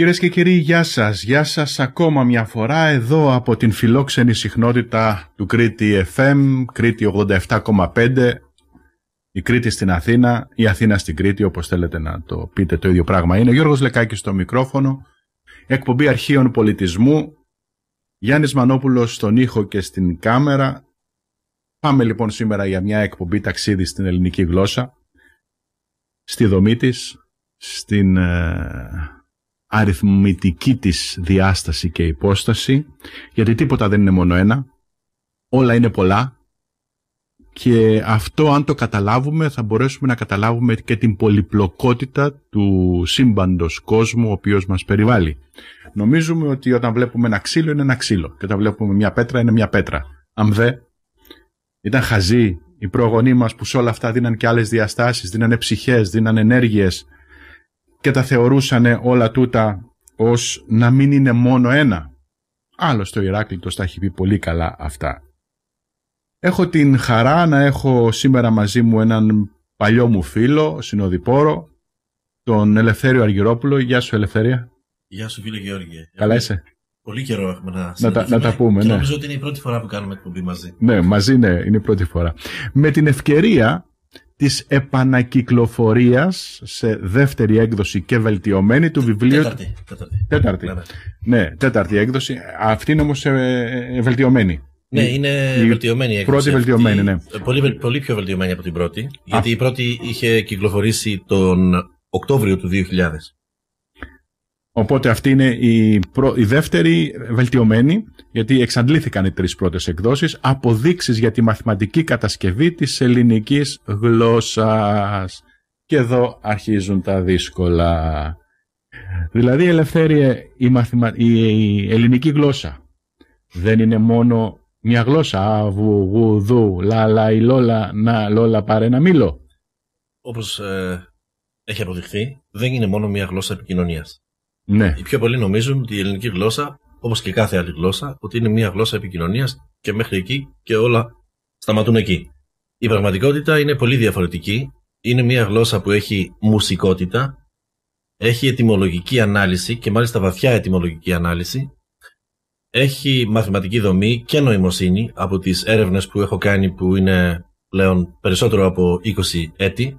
Κυρίες και κύριοι, γεια σας. Γεια σας ακόμα μια φορά εδώ από την φιλόξενη συχνότητα του Κρήτη FM, Κρήτη 87,5. Η Κρήτη στην Αθήνα, η Αθήνα στην Κρήτη, όπως θέλετε να το πείτε το ίδιο πράγμα είναι. Ο Γιώργος Λεκάκης στο μικρόφωνο, εκπομπή αρχείων πολιτισμού, Γιάννης Μανόπουλος στον ήχο και στην κάμερα. Πάμε λοιπόν σήμερα για μια εκπομπή ταξίδι στην ελληνική γλώσσα, στη δομή της, στην ε, αριθμητική της διάσταση και υπόσταση, γιατί τίποτα δεν είναι μόνο ένα, όλα είναι πολλά και αυτό αν το καταλάβουμε θα μπορέσουμε να καταλάβουμε και την πολυπλοκότητα του σύμπαντος κόσμου ο οποίος μας περιβάλλει. Νομίζουμε ότι όταν βλέπουμε ένα ξύλο είναι ένα ξύλο και όταν βλέπουμε μια πέτρα είναι μια πέτρα. Αν δε ήταν χαζοί οι προγονείς μας που σε όλα αυτά δίναν και άλλες διαστάσεις, δίνανε ψυχές, δίνανε ενέργειες, και τα θεωρούσαν όλα τούτα ως να μην είναι μόνο ένα. Άλλωστε ο Ηράκλητος τα έχει πει πολύ καλά αυτά. Έχω την χαρά να έχω σήμερα μαζί μου έναν παλιό μου φίλο, συνοδοιπόρο, τον Ελευθέριο Αργυρόπουλο. Γεια σου Ελευθερία. Γεια σου φίλε Γεώργη. Καλά είσαι. Πολύ καιρό έχουμε να να τα, να τα πούμε. ναι. Νομίζω ότι είναι η πρώτη φορά που κάνουμε εκπομπή μαζί. Ναι, μαζί ναι, είναι η πρώτη φορά. Με την ευκαιρία της επανακυκλοφορίας σε δεύτερη έκδοση και βελτιωμένη του βιβλίου... Τέταρτη. Τέταρτη. Ναι, ναι. ναι, τέταρτη έκδοση. Αυτή είναι όμως ε, ε, βελτιωμένη. Ναι, είναι βελτιωμένη η Πρώτη βελτιωμένη, ναι. Πολύ, πιο βελτιωμένη από την πρώτη. Γιατί η πρώτη είχε κυκλοφορήσει τον Οκτώβριο του 2000. Οπότε αυτή είναι η, δεύτερη βελτιωμένη, γιατί εξαντλήθηκαν οι τρεις πρώτες εκδόσεις, αποδείξεις για τη μαθηματική κατασκευή της ελληνικής γλώσσας. Και εδώ αρχίζουν τα δύσκολα. Δηλαδή, Ελευθέρια, ε, η, μαθημα... η... ελληνική γλώσσα δεν είναι μόνο μια γλώσσα. βου, γου, δου, λα, λα, η λόλα, να, λόλα, πάρε ένα μήλο. Όπως ε, έχει αποδειχθεί, δεν είναι μόνο μια γλώσσα επικοινωνίας. Ναι. Οι πιο πολλοί νομίζουν ότι η ελληνική γλώσσα, όπως και κάθε άλλη γλώσσα, ότι είναι μια γλώσσα επικοινωνίας και μέχρι εκεί και όλα σταματούν εκεί. Η πραγματικότητα είναι πολύ διαφορετική. Είναι μια γλώσσα που έχει μουσικότητα, έχει ετοιμολογική ανάλυση και μάλιστα βαθιά ετοιμολογική ανάλυση. Έχει μαθηματική δομή και νοημοσύνη από τις έρευνες που έχω κάνει που είναι πλέον περισσότερο από 20 ετη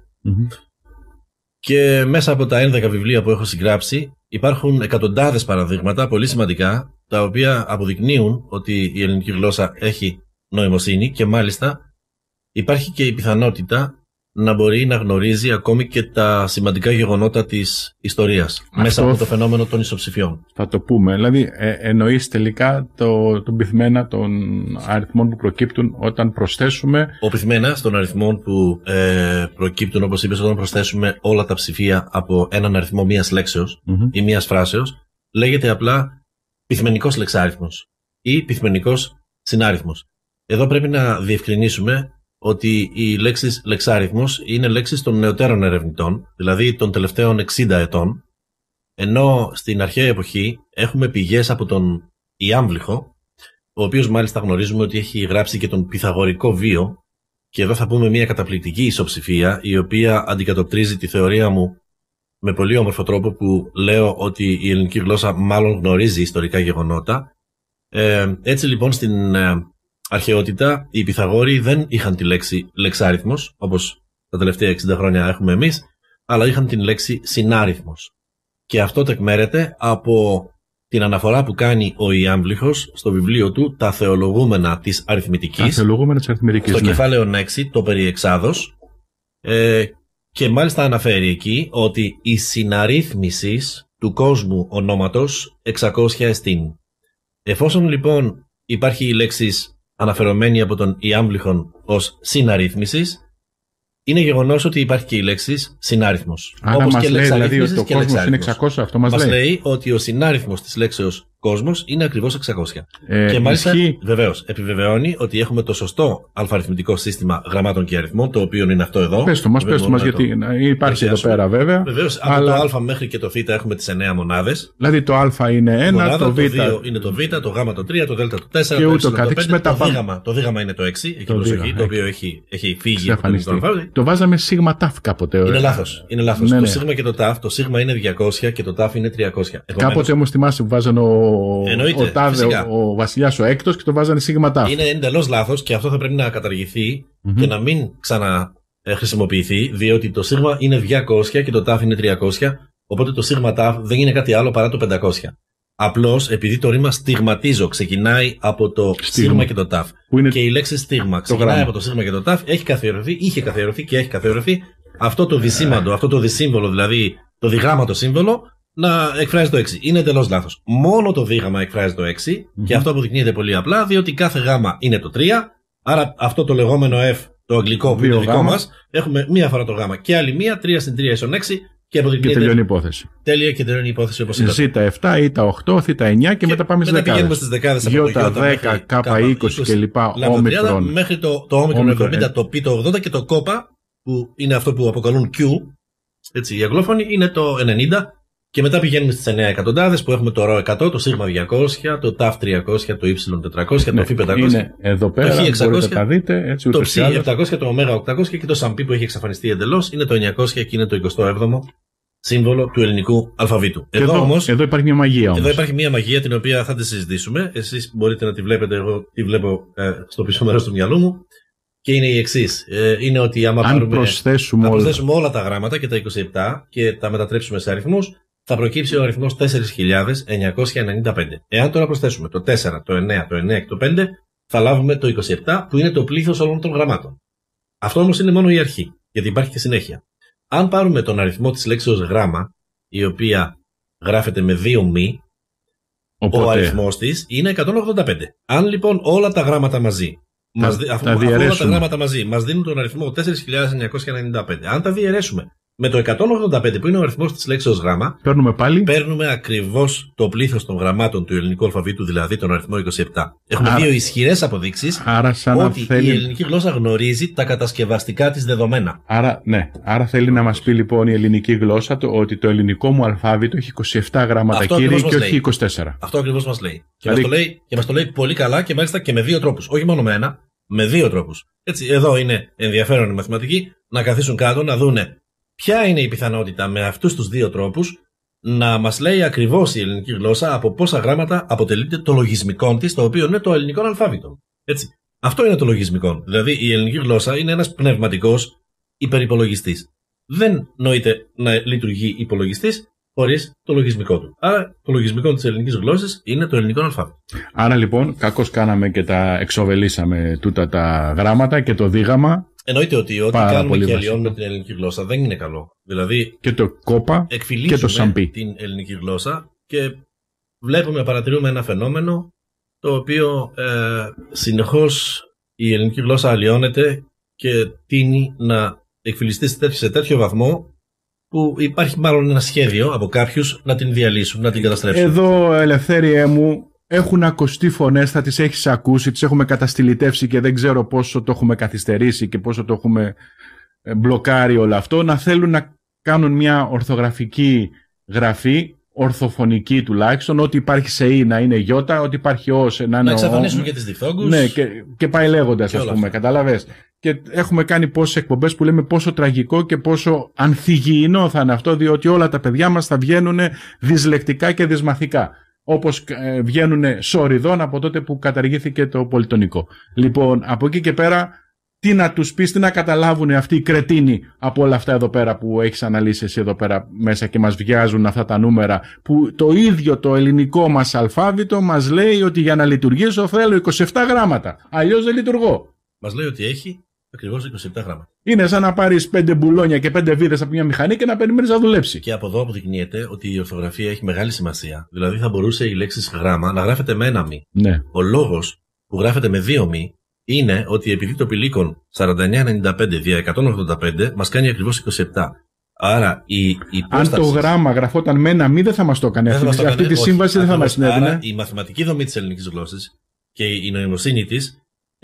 Και μέσα από τα 11 βιβλία που έχω συγγράψει Υπάρχουν εκατοντάδες παραδείγματα πολύ σημαντικά, τα οποία αποδεικνύουν ότι η ελληνική γλώσσα έχει νοημοσύνη και μάλιστα υπάρχει και η πιθανότητα να μπορεί να γνωρίζει ακόμη και τα σημαντικά γεγονότα της ιστορίας μέσα από το φαινόμενο των ισοψηφιών. Θα το πούμε. Δηλαδή ε, εννοείς τελικά το, το πυθμένα των αριθμών που προκύπτουν όταν προσθέσουμε... Ο πυθμένα των αριθμών που ε, προκύπτουν όπως είπες όταν προσθέσουμε όλα τα ψηφία από έναν μια μίας ή μια φράσεως, λέγεται απλά πυθμενικός λεξάριθμος ή πυθμενικός συνάριθμος. Εδώ πρέπει να διευκρινίσουμε ότι οι λέξεις λεξάριθμος είναι λέξεις των νεωτέρων ερευνητών, δηλαδή των τελευταίων 60 ετών, ενώ στην αρχαία εποχή έχουμε πηγές από τον Ιάμβληχο, ο οποίος μάλιστα γνωρίζουμε ότι έχει γράψει και τον Πυθαγορικό βίο, και εδώ θα πούμε μια καταπληκτική ισοψηφία, η οποία αντικατοπτρίζει τη θεωρία μου με πολύ όμορφο τρόπο που λέω ότι η ελληνική γλώσσα μάλλον γνωρίζει ιστορικά γεγονότα. Ε, έτσι λοιπόν στην ε, αρχαιότητα οι Πυθαγόροι δεν είχαν τη λέξη λέξάριθμο, όπως τα τελευταία 60 χρόνια έχουμε εμείς, αλλά είχαν την λέξη συνάριθμος. Και αυτό τεκμέρεται από την αναφορά που κάνει ο Ιάμβλιχος στο βιβλίο του «Τα θεολογούμενα της αριθμητικής». Τα θεολογούμενα της αριθμητικής τα θεολογουμενα τη Αριθμητική. Στο ναι. κεφάλαιο 6, το περί εξάδος, ε, και μάλιστα αναφέρει εκεί ότι η συναρρύθμιση του κόσμου ονόματος 600 εστίν. Εφόσον λοιπόν υπάρχει η λέξη αναφερομένη από τον Ιάμβλιχον ως συναρρύθμισης, είναι γεγονός ότι υπάρχει και η λέξη συνάριθμος. Όπω και λέξη δηλαδή, ο κόσμος είναι 600, αυτό μας λέει. Μας λέει ότι ο συνάριθμος της λέξεως κόσμος είναι ακριβώς 600. Ε, και μάλιστα, ισχύ... βεβαίως, επιβεβαιώνει ότι έχουμε το σωστό αλφαριθμητικό σύστημα γραμμάτων και αριθμών, το οποίο είναι αυτό εδώ. Πες το μας, πες το μας, γιατί υπάρχει εδώ πέρα βέβαια. Βεβαίως, αλλά... από το Α μέχρι και το Β έχουμε τις 9 μονάδες. Δηλαδή το Α είναι 1, το Β είναι το Β, το Γ το 3, το Δ το 4, και ούτω το 5, το, δίγαμα, το Δ είναι το 6, εκεί το, προσοχή, το οποίο έχει, έχει φύγει από το Το βάζαμε σίγμα ταφ κάποτε. Ε. Είναι λάθος. Είναι λάθος. Ναι, το ναι. σίγμα και το ταφ, το σίγμα είναι 200 και το ταφ είναι 300. Κάποτε όμως θυμάσαι που βάζανε ο ο τάδε, ο, ο βασιλιάς ο έκτος και το βάζανε σigma-ταφ. Είναι εντελώς λάθος και αυτό θα πρέπει να καταργηθει mm-hmm. και να μην ξαναχρησιμοποιηθεί, διότι το σίγμα είναι 200 και το τάφ είναι 300. Οπότε το σίγμα τάφ δεν είναι κάτι άλλο παρά το 500. Απλώς επειδή το ρήμα στιγματίζω ξεκινάει από το σίγμα και το τάφ. είναι και η λέξη στίγμα ξεκινάει από το σίγμα και το τάφ, έχει καθιερωθεί, είχε καθιερωθεί και έχει καθιερωθεί. Αυτό το δυσήμαντο, αυτό το δυσύμβολο, δηλαδή το διγράμματο σύμβολο, να εκφράζει το 6. Είναι εντελώς λάθος. Μόνο το δίγαμα εκφράζει το 6 και αυτό αποδεικνύεται πολύ απλά διότι κάθε γάμα είναι το 3. Άρα αυτό το λεγόμενο F, το αγγλικό που είναι δικό μας, έχουμε μία φορά το γάμα και άλλη μία, 3 στην 3 ίσον 6 και αποδεικνύεται. Και τελειώνει η υπόθεση. Τέλεια και τελειώνει η υπόθεση όπως είναι. Ζήτα 7, ήτα 8, θήτα 9 και, μετά πάμε στις δεκάδε. Πηγαίνουμε στις δεκάδες από το 10, κάπα 20 κλπ. Όμικρον. Μέχρι το, το όμικρον 70, ε. το π το 80 και το κόπα που είναι αυτό που αποκαλούν Q. Έτσι, οι αγγλόφωνοι είναι το 90 και μετά πηγαίνουμε στις 9 εκατοντάδες που έχουμε το ρο 100, το σίγμα 200, το ταφ 300, το y 400, το ναι, φι 500. Είναι εδώ πέρα, το χ 600, δείτε, έτσι Το ψι 700, το ωμέγα 800 και το σαμπί που έχει εξαφανιστεί εντελώς είναι το 900 και είναι το 27ο σύμβολο του ελληνικού αλφαβήτου. Εδώ, εδώ, όμως, εδώ υπάρχει μια μαγεία όμως. Εδώ υπάρχει μια μαγεία την οποία θα τη συζητήσουμε. Εσείς μπορείτε να τη βλέπετε, εγώ τη βλέπω ε, στο πίσω μέρος του μυαλού μου. Και είναι η εξής. Ε, είναι ότι άμα Αν προσθέσουμε, προσθέσουμε όλα. τα γράμματα και τα 27 και τα μετατρέψουμε σε αριθμούς, θα προκύψει ο αριθμός 4.995. Εάν τώρα προσθέσουμε το 4, το 9, το 9 και το 5, θα λάβουμε το 27 που είναι το πλήθος όλων των γραμμάτων. Αυτό όμως είναι μόνο η αρχή, γιατί υπάρχει και συνέχεια. Αν πάρουμε τον αριθμό της λέξεως γράμμα, η οποία γράφεται με 2 μη, ο αριθμός της είναι 185. Αν λοιπόν όλα τα γράμματα μαζί. Τα, μας, όλα τα γράμματα μαζί μας δίνουν τον αριθμό 4.995. Αν τα διαιρέσουμε με το 185 που είναι ο αριθμός της λέξεω γράμμα, παίρνουμε, πάλι. παίρνουμε ακριβώς το πλήθος των γραμμάτων του ελληνικού αλφαβήτου, δηλαδή τον αριθμό 27. Έχουμε δύο ισχυρές αποδείξεις ότι θέλει... η ελληνική γλώσσα γνωρίζει τα κατασκευαστικά της δεδομένα. Άρα, ναι. Άρα θέλει να μας πει λοιπόν η ελληνική γλώσσα το, ότι το ελληνικό μου αλφάβητο έχει 27 γράμματα Αυτό κύριε και όχι 24. Αυτό ακριβώς μας λέει. Και μας το, λέει, μας το λέει πολύ καλά και μάλιστα και με δύο τρόπους. Όχι μόνο με ένα, με δύο τρόπους. Έτσι, εδώ είναι ενδιαφέρον η μαθηματική να καθίσουν κάτω να δούνε Ποια είναι η πιθανότητα με αυτούς τους δύο τρόπους να μας λέει ακριβώς η ελληνική γλώσσα από πόσα γράμματα αποτελείται το λογισμικό της, το οποίο είναι το ελληνικό αλφάβητο. Έτσι. Αυτό είναι το λογισμικό. Δηλαδή η ελληνική γλώσσα είναι ένας πνευματικός υπερυπολογιστής. Δεν νοείται να λειτουργεί υπολογιστής χωρίς το λογισμικό του. Άρα το λογισμικό της ελληνικής γλώσσας είναι το ελληνικό αλφάβητο. Άρα λοιπόν, κακώς κάναμε και τα εξοβελήσαμε τούτα τα γράμματα και το δίγαμα Εννοείται ότι ό,τι κάνουμε και αλλοιώνουμε την ελληνική γλώσσα δεν είναι καλό. Δηλαδή, και το κόπα και το σαμπί. την ελληνική γλώσσα και βλέπουμε, παρατηρούμε ένα φαινόμενο το οποίο ε, συνεχώς η ελληνική γλώσσα αλλοιώνεται και τίνει να εκφυλιστεί σε τέτοιο βαθμό που υπάρχει μάλλον ένα σχέδιο από κάποιους να την διαλύσουν, να την καταστρέψουν. Εδώ, ελευθέρια μου, έχουν ακουστεί φωνές, θα τις έχεις ακούσει, τις έχουμε καταστηλιτεύσει και δεν ξέρω πόσο το έχουμε καθυστερήσει και πόσο το έχουμε ε, μπλοκάρει όλο αυτό, να θέλουν να κάνουν μια ορθογραφική γραφή, ορθοφωνική τουλάχιστον, ότι υπάρχει σε «η» να είναι «γιώτα», ότι υπάρχει «ως» να είναι «ο». Να εξαφανίσουν και τις διφθόγκους. Ναι, και, και πάει λέγοντας, ας πούμε, καταλαβες. Και έχουμε κάνει πόσες εκπομπές που λέμε πόσο τραγικό και πόσο ανθυγιεινό θα είναι αυτό, διότι όλα τα παιδιά μας θα βγαίνουν δυσλεκτικά και δυσμαθικά όπως ε, βγαίνουν σοριδών από τότε που καταργήθηκε το πολιτονικό. Λοιπόν, από εκεί και πέρα, τι να τους πεις, τι να καταλάβουν αυτοί οι κρετίνοι από όλα αυτά εδώ πέρα που έχεις αναλύσει εσύ εδώ πέρα μέσα και μας βιάζουν αυτά τα νούμερα που το ίδιο το ελληνικό μας αλφάβητο μας λέει ότι για να λειτουργήσω θέλω 27 γράμματα, αλλιώς δεν λειτουργώ. Μας λέει ότι έχει ακριβώς 27 γράμματα. Είναι σαν να πάρεις πέντε μπουλόνια και πέντε βίδες από μια μηχανή και να περιμένεις να δουλέψει. Και από εδώ αποδεικνύεται ότι η ορθογραφία έχει μεγάλη σημασία. Δηλαδή θα μπορούσε η λέξη γράμμα να γράφεται με ένα μη. Ναι. Ο λόγος που γράφεται με δύο μη είναι ότι επειδή το πηλίκον 4995 δια 185 μας κάνει ακριβώς 27. Άρα η, η Αν το γράμμα γραφόταν με ένα μη δεν θα μας το έκανε. Αυτή, αυτή τη σύμβαση δεν θα μα συνέβαινε. Η μαθηματική δομή της ελληνικής γλώσσας και η νοημοσύνη της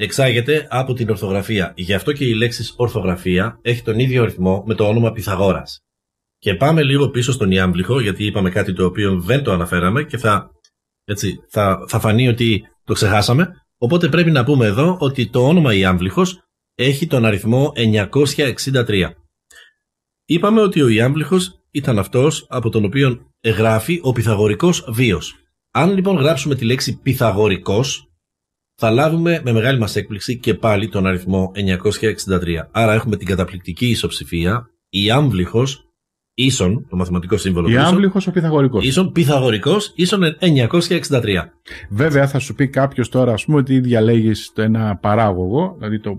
εξάγεται από την ορθογραφία. Γι' αυτό και η λέξη ορθογραφία έχει τον ίδιο ρυθμό με το όνομα πιθαγόρα. Και πάμε λίγο πίσω στον Ιάμβλυχο, γιατί είπαμε κάτι το οποίο δεν το αναφέραμε και θα, έτσι, θα, θα φανεί ότι το ξεχάσαμε. Οπότε πρέπει να πούμε εδώ ότι το όνομα Ιάμβλυχος έχει τον αριθμό 963. Είπαμε ότι ο Ιάμβληχο ήταν αυτός από τον οποίο γράφει ο πιθαγορικό βίος. Αν λοιπόν γράψουμε τη λέξη πιθαγορικό θα λάβουμε με μεγάλη μας έκπληξη και πάλι τον αριθμό 963. Άρα έχουμε την καταπληκτική ισοψηφία, η άμβληχος ίσον, το μαθηματικό σύμβολο. Η άμβληχος ο πυθαγορικός. Ίσον πυθαγορικός, ίσον 963. Βέβαια θα σου πει κάποιος τώρα, ας πούμε, ότι διαλέγεις το ένα παράγωγο, δηλαδή το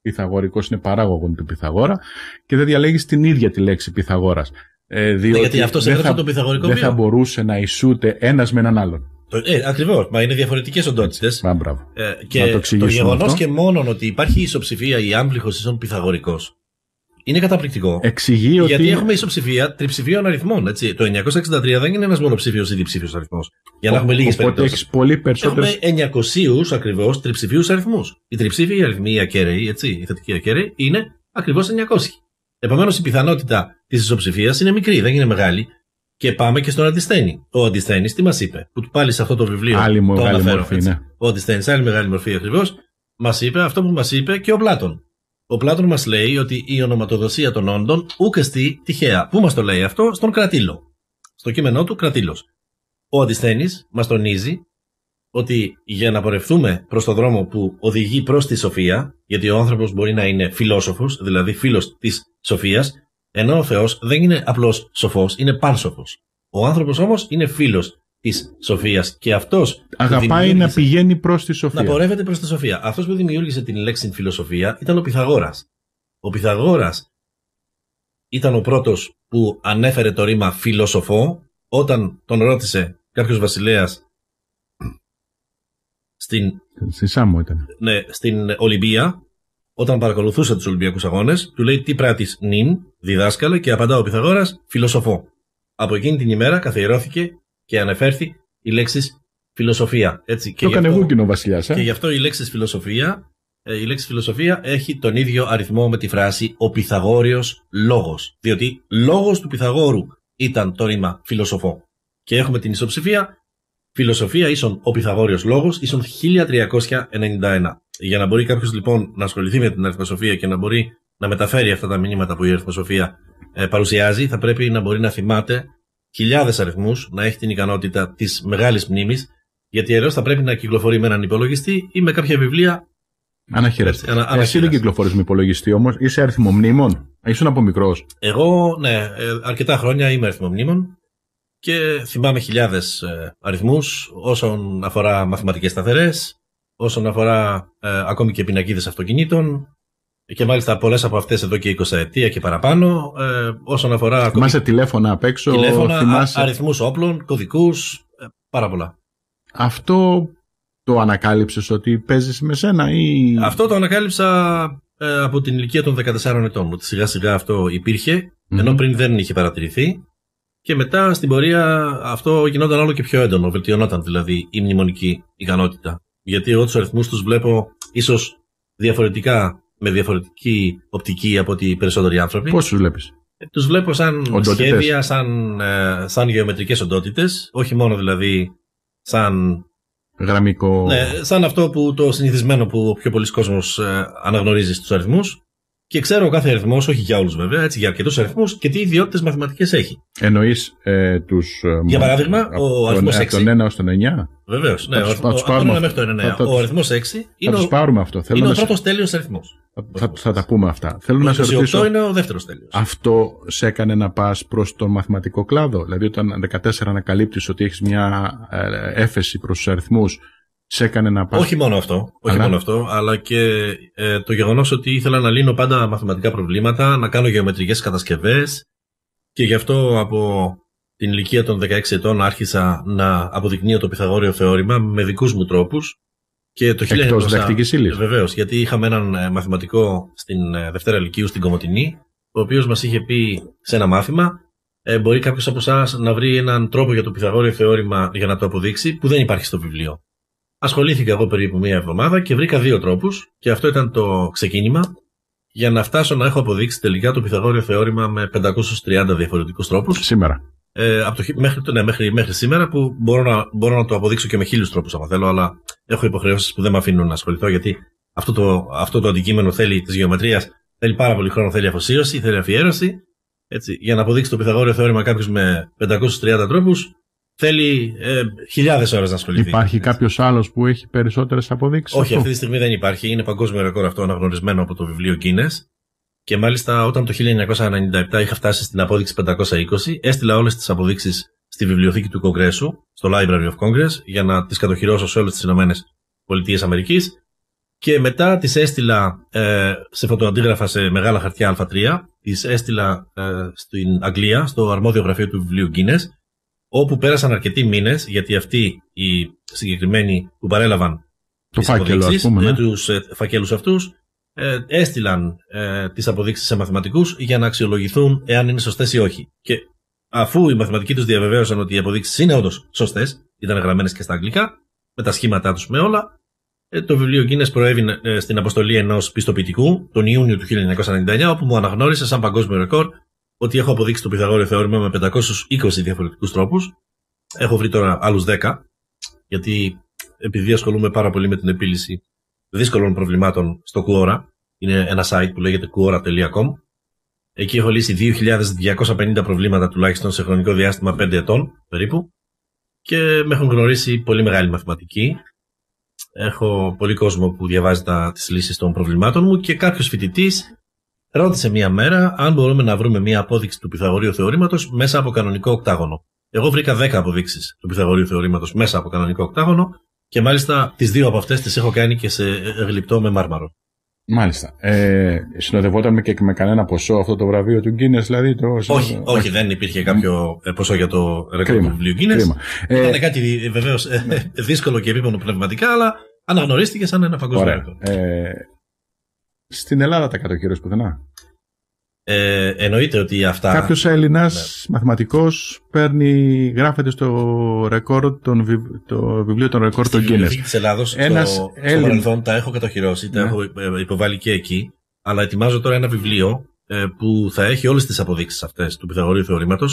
πυθαγορικός είναι παράγωγο του πυθαγόρα και δεν διαλέγεις την ίδια τη λέξη πυθαγόρας. Ε, ναι, διότι ναι, γιατί αυτός έγραψε θα, πυθαγορικό Δεν θα μπορούσε να ισούται ένας με έναν άλλον. Ε, Ακριβώς. Μα είναι διαφορετικές οντότητες. Ε, και το, το γεγονός και μόνο ότι υπάρχει ισοψηφία ή άμπληχο ίσον πυθαγορικός είναι καταπληκτικό. Εξηγεί γιατί έχουμε ισοψηφία τριψηφίων αριθμών. Έτσι. Το 963 δεν είναι ένας μονοψήφιος ή διψήφιος αριθμός. Για να έχουμε λίγες περιπτώσεις. έχεις πολύ περισσότερε. Έχουμε 900 ακριβώς τριψηφίους αριθμούς. Οι τριψήφιοι αριθμοί, οι ακέραιοι, έτσι, οι θετικοί ακέραιοι, είναι ακριβώς 900. Επομένως η πιθανότητα της ισοψηφίας είναι μικρή, δεν είναι μεγάλη. Και πάμε και στον Αντισθένη. Ο Αντισθένη τι μας είπε, που πάλι σε αυτό το βιβλίο. Άλλη το μεγάλη μορφή, ναι. Ο Αντισθένη, άλλη μεγάλη μορφή ακριβώς, μας είπε αυτό που μας είπε και ο Πλάτων. Ο Πλάτων μας λέει ότι η ονοματοδοσία των όντων ουκεστεί τυχαία. Πού μας το λέει αυτό, στον Κρατήλο. Στο κείμενό του, Κρατήλος. Ο Αντισθένη μας τονίζει ότι για να πορευτούμε προς το δρόμο που οδηγεί προς τη σοφία, γιατί ο άνθρωπος μπορεί να είναι φιλόσοφος, δηλαδή φίλος της σοφίας, ενώ ο Θεός δεν είναι απλώ σοφός, είναι πάνσοφο. Ο άνθρωπος όμως είναι φίλος της σοφίας και αυτός. Αγαπάει να πηγαίνει προς τη σοφία. Να πορεύεται προς τη σοφία. Αυτός που δημιούργησε την λέξη φιλοσοφία ήταν ο Πυθαγόρας. Ο Πυθαγόρας ήταν ο πρώτος που ανέφερε το ρήμα φιλοσοφό όταν τον ρώτησε κάποιος βασιλέας στην. Στη Ναι, στην Ολυμπία όταν παρακολουθούσε τους Ολυμπιακούς Αγώνες, του λέει τι πράτη νυν, διδάσκαλε και απαντά ο πιθαγόρα φιλοσοφό. Από εκείνη την ημέρα καθιερώθηκε και ανεφέρθη η λέξη φιλοσοφία. Έτσι, και το έκανε γούκινο βασιλιάς. Ε? Και γι' αυτό η λέξη φιλοσοφία, ε, η λέξη φιλοσοφία έχει τον ίδιο αριθμό με τη φράση ο πιθαγόριο λόγος. Διότι λόγος του πιθαγόρου ήταν το ρήμα φιλοσοφό. Και έχουμε την ισοψηφία φιλοσοφία ίσον ο Πιθαγόριος λόγος ίσον 1391. Για να μπορεί κάποιος λοιπόν να ασχοληθεί με την αριθμοσοφία και να μπορεί να μεταφέρει αυτά τα μηνύματα που η αριθμοσοφία ε, παρουσιάζει, θα πρέπει να μπορεί να θυμάται χιλιάδες αριθμούς, να έχει την ικανότητα της μεγάλης μνήμης, γιατί αλλιώς θα πρέπει να κυκλοφορεί με έναν υπολογιστή ή με κάποια βιβλία. Αναχαιρέστε. Ανα, ανα, Εσύ δεν κυκλοφορείς με υπολογιστή όμως, είσαι μνήμων, Ήσουν από μικρός. Εγώ, ναι, ε, αρκετά χρόνια είμαι μνήμων και θυμάμαι χιλιάδες αριθμούς όσον αφορά μαθηματικές σταθερές, όσον αφορά ε, ακόμη και πινακίδες αυτοκινήτων και μάλιστα πολλές από αυτές εδώ και 20 ετία και παραπάνω. Ε, όσον αφορά. Θυμάσαι ακόμη... τηλέφωνα απ' έξω, τηλέφωνα, θυμάσαι... αριθμούς όπλων, κωδικούς, ε, πάρα πολλά. Αυτό το ανακάλυψες ότι παίζεις με σένα, ή. Αυτό το ανακάλυψα ε, από την ηλικία των 14 ετών. Ότι σιγά σιγά αυτό υπήρχε, ενώ πριν δεν είχε παρατηρηθεί. Και μετά στην πορεία αυτό γινόταν όλο και πιο έντονο. Βελτιωνόταν δηλαδή η μνημονική ικανότητα γιατί εγώ τους αριθμούς τους βλέπω ίσως διαφορετικά, με διαφορετική οπτική από ότι οι περισσότεροι άνθρωποι. Πώς τους βλέπεις? Ε, τους βλέπω σαν σχέδια, σαν, ε, σαν γεωμετρικές οντότητες, όχι μόνο δηλαδή σαν... Γραμμικό... Ναι, σαν αυτό που το συνηθισμένο που ο πιο πολλής κόσμος ε, αναγνωρίζει στους αριθμούς. Και ξέρω κάθε αριθμός, όχι για όλους βέβαια, έτσι, για αρκετούς αριθμούς και τι ιδιότητες μαθηματικές έχει. Εννοείς ε, τους. Ε, για παράδειγμα, ο αριθμός 6. Από τον 1 έω τον 9. Βεβαίως. Ναι, θα από τον 1 μέχρι τον 9. ο αριθμό 6 είναι. Θα του πάρουμε αυτό. Είναι ο πρώτος τέλειος αριθμός. Θα, θα, τα πούμε αυτά. Θέλω να σε ρωτήσω. Αυτό είναι ο δεύτερος τέλειος. Αυτό σε έκανε να πας προς τον μαθηματικό κλάδο. Δηλαδή, όταν 14 ανακαλύπτεις ότι έχεις μια ε, ε, έφεση προς τους αριθμούς, σε έκανε να Όχι μόνο αυτό, όχι αλλά... μόνο αυτό, αλλά και ε, το γεγονός ότι ήθελα να λύνω πάντα μαθηματικά προβλήματα, να κάνω γεωμετρικές κατασκευές και γι' αυτό από την ηλικία των 16 ετών άρχισα να αποδεικνύω το Πυθαγόριο θεώρημα με δικούς μου τρόπους. Και το Εκτός 1900... διδακτικής ύλης. Βεβαίως, γιατί είχαμε έναν ε, μαθηματικό στην ε, Δευτέρα Λυκείου στην Κομωτινή, ο οποίος μας είχε πει σε ένα μάθημα ε, μπορεί κάποιος από εσάς να βρει έναν τρόπο για το Πυθαγόριο θεώρημα για να το αποδείξει που δεν υπάρχει στο βιβλίο. Ασχολήθηκα εγώ περίπου μία εβδομάδα και βρήκα δύο τρόπους, και αυτό ήταν το ξεκίνημα, για να φτάσω να έχω αποδείξει τελικά το πιθαγόριο θεώρημα με 530 διαφορετικούς τρόπους. Σήμερα. Ε, από το, μέχρι, ναι, μέχρι, μέχρι σήμερα που μπορώ να, μπορώ να το αποδείξω και με χίλιους τρόπους αν θέλω, αλλά έχω υποχρεώσεις που δεν με αφήνουν να ασχοληθώ γιατί αυτό το, αυτό το αντικείμενο θέλει της γεωμετρίας, θέλει πάρα πολύ χρόνο, θέλει αφοσίωση, θέλει αφιέρωση. Έτσι, για να αποδείξει το πιθαγόριο θεώρημα κάποιος με 530 τρόπους, Θέλει ε, χιλιάδες ώρες να ασχοληθεί. Υπάρχει κάποιος άλλος που έχει περισσότερες αποδείξεις. Όχι, αυτή τη στιγμή δεν υπάρχει. Είναι παγκόσμιο ρεκόρ αυτό αναγνωρισμένο από το βιβλίο Guinness. Και μάλιστα όταν το 1997 είχα φτάσει στην απόδειξη 520, έστειλα όλες τις αποδείξεις στη βιβλιοθήκη του Κογκρέσου, στο Library of Congress, για να τις κατοχυρώσω σε όλες τις ΗΠΑ. Και μετά τις έστειλα ε, σε φωτοαντίγραφα σε μεγάλα χαρτιά Α3, τις έστειλα ε, στην Αγγλία, στο αρμόδιο γραφείο του βιβλίου Guinness όπου πέρασαν αρκετοί μήνες, γιατί αυτοί οι συγκεκριμένοι που παρέλαβαν το φάκελο, ας πούμε, ε, ναι. τους ε, φακέλους αυτούς, ε, έστειλαν ε, τις αποδείξεις σε μαθηματικούς για να αξιολογηθούν εάν είναι σωστές ή όχι. Και αφού οι μαθηματικοί τους διαβεβαίωσαν ότι οι αποδείξεις είναι όντως σωστές, ήταν γραμμένες και στα αγγλικά, με τα σχήματά τους με όλα, ε, το βιβλίο Κίνες προέβη στην αποστολή ενός πιστοποιητικού τον Ιούνιο του 1999, όπου μου αναγνώρισε σαν παγκόσμιο ρεκόρ ότι έχω αποδείξει το Πιθαγόριο θεώρημα με 520 διαφορετικούς τρόπους. Έχω βρει τώρα άλλους 10, γιατί επειδή ασχολούμαι πάρα πολύ με την επίλυση δύσκολων προβλημάτων στο Quora, είναι ένα site που λέγεται quora.com. Εκεί έχω λύσει 2.250 προβλήματα τουλάχιστον σε χρονικό διάστημα 5 ετών περίπου και με έχουν γνωρίσει πολύ μεγάλη μαθηματική. Έχω πολύ κόσμο που διαβάζει τα, τις λύσεις των προβλημάτων μου και κάποιος φοιτητής Ρώτησε μία μέρα αν μπορούμε να βρούμε μία απόδειξη του Πυθαγορείου θεωρήματος μέσα από κανονικό οκτάγωνο. Εγώ βρήκα δέκα αποδείξεις του Πυθαγορείου θεωρήματος μέσα από κανονικό οκτάγωνο και μάλιστα τις δύο από αυτές τις έχω κάνει και σε γλυπτό με μάρμαρο. Μάλιστα. Ε, συνοδευόταν και με κανένα ποσό αυτό το βραβείο του Guinness, δηλαδή. Το... Όχι, όχι, δεν υπήρχε κάποιο ε, ποσό για το ρεκόρ του βιβλίου Guinness. Ε, Ήταν κάτι βεβαίως ε, ναι. δύσκολο και επίπονο πνευματικά, αλλά αναγνωρίστηκε σαν ένα παγκόσμιο ρεκόρ στην Ελλάδα τα κατοχυρώσει πουθενά. Ε, εννοείται ότι αυτά. Κάποιος Έλληνας ναι. μαθηματικός παίρνει, γράφεται στο ρεκόρ το βιβλίο των ρεκόρ των Guinness. Στην Ελλάδα, στο, Έλλην... στο παρελθόν τα έχω κατοχυρώσει, τα ναι. έχω ε, ε, υποβάλει και εκεί. Αλλά ετοιμάζω τώρα ένα βιβλίο ε, που θα έχει όλες τις αποδείξεις αυτές του Πυθαγορείου Θεωρήματο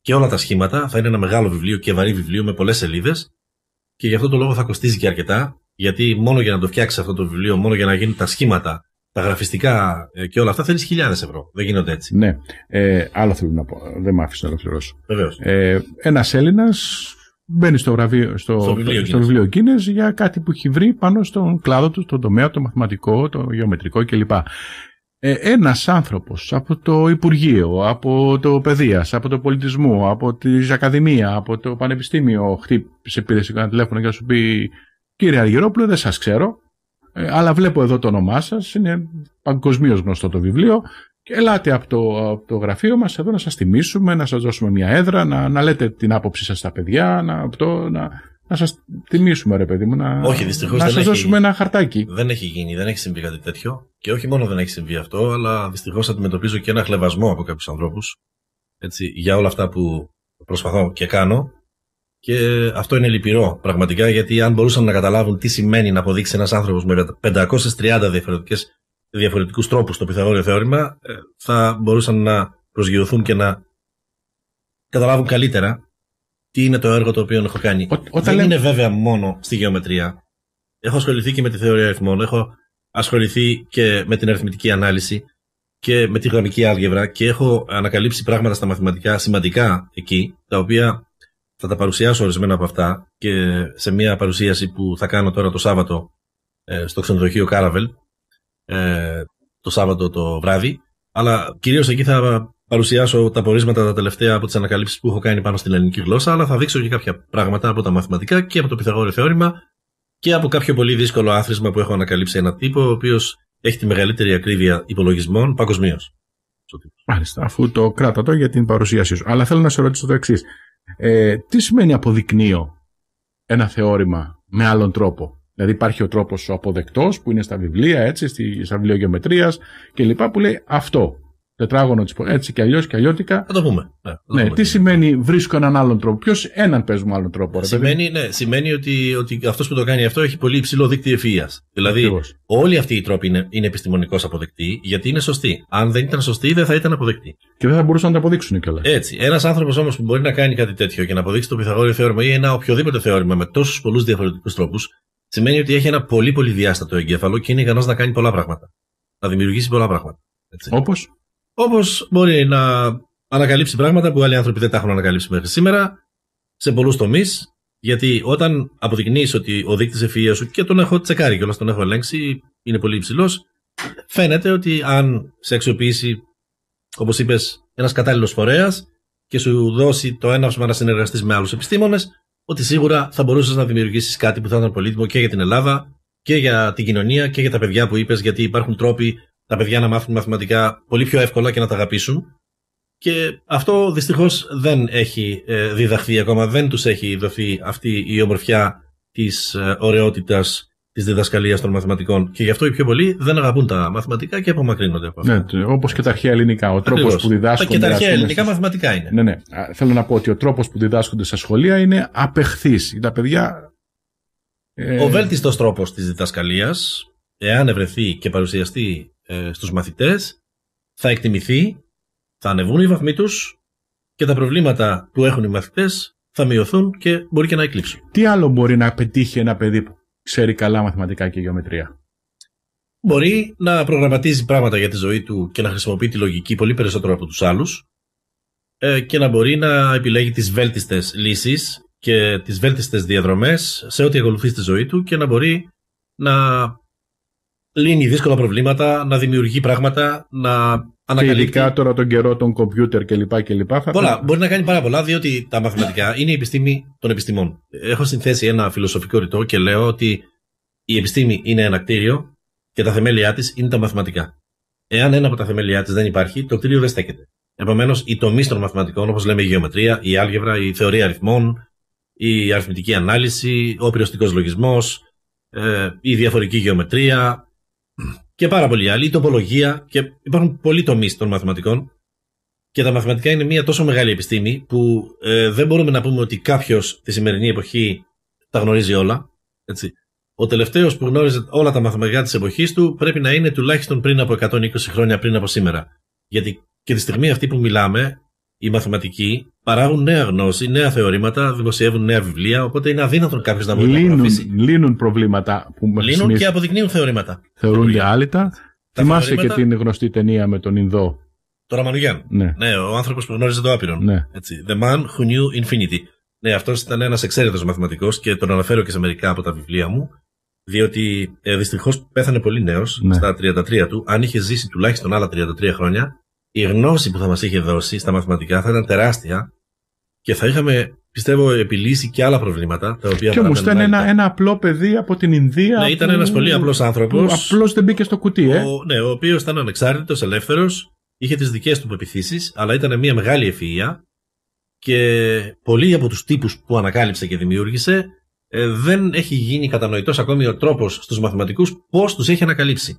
και όλα τα σχήματα. Θα είναι ένα μεγάλο βιβλίο και βαρύ βιβλίο με πολλές σελίδες. Και γι' αυτό το λόγο θα κοστίζει και αρκετά. Γιατί μόνο για να το φτιάξει αυτό το βιβλίο, μόνο για να γίνουν τα σχήματα τα γραφιστικά ε, και όλα αυτά θέλεις χιλιάδες ευρώ. Δεν γίνονται έτσι. Ναι. Ε, άλλο θέλω να πω. Δεν με άφησες να ολοκληρώσω. Βεβαίως. Ε, Ένας Έλληνας μπαίνει στο, βραβείο, στο, στο βιβλίο, Κίνε για κάτι που έχει βρει πάνω στον κλάδο του, στον τομέα, το μαθηματικό, το γεωμετρικό κλπ. Ε, ένας άνθρωπος από το Υπουργείο, από το Παιδείας, από το Πολιτισμό, από τη Ακαδημία, από το Πανεπιστήμιο χτύπησε, πήρε σε κανένα τηλέφωνο για να σου πει «Κύριε Αργυρόπουλο, δεν σας ξέρω, ε, αλλά βλέπω εδώ το όνομά σας, είναι παγκοσμίως γνωστό το βιβλίο. Και ελάτε από το, το γραφείο μας εδώ να σας τιμήσουμε, να σας δώσουμε μια έδρα, να, να λέτε την άποψή σας στα παιδιά, να, αυτό, να, να σας τιμήσουμε, ρε παιδί μου. Να, όχι, σα δώσουμε ένα χαρτάκι. Δεν έχει γίνει, δεν έχει συμβεί κάτι τέτοιο. Και όχι μόνο δεν έχει συμβεί αυτό, αλλά δυστυχώς αντιμετωπίζω και ένα χλεβασμό από κάποιους ανθρώπους. Έτσι, για όλα αυτά που προσπαθώ και κάνω. Και αυτό είναι λυπηρό πραγματικά, γιατί αν μπορούσαν να καταλάβουν τι σημαίνει να αποδείξει ένας άνθρωπος με 530 διαφορετικές διαφορετικούς τρόπους το Πιθαγόριο θεώρημα, ε, θα μπορούσαν να προσγειωθούν και να καταλάβουν καλύτερα τι είναι το έργο το οποίο έχω κάνει. όταν Δεν είναι βέβαια μόνο στη γεωμετρία. Έχω ασχοληθεί και με τη θεωρία αριθμών, έχω ασχοληθεί και με την αριθμητική ανάλυση και με τη γραμμική άλγευρα και έχω ανακαλύψει πράγματα στα μαθηματικά σημαντικά εκεί, τα οποία θα τα παρουσιάσω ορισμένα από αυτά και σε μια παρουσίαση που θα κάνω τώρα το Σάββατο ε, στο ξενοδοχείο Κάραβελ το Σάββατο το βράδυ αλλά κυρίως εκεί θα παρουσιάσω τα πορίσματα τα τελευταία από τις ανακαλύψεις που έχω κάνει πάνω στην ελληνική γλώσσα αλλά θα δείξω και κάποια πράγματα από τα μαθηματικά και από το Πυθαγόριο θεώρημα και από κάποιο πολύ δύσκολο άθροισμα που έχω ανακαλύψει ένα τύπο ο οποίος έχει τη μεγαλύτερη ακρίβεια υπολογισμών παγκοσμίως. Μάλιστα, αφού το κράτα για την παρουσίασή σου. Αλλά θέλω να σε ρωτήσω το εξής. Ε, τι σημαίνει αποδεικνύω ένα θεώρημα με άλλον τρόπο. Δηλαδή υπάρχει ο τρόπος ο αποδεκτός που είναι στα βιβλία, έτσι, στη, στα βιβλιογεωμετρίας και λοιπά που λέει αυτό τετράγωνο της Έτσι και αλλιώ και αλλιώτικα. Θα το πούμε. Ναι, το ναι πούμε. τι σημαίνει βρίσκω έναν άλλον τρόπο. Ποιος έναν παίζουμε άλλον τρόπο. Ρε, σημαίνει, ναι, σημαίνει ότι, ότι αυτός που το κάνει αυτό έχει πολύ υψηλό δίκτυο ευφυία. Δηλαδή, Ακριβώς. όλοι αυτοί οι τρόποι είναι, είναι επιστημονικώς αποδεκτοί γιατί είναι σωστοί. Αν δεν ήταν σωστοί, δεν θα ήταν αποδεκτοί. Και δεν θα μπορούσαν να τα αποδείξουν κιόλας. Έτσι. Ένας άνθρωπος όμως που μπορεί να κάνει κάτι τέτοιο και να αποδείξει το πιθαγόριο θεώρημα ή ένα οποιοδήποτε θεώρημα με τόσους πολλούς διαφορετικούς τρόπους, σημαίνει ότι έχει ένα πολύ πολύ διάστατο εγκέφαλο και είναι ικανός να κάνει πολλά πράγματα. Να δημιουργήσει πολλά πράγματα. Όπως. Όπως μπορεί να ανακαλύψει πράγματα που άλλοι άνθρωποι δεν τα έχουν ανακαλύψει μέχρι σήμερα σε πολλούς τομείς. Γιατί όταν αποδεικνύεις ότι ο δείκτης ευφυία σου και τον έχω τσεκάρει κιόλας, τον έχω ελέγξει, είναι πολύ υψηλός, φαίνεται ότι αν σε αξιοποιήσει, όπως είπες, ένας κατάλληλος φορέας και σου δώσει το έναυσμα να συνεργαστείς με άλλους επιστήμονες, ότι σίγουρα θα μπορούσες να δημιουργήσεις κάτι που θα ήταν πολύτιμο και για την Ελλάδα και για την κοινωνία και για τα παιδιά που είπες, γιατί υπάρχουν τρόποι τα παιδιά να μάθουν μαθηματικά πολύ πιο εύκολα και να τα αγαπήσουν. Και αυτό δυστυχώς δεν έχει ε, διδαχθεί ακόμα, δεν τους έχει δοθεί αυτή η ομορφιά της ε, ωραιότητας της διδασκαλίας των μαθηματικών. Και γι' αυτό οι πιο πολλοί δεν αγαπούν τα μαθηματικά και απομακρύνονται από αυτά. Ναι, όπως και τα αρχαία ελληνικά. Ο τρόπος που διδάσκονται. Και τα αρχαία ελληνικά μαθηματικά είναι. Ναι, ναι. Θέλω να πω ότι ο τρόπος που διδάσκονται στα σχολεία είναι απεχθής. Τα παιδιά. Ε... Ο βέλτιστος τρόπος της διδασκαλίας, εάν ευρεθεί και παρουσιαστεί ε, στους μαθητές, θα εκτιμηθεί, θα ανεβούν οι βαθμοί τους και τα προβλήματα που έχουν οι μαθητές θα μειωθούν και μπορεί και να εκλείψουν. Τι άλλο μπορεί να πετύχει ένα παιδί που ξέρει καλά μαθηματικά και γεωμετρία. Μπορεί να προγραμματίζει πράγματα για τη ζωή του και να χρησιμοποιεί τη λογική πολύ περισσότερο από τους άλλους ε, και να μπορεί να επιλέγει τις βέλτιστες λύσεις και τις βέλτιστες διαδρομές σε ό,τι ακολουθεί στη ζωή του και να μπορεί να λύνει δύσκολα προβλήματα, να δημιουργεί πράγματα, να ανακαλύπτει. Και ειδικά τώρα τον καιρό των κομπιούτερ κλπ. κλπ θα πολλά. Μπορεί να κάνει πάρα πολλά, διότι τα μαθηματικά είναι η επιστήμη των επιστημών. Έχω συνθέσει ένα φιλοσοφικό ρητό και λέω ότι η επιστήμη είναι ένα κτίριο και τα θεμέλια της είναι τα μαθηματικά. Εάν ένα από τα θεμέλια της δεν υπάρχει, το κτίριο δεν στέκεται. Επομένως, οι τομείς των μαθηματικών, όπως λέμε η γεωμετρία, η άλγευρα, η θεωρία αριθμών, η αριθμητική ανάλυση, ο πυροστικό λογισμός, ε, η διαφορική γεωμετρία, και πάρα πολλοί άλλοι, η τοπολογία και υπάρχουν πολλοί τομείς των μαθηματικών. Και τα μαθηματικά είναι μια τόσο μεγάλη επιστήμη που ε, δεν μπορούμε να πούμε ότι κάποιος τη σημερινή εποχή τα γνωρίζει όλα. Έτσι. Ο τελευταίος που γνώριζε όλα τα μαθηματικά της εποχής του πρέπει να είναι τουλάχιστον πριν από 120 χρόνια πριν από σήμερα. Γιατί και τη στιγμή αυτή που μιλάμε, οι μαθηματικοί παράγουν νέα γνώση, νέα θεωρήματα, δημοσιεύουν νέα βιβλία, οπότε είναι αδύνατον κάποιος να μπορεί λύνουν, να Λύνουν προβλήματα που μα Λύνουν και αποδεικνύουν θεωρήματα. Θεωρούνται άλυτα. Θυμάσαι και την γνωστή ταινία με τον Ινδό. Το Ραμανουγιάν. Ναι. ναι, ο άνθρωπος που γνώριζε το άπειρο. Ναι. Έτσι. The man who knew infinity. Ναι, αυτός ήταν ένας εξαίρετος μαθηματικός και τον αναφέρω και σε μερικά από τα βιβλία μου. Διότι ε, δυστυχώς πέθανε πολύ νέος, ναι. στα 33 του. Αν είχε ζήσει τουλάχιστον άλλα 33 χρόνια, η γνώση που θα μας είχε δώσει στα μαθηματικά θα ήταν τεράστια και θα είχαμε πιστεύω επιλύσει και άλλα προβλήματα. Τα οποία και όμως ήταν ένα, ένα απλό παιδί από την Ινδία. Ναι, ήταν ένας πολύ απλός άνθρωπος. Απλώς δεν μπήκε στο κουτί, ε. Ο, ναι, ο οποίος ήταν ανεξάρτητος, ελεύθερος, είχε τις δικές του πεπιθήσεις, αλλά ήταν μια μεγάλη ευφυα και πολλοί από τους τύπους που ανακάλυψε και δημιούργησε ε, δεν έχει γίνει κατανοητός ακόμη ο τρόπος στους μαθηματικούς πώς τους έχει ανακαλύψει.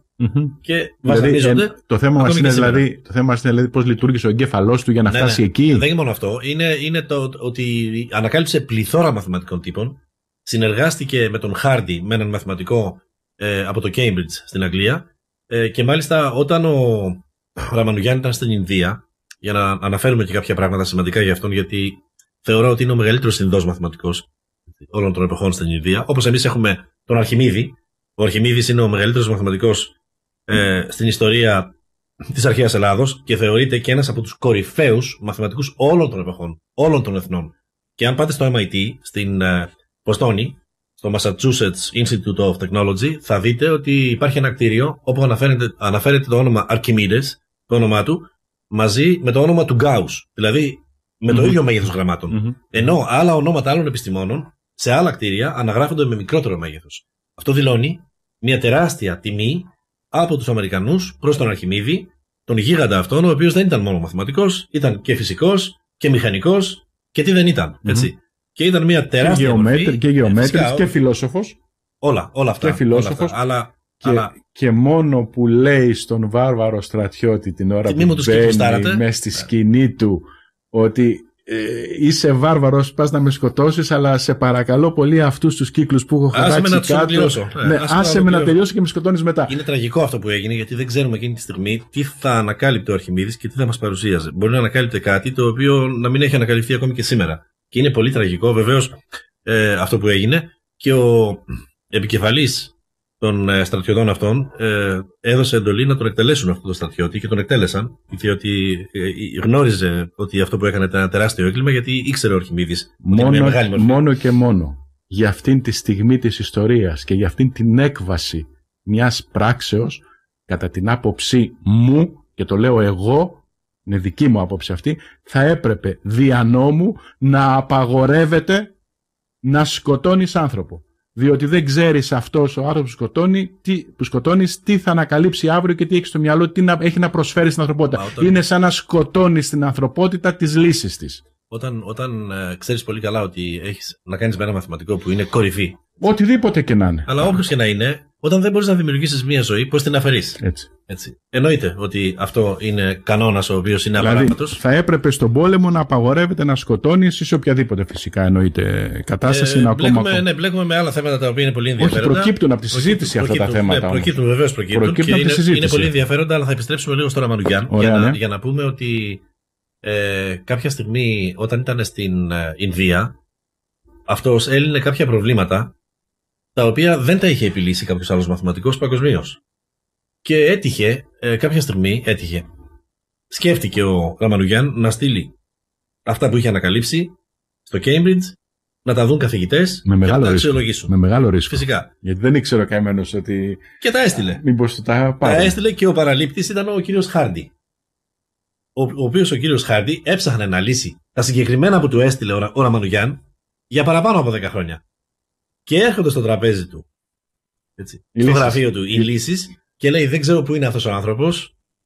Και δηλαδή, βασανίζονται. το, θέμα μας είναι, δηλαδή, το θέμα είναι δηλαδή πώς λειτουργήσε ο εγκέφαλός του για να ναι, φτάσει ναι. εκεί. Δεν είναι μόνο αυτό. Είναι, είναι το ότι ανακάλυψε πληθώρα μαθηματικών τύπων. Συνεργάστηκε με τον Χάρντι, με έναν μαθηματικό ε, από το Cambridge στην Αγγλία. Ε, και μάλιστα όταν ο Ραμανουγιάννη ήταν στην Ινδία, για να αναφέρουμε και κάποια πράγματα σημαντικά για αυτόν, γιατί θεωρώ ότι είναι ο μεγαλύτερος Ινδός μαθηματικός όλων των εποχών στην Ινδία. Όπως εμείς έχουμε τον Αρχιμίδη. Ο Αρχιμίδης είναι ο μεγαλύτερος μαθηματικός ε, στην ιστορία της αρχαίας Ελλάδος και θεωρείται και ένας από τους κορυφαίους μαθηματικούς όλων των εποχών, όλων των εθνών. Και αν πάτε στο MIT, στην ε, Ποστόνη, στο Massachusetts Institute of Technology, θα δείτε ότι υπάρχει ένα κτίριο όπου αναφέρεται, αναφέρεται το όνομα Archimedes, το όνομά του, μαζί με το όνομα του Γκάου. Δηλαδή με το ίδιο μέγεθος γραμμάτων. ενω άλλα ονόματα άλλων επιστημόνων σε άλλα κτίρια αναγράφονται με μικρότερο μέγεθος. Αυτό δηλώνει μια τεράστια τιμή από τους Αμερικανούς προς τον Αρχιμίδη, τον γίγαντα αυτόν, ο οποίος δεν ήταν μόνο μαθηματικός, ήταν και φυσικός και μηχανικός και τι δεν ήταν. Και ήταν μια τεράστια. Και, γεωμέτρη, και γεωμέτρη και φιλόσοφος. Όλα, όλα αυτά. Και φιλόσοφο. Αλλά και, μόνο που λέει στον βάρβαρο στρατιώτη την ώρα που μπαίνει στη σκηνή του ότι ε, είσαι βάρβαρος, πας να με σκοτώσεις, αλλά σε παρακαλώ πολύ αυτούς τους κύκλους που έχω χάσει. άσε με να κάτω. Ναι, ε, με να τελειώσω και με σκοτώνεις μετά. Είναι τραγικό αυτό που έγινε, γιατί δεν ξέρουμε εκείνη τη στιγμή τι θα ανακάλυπτε ο Αρχιμίδης και τι θα μας παρουσίαζε. Μπορεί να ανακάλυπτε κάτι το οποίο να μην έχει ανακαλυφθεί ακόμη και σήμερα. Και είναι πολύ τραγικό, βεβαίως, ε, αυτό που έγινε. Και ο επικεφαλής των ε, στρατιωτών αυτών ε, έδωσε εντολή να τον εκτελέσουν αυτό τον στρατιώτη και τον εκτέλεσαν, διότι ε, γνώριζε ότι αυτό που έκανε ήταν ένα τεράστιο έγκλημα, γιατί ήξερε ο μεγάλη Μόνο, μόνο και μόνο για αυτήν τη στιγμή της ιστορίας και για αυτήν την έκβαση μιας πράξεως, κατά την άποψή μου, και το λέω εγώ, είναι δική μου άποψη αυτή, θα έπρεπε δια νόμου να απαγορεύεται να σκοτώνεις άνθρωπο διότι δεν ξέρεις αυτός ο άνθρωπος που, σκοτώνει, τι, που σκοτώνεις τι θα ανακαλύψει αύριο και τι έχεις στο μυαλό, τι έχει να προσφέρει στην ανθρωπότητα. Είναι σαν να σκοτώνεις την ανθρωπότητα τις λύσεις της. Όταν, όταν ε, ξέρεις πολύ καλά ότι έχεις να κάνεις με ένα μαθηματικό που είναι κορυφή. Οτιδήποτε και να είναι. Αλλά όπω και να είναι, όταν δεν μπορείς να δημιουργήσεις μία ζωή, πώς την αφαιρείς. Έτσι. Έτσι. Εννοείται ότι αυτό είναι κανόνας ο οποίος είναι δηλαδή, Θα έπρεπε στον πόλεμο να απαγορεύεται να σκοτώνεις ή σε οποιαδήποτε φυσικά εννοείται κατάσταση. Ε, είναι μπλέκουμε, ακόμα... ναι, μπλέκουμε με άλλα θέματα τα οποία είναι πολύ ενδιαφέροντα. Όχι, προκύπτουν από τη συζήτηση αυτά τα ναι, θέματα. Ναι, προκύπτουν, βεβαίως προκύπτουν. προκύπτουν και από τη είναι, πολύ ενδιαφέροντα, αλλά θα επιστρέψουμε λίγο στο Ραμανουγιάν για, να, ναι. για να πούμε ότι ε, κάποια στιγμή όταν ήταν στην ε, Ινδία, αυτός έλυνε κάποια προβλήματα τα οποία δεν τα είχε επιλύσει κάποιος άλλος μαθηματικός παγκοσμίως. Και έτυχε, ε, κάποια στιγμή έτυχε, σκέφτηκε ο Ραμανουγιάν να στείλει αυτά που είχε ανακαλύψει στο Cambridge να τα δουν καθηγητές και να τα αξιολογήσουν. Με μεγάλο ρίσκο. Φυσικά. Γιατί δεν ήξερε καημένος ότι. Και τα έστειλε. Μήπως τα πάρει. Τα έστειλε και ο παραλήπτης ήταν ο κύριος Χάρντι. Ο, ο οποίος ο κύριος Χάρντι έψαχνε να λύσει τα συγκεκριμένα που του έστειλε ο, Ραμανουγιάν για παραπάνω από 10 χρόνια και έρχονται στο τραπέζι του. Έτσι, στο γραφείο του οι λύσεις και λέει: Δεν ξέρω πού είναι αυτός ο άνθρωπος.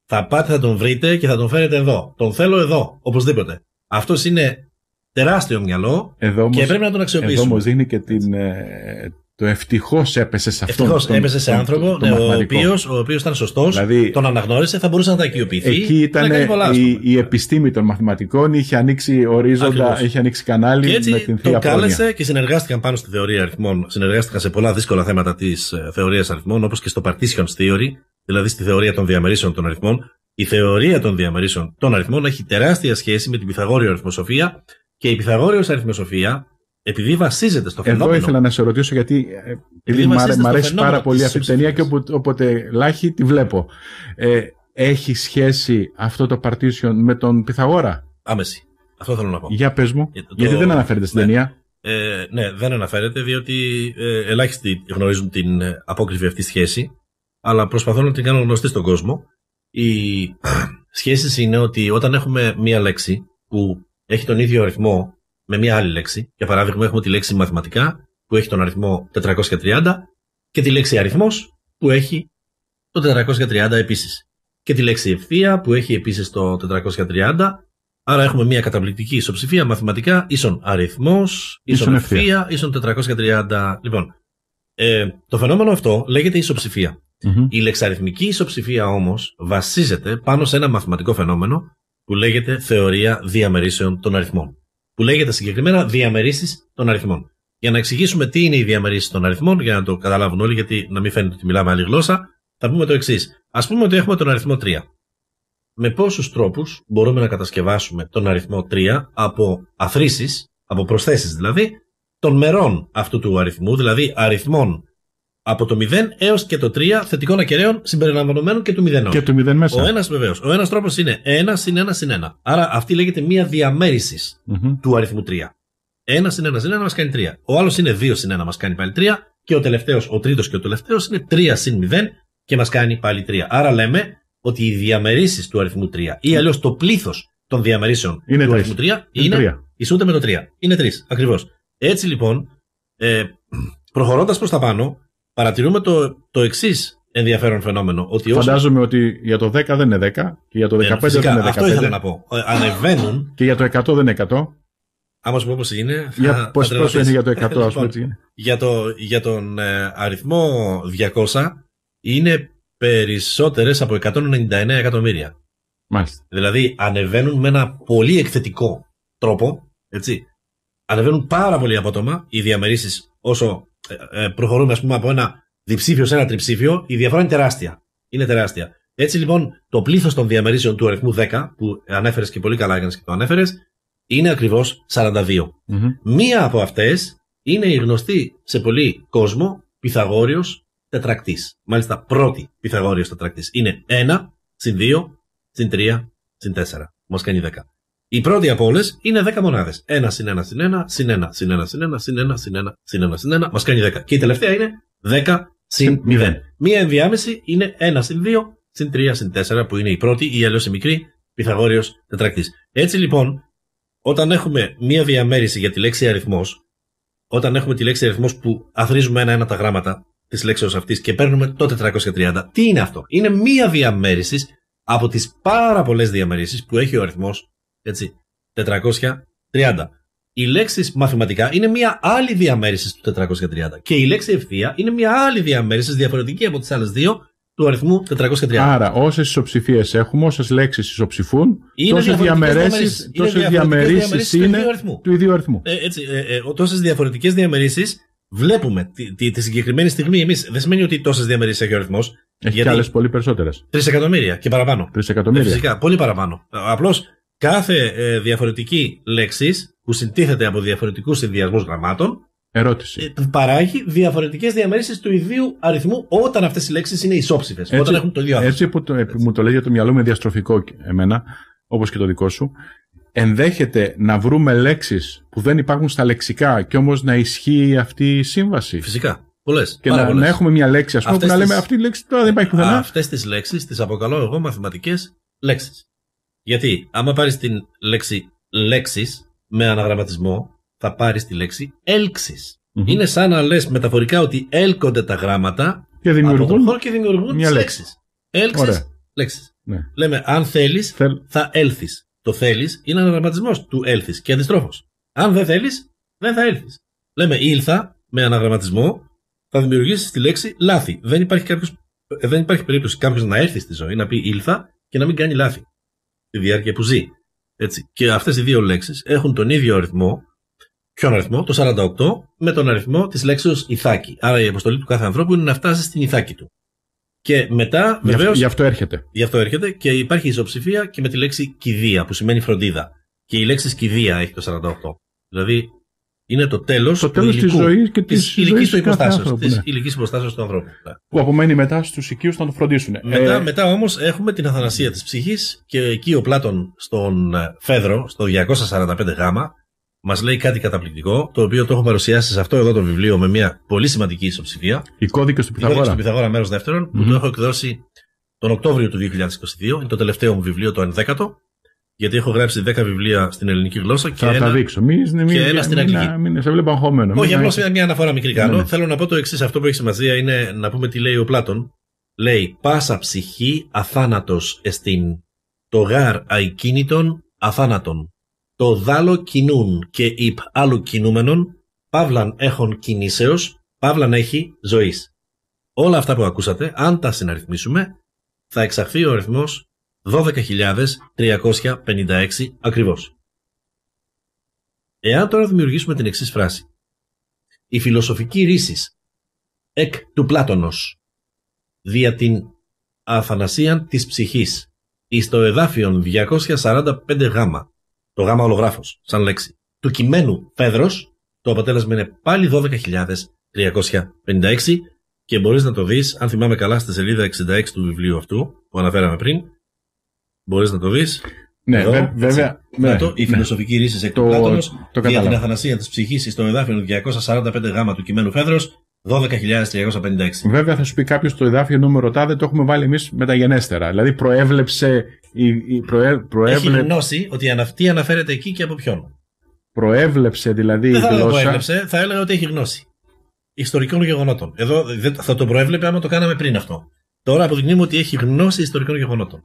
Θα πάτε, θα τον βρείτε και θα τον φέρετε εδώ. Τον θέλω εδώ, οπωσδήποτε. Αυτός είναι τεράστιο μυαλό εδώ και πρέπει να τον αξιοποιήσουμε. Εδώ όμω και την, ε, το ευτυχώς έπεσε σε αυτόν. Ευτυχώς έπεσε σε άνθρωπο, ναι, ο οποίο οποίος ήταν σωστός, δηλαδή, τον αναγνώρισε, θα μπορούσε να τα οικειοποιηθεί. Εκεί ήταν η, η, επιστήμη των μαθηματικών, είχε ανοίξει ορίζοντα, Ακριβώς. είχε ανοίξει κανάλι και έτσι με την θεία τον κάλεσε και συνεργάστηκαν πάνω στη θεωρία αριθμών. Συνεργάστηκαν σε πολλά δύσκολα θέματα της ε, θεωρίας αριθμών, όπως και στο Partitions Theory, δηλαδή στη θεωρία των διαμερίσεων των αριθμών. Η θεωρία των διαμερίσεων των αριθμών έχει τεράστια σχέση με την Πυθαγόρια αριθμοσοφία και η Πυθαγόριο αριθμοσοφία επειδή βασίζεται στο φαινόμενο. Εδώ ήθελα να σε ρωτήσω γιατί ε, επειδή μου αρέσει πάρα πολύ αυτή η ταινία και όποτε, όποτε λάχη τη βλέπω. Ε, έχει σχέση αυτό το partition με τον πιθαγόρα. Άμεση. Αυτό θέλω να πω. Για πες μου. Ε, γιατί δεν αναφέρεται στην ναι. ταινία. Ε, ναι, δεν αναφέρεται διότι ε, ελάχιστοι γνωρίζουν την ε, απόκριβη αυτή σχέση αλλά προσπαθώ να την κάνω γνωστή στον κόσμο. Οι σχέσει είναι ότι όταν έχουμε μία λέξη που έχει τον ίδιο αριθμό με μια άλλη λέξη. Για παράδειγμα, έχουμε τη λέξη μαθηματικά που έχει τον αριθμό 430 και τη λέξη αριθμός που έχει το 430 επίσης. Και τη λέξη ευθεία που έχει επίσης το 430. Άρα έχουμε μια καταπληκτική ισοψηφία μαθηματικά ίσον αριθμός, ίσον ευθεία, ίσον 430. Λοιπόν, ε, το φαινόμενο αυτό λέγεται ισοψηφία. Mm-hmm. Η λεξαριθμική ισοψηφία όμως βασίζεται πάνω σε ένα μαθηματικό φαινόμενο που λέγεται θεωρία διαμερίσεων των αριθμών που λέγεται συγκεκριμένα διαμερίσει των αριθμών. Για να εξηγήσουμε τι είναι οι διαμερίσει των αριθμών, για να το καταλάβουν όλοι, γιατί να μην φαίνεται ότι μιλάμε άλλη γλώσσα, θα πούμε το εξής. Ας πούμε ότι έχουμε τον αριθμό 3. Με πόσους τρόπους μπορούμε να κατασκευάσουμε τον αριθμό 3 από αθρήσεις, από προσθέσεις δηλαδή, των μερών αυτού του αριθμού, δηλαδή αριθμών από το 0 έως και το 3 θετικών ακεραίων συμπεριλαμβανομένων και του 0. Και του 0 μέσα. Ο ένας βεβαίως. Ο ένας τρόπος είναι 1 συν 1 συν 1. Άρα αυτή λέγεται μία διαμέρισης mm-hmm. του αριθμού 3. 1 συν 1 συν 1 μας κάνει 3. Ο άλλος είναι 2 συν 1 μας κάνει πάλι 3. Και ο τελευταίος, ο τρίτος και ο τελευταίος είναι 3 συν 0 και μας κάνει πάλι 3. Άρα λέμε ότι οι διαμερίσεις του αριθμού 3 ή αλλιώς το πλήθος των διαμερίσεων είναι του 3. αριθμού 3 είναι, είναι 3. ισούνται με το 3. Είναι 3. Ακριβώς. Έτσι λοιπόν, ε, προχωρώντας προς τα πάνω, παρατηρούμε το, το εξής ενδιαφέρον φαινόμενο. Ότι όσο... Φαντάζομαι ότι για το 10 δεν είναι 10 και για το 15 ε, φυσικά, δεν είναι 15. Αυτό ήθελα να πω. Ε, ανεβαίνουν. και για το 100 δεν είναι 100. Άμα σου πω πώς είναι. Για, είναι για το 100, πούμε. Λοιπόν, για, το, για τον ε, αριθμό 200 είναι περισσότερες από 199 εκατομμύρια. Μάλιστα. Δηλαδή ανεβαίνουν με ένα πολύ εκθετικό τρόπο, έτσι. Ανεβαίνουν πάρα πολύ απότομα οι διαμερίσει όσο ε, ε, προχωρούμε ας πούμε, από ένα διψήφιο σε ένα τριψήφιο, η διαφορά είναι τεράστια. Είναι τεράστια. Έτσι λοιπόν, το πλήθος των διαμερίσεων του αριθμού 10, που ανέφερες και πολύ καλά έκανε και το ανέφερες, είναι ακριβώς 42. Μία από αυτές είναι η γνωστή σε πολύ κόσμο Πυθαγόριος τετρακτής. Μάλιστα, πρώτη Πυθαγόριος τετρακτής. Είναι 1 συν 2 συν 3 συν 4. Μας κάνει 10. Η πρώτη από όλες είναι 10 μονάδε. 1 συν 1 συν 1 συν 1 συν 1 συν 1 συν 1 συν 1 συν 1 συν 1 μας κάνει 10. Και η τελευταία είναι 10 συν 0. Μία ενδιάμεση είναι 1 συν 2 συν 3 συν 4 που είναι η πρώτη ή αλλιώς η μικρή Πυθαγόριος τετρακτής. Έτσι λοιπόν, όταν έχουμε μία διαμέριση για τη λέξη αριθμός, όταν έχουμε τη λέξη αριθμός που αθροίζουμε ενα ένα-ένα τα γράμματα της λέξεως αυτής και παίρνουμε το 430, τι είναι αυτό. Είναι μία διαμέρισης από τις πάρα πολλές διαμερίσει που έχει ο αριθμός έτσι. 430. Οι λέξεις μαθηματικά είναι μια άλλη διαμέρισης του 430. Και η λέξη ευθεία είναι μια άλλη διαμέρισης διαφορετική από τις άλλες δύο του αριθμού 430. Άρα, όσες ισοψηφίες έχουμε, όσες λέξεις ισοψηφούν, τόσε διαμερίσει είναι του ίδιου αριθμού. Ε, έτσι, ε, ε, τόσες διαφορετικές διαμερίσεις βλέπουμε τη, συγκεκριμένη στιγμή εμείς. Δεν σημαίνει ότι τόσες διαμερίσεις έχει ο αριθμός. Έχει κι άλλες πολύ περισσότερες. Τρεις εκατομμύρια και παραπάνω. Τρεις εκατομμύρια. Ε, φυσικά, πολύ παραπάνω. Ε, Απλώς Κάθε ε, διαφορετική λέξη που συντίθεται από διαφορετικούς συνδυασμούς γραμμάτων Ερώτηση. Ε, παράγει διαφορετικές διαμερίσει του ιδίου αριθμού όταν αυτές οι λέξεις είναι ισόψηφες. Όταν έχουν το ίδιο Έτσι που το, ε, έτσι. μου το λέει για το μυαλό μου διαστροφικό εμένα, όπως και το δικό σου. Ενδέχεται να βρούμε λέξεις που δεν υπάρχουν στα λεξικά και όμως να ισχύει αυτή η σύμβαση. Φυσικά. Πολλές, και να, έχουμε μια λέξη, ας πούμε, που να λέμε αυτή η λέξη τώρα δεν υπάρχει πουθενά. Αυτές τις λέξεις τις αποκαλώ εγώ μαθηματικές λέξεις. Γιατί άμα πάρεις την λέξη λέξη με αναγραμματισμό θα πάρεις τη λεξη ελξη Είναι σαν να λες μεταφορικά ότι έλκονται τα γράμματα και δημιουργούν, από τον και δημιουργούν μια λέξη. λέξεις. Έλξεις, ναι. Λέμε αν θέλεις, θα έλθεις. Το θέλεις, είναι αναγραμματισμός του έλθεις και αντιστρόφως. Αν δεν θέλεις, δεν θα έλθεις. Λέμε ήλθα με αναγραμματισμό θα δημιουργήσεις τη λέξη λάθη. Δεν υπάρχει, κάποιος, ε, δεν υπάρχει περίπτωση κάποιος να έρθει στη ζωή να πει ήλθα και να μην κάνει λάθη τη διάρκεια που ζει. Έτσι. Και αυτές οι δύο λέξεις έχουν τον ίδιο αριθμό, ποιον αριθμό, το 48, με τον αριθμό της λέξης Ιθάκη. Άρα η αποστολή του κάθε ανθρώπου είναι να φτάσει στην Ιθάκη του. Και μετά, βεβαίως. Γι' αυτό έρχεται. Γι' αυτό έρχεται και υπάρχει ισοψηφία και με τη λέξη κηδεία, που σημαίνει φροντίδα. Και η λέξη κηδεία έχει το 48. Δηλαδή, είναι το τέλος τέλος της ζωής και της ηλική υποστάσεω του ανθρώπου. Που απομένει μετά στους οικείους να το φροντίσουν. Ε, μετά, ε... όμως έχουμε την αθανασία της ψυχής και εκεί ο Πλάτων στον ε, Φέδρο, στο 245 Γ, μας λέει κάτι καταπληκτικό, το οποίο το έχω παρουσιάσει σε αυτό εδώ το βιβλίο με μια πολύ σημαντική ισοψηφία. Οι κώδικε του Πιθαγόρα. Οι κώδικε του Πιθαγόρα, μέρο που το έχω εκδώσει τον Οκτώβριο του 2022. Είναι το τελευταίο μου βιβλίο, το 11ο. Γιατί έχω γράψει 10 βιβλία στην ελληνική γλώσσα και. Θα ένα, τα δείξω. Μην, μην, και ένα στην αγγλική. Μην, σε βλέπω αγχωμένο. Όχι, απλώς μια, μια αναφορά μικρή κάνω. Ναι, ναι. Θέλω να πω το εξής. Αυτό που έχει σημασία είναι να πούμε τι λέει ο Πλάτων. Λέει Πάσα ψυχή αθάνατος εστίν. Το γάρ αϊκίνητον αθάνατον. Το δάλο κινούν και υπ άλλου κινούμενων. Παύλαν έχουν κινήσεως. Παύλαν έχει ζωής. Όλα αυτά που ακούσατε, αν τα συναριθμίσουμε, θα εξαχθεί ο αριθμός 12.356 ακριβώς. Εάν τώρα δημιουργήσουμε την εξής φράση. Η φιλοσοφική ρίσης εκ του Πλάτωνος δια την αθανασία της ψυχής εις το εδάφιον 245 γάμα το γάμα ολογράφος σαν λέξη του κειμένου Πέδρος το αποτέλεσμα είναι πάλι 12.356 και μπορείς να το δεις αν θυμάμαι καλά στη σελίδα 66 του βιβλίου αυτού που αναφέραμε πριν Μπορείς να το δεις. Ναι, Εδώ, βέβαια. Ναι, ναι. το, η φιλοσοφική ναι. ρίσης το, το για την αθανασία της ψυχής στο εδάφιο 245 γ του κειμένου Φέδρος 12.356. Βέβαια, θα σου πει κάποιος το εδάφιο νούμερο τάδε το έχουμε βάλει εμείς μεταγενέστερα. Δηλαδή, προέβλεψε. Η, η προέ, προέβλε... Έχει γνώση ότι αυτή αναφέρεται εκεί και από ποιον. Προέβλεψε δηλαδή δεν θα γλώσσα. Δεν προέβλεψε, θα έλεγα ότι έχει γνώση ιστορικών γεγονότων. Εδώ θα το προέβλεπε άμα το κάναμε πριν αυτό. Τώρα αποδεικνύουμε ότι έχει γνώση ιστορικών γεγονότων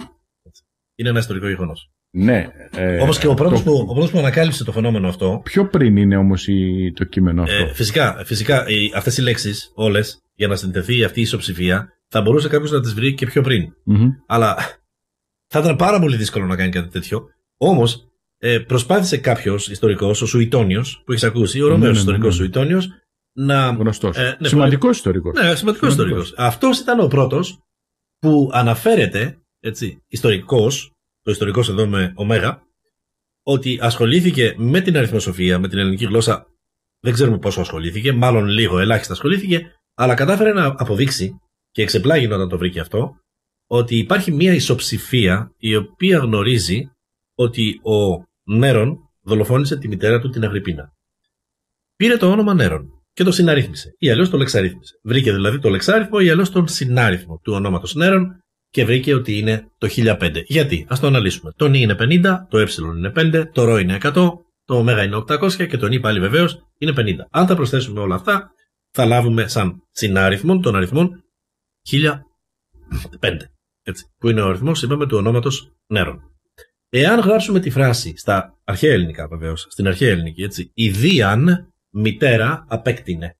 είναι ένα ιστορικό γεγονός. Ναι. Ε, και ο πρώτος το... που, που ανακάλυψε το φαινόμενο αυτό. Πιο πριν είναι όμως το κείμενο ε, αυτό. Ε, φυσικά, φυσικά αυτές οι λέξεις όλες για να συνδεθεί αυτή η ισοψηφία θα μπορούσε κάποιος να τις βρει και πιο πριν. Αλλά θα ήταν πάρα πολύ δύσκολο να κάνει κάτι τέτοιο. Όμως ε, προσπάθησε κάποιος ιστορικός, ο Σουητόνιος, που έχεις ακούσει, ο Ρωμαίο ναι, ιστορικό ναι, ναι. ναι, ναι. Σουητόνιος, να. Γνωστός. Ε, ναι, σημαντικός ιστορικός. Ναι, σημαντικός ιστορικός. Αυτός ήταν ο πρώτος που αναφέρεται, ιστορικός, το ιστορικό εδώ με ωμέγα, ότι ασχολήθηκε με την αριθμοσοφία, με την ελληνική γλώσσα, δεν ξέρουμε πόσο ασχολήθηκε, μάλλον λίγο, ελάχιστα ασχολήθηκε, αλλά κατάφερε να αποδείξει και εξεπλάγει όταν το βρήκε αυτό, ότι υπάρχει μία ισοψηφία η οποία γνωρίζει ότι ο Νέρον δολοφόνησε τη μητέρα του την Αγρυπίνα. Πήρε το όνομα Νέρον και το συναρρύθμισε, ή αλλιώς το λεξαρρύθμισε. Βρήκε δηλαδή το λεξάριθμο ή αλλιώς τον συνάριθμο του ονόματος Νέρον και βρήκε ότι είναι το 1005. Γιατί, ας το αναλύσουμε. Το νη είναι 50, το ε είναι 5, το ρο είναι 100, το ω είναι 800 και το νη πάλι βεβαίως είναι 50. Αν τα προσθέσουμε όλα αυτά, θα λάβουμε σαν συνάριθμον των αριθμών 1005. Έτσι, που είναι ο αριθμός, είπαμε, του ονόματος νερών. Εάν γράψουμε τη φράση στα αρχαία ελληνικά βεβαίως, στην αρχαία ελληνική, έτσι, η Δίαν μητέρα απέκτηνε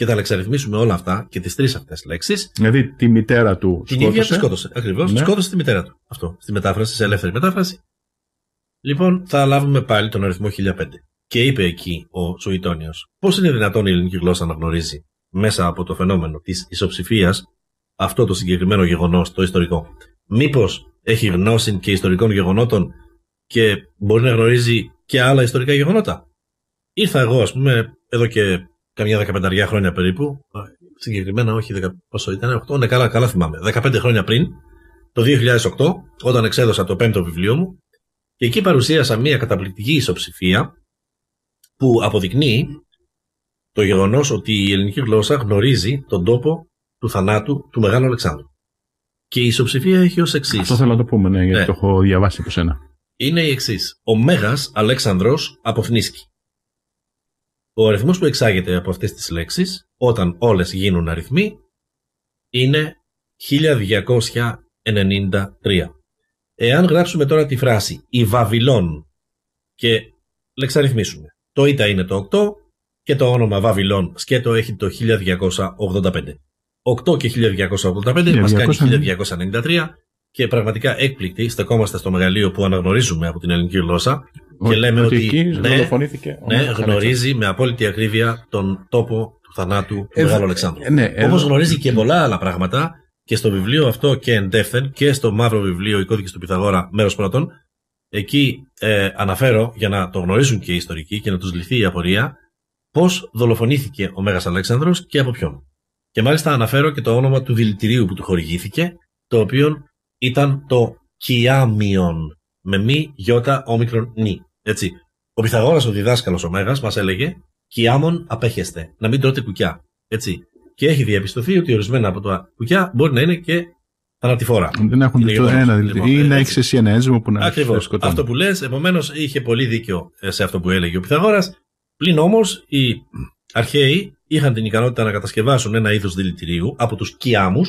και θα λεξαριθμίσουμε όλα αυτά και τις τρεις αυτές λέξεις. Δηλαδή τη μητέρα του την σκότωσε. Την ίδια της σκότωσε. Ακριβώς. Ναι. Σκότωσε τη μητέρα του. Αυτό. Στη μετάφραση, σε ελεύθερη μετάφραση. Λοιπόν, θα λάβουμε πάλι τον αριθμό 1005. Και είπε εκεί ο Σουητόνιος, πώς είναι δυνατόν η ελληνική γλώσσα να γνωρίζει μέσα από το φαινόμενο της ισοψηφίας αυτό το συγκεκριμένο γεγονός, το ιστορικό. Μήπως έχει γνώση και ιστορικών γεγονότων και μπορεί να γνωρίζει και άλλα ιστορικά γεγονότα. Ήρθα εγώ, ας πούμε, εδώ και καμιά δεκαπενταριά χρόνια περίπου, συγκεκριμένα όχι, δεκα, πόσο ήταν, 8, ναι καλά, καλά θυμάμαι, 15 χρόνια πριν, το 2008, όταν εξέδωσα το πέμπτο βιβλίο μου, και εκεί παρουσίασα μια καταπληκτική ισοψηφία που αποδεικνύει το γεγονός ότι η ελληνική γλώσσα γνωρίζει τον τόπο του θανάτου του Μεγάλου Αλεξάνδρου. Και η ισοψηφία έχει ως εξής. Αυτό θέλω να το πούμε, ναι, γιατί ναι. το έχω διαβάσει από σένα. Είναι η εξής. Ο Μέγας Αλέξανδρος Αποθνίσκη. Ο αριθμός που εξάγεται από αυτές τις λέξεις, όταν όλες γίνουν αριθμοί, είναι 1293. Εάν γράψουμε τώρα τη φράση «Η Βαβυλών» και λεξαριθμίσουμε, το ήτα είναι το 8 και το όνομα Βαβυλών σκέτο έχει το 1285. 8 και 1285 μας κάνει 1293 και πραγματικά έκπληκτοι στεκόμαστε στο μεγαλείο που αναγνωρίζουμε από την ελληνική γλώσσα και λέμε ότι, ναι, Ναι, ναι γνωρίζει με απόλυτη ακρίβεια τον τόπο του θανάτου του ε, Μεγάλου Αλεξάνδρου. Ναι, ε, Όπως γνωρίζει και πολλά άλλα πράγματα και στο βιβλίο αυτό και εντεύθεν και στο μαύρο βιβλίο Οι κώδικες του Πιθαγόρα, μέρο πρώτων, εκεί ε, αναφέρω για να το γνωρίζουν και οι ιστορικοί και να τους λυθεί η απορία πώς δολοφονήθηκε ο Μέγας Αλέξανδρος και από ποιον. Και μάλιστα αναφέρω και το όνομα του δηλητηρίου που του χορηγήθηκε, το οποίο ήταν το Κιάμιον με μη γιώτα όμικρον νη. Έτσι. Ο πιθαγόρα, ο διδάσκαλος ο Μέγα, μας έλεγε: Κιάμον απέχεστε, να μην τρώτε κουκιά. Έτσι. Και έχει διαπιστωθεί ότι ορισμένα από τα κουκιά μπορεί να είναι και θανατηφόρα. Δεν έχουν δει ένα δηλαδή. Ή να έχει ένα που να Ακριβώς. Αυτό που λες, επομένως είχε πολύ δίκιο ε, σε αυτό που έλεγε ο Πιθαγόρα. Πλην όμως οι αρχαίοι είχαν την ικανότητα να κατασκευάσουν ένα είδος δηλητηρίου από τους κιάμους,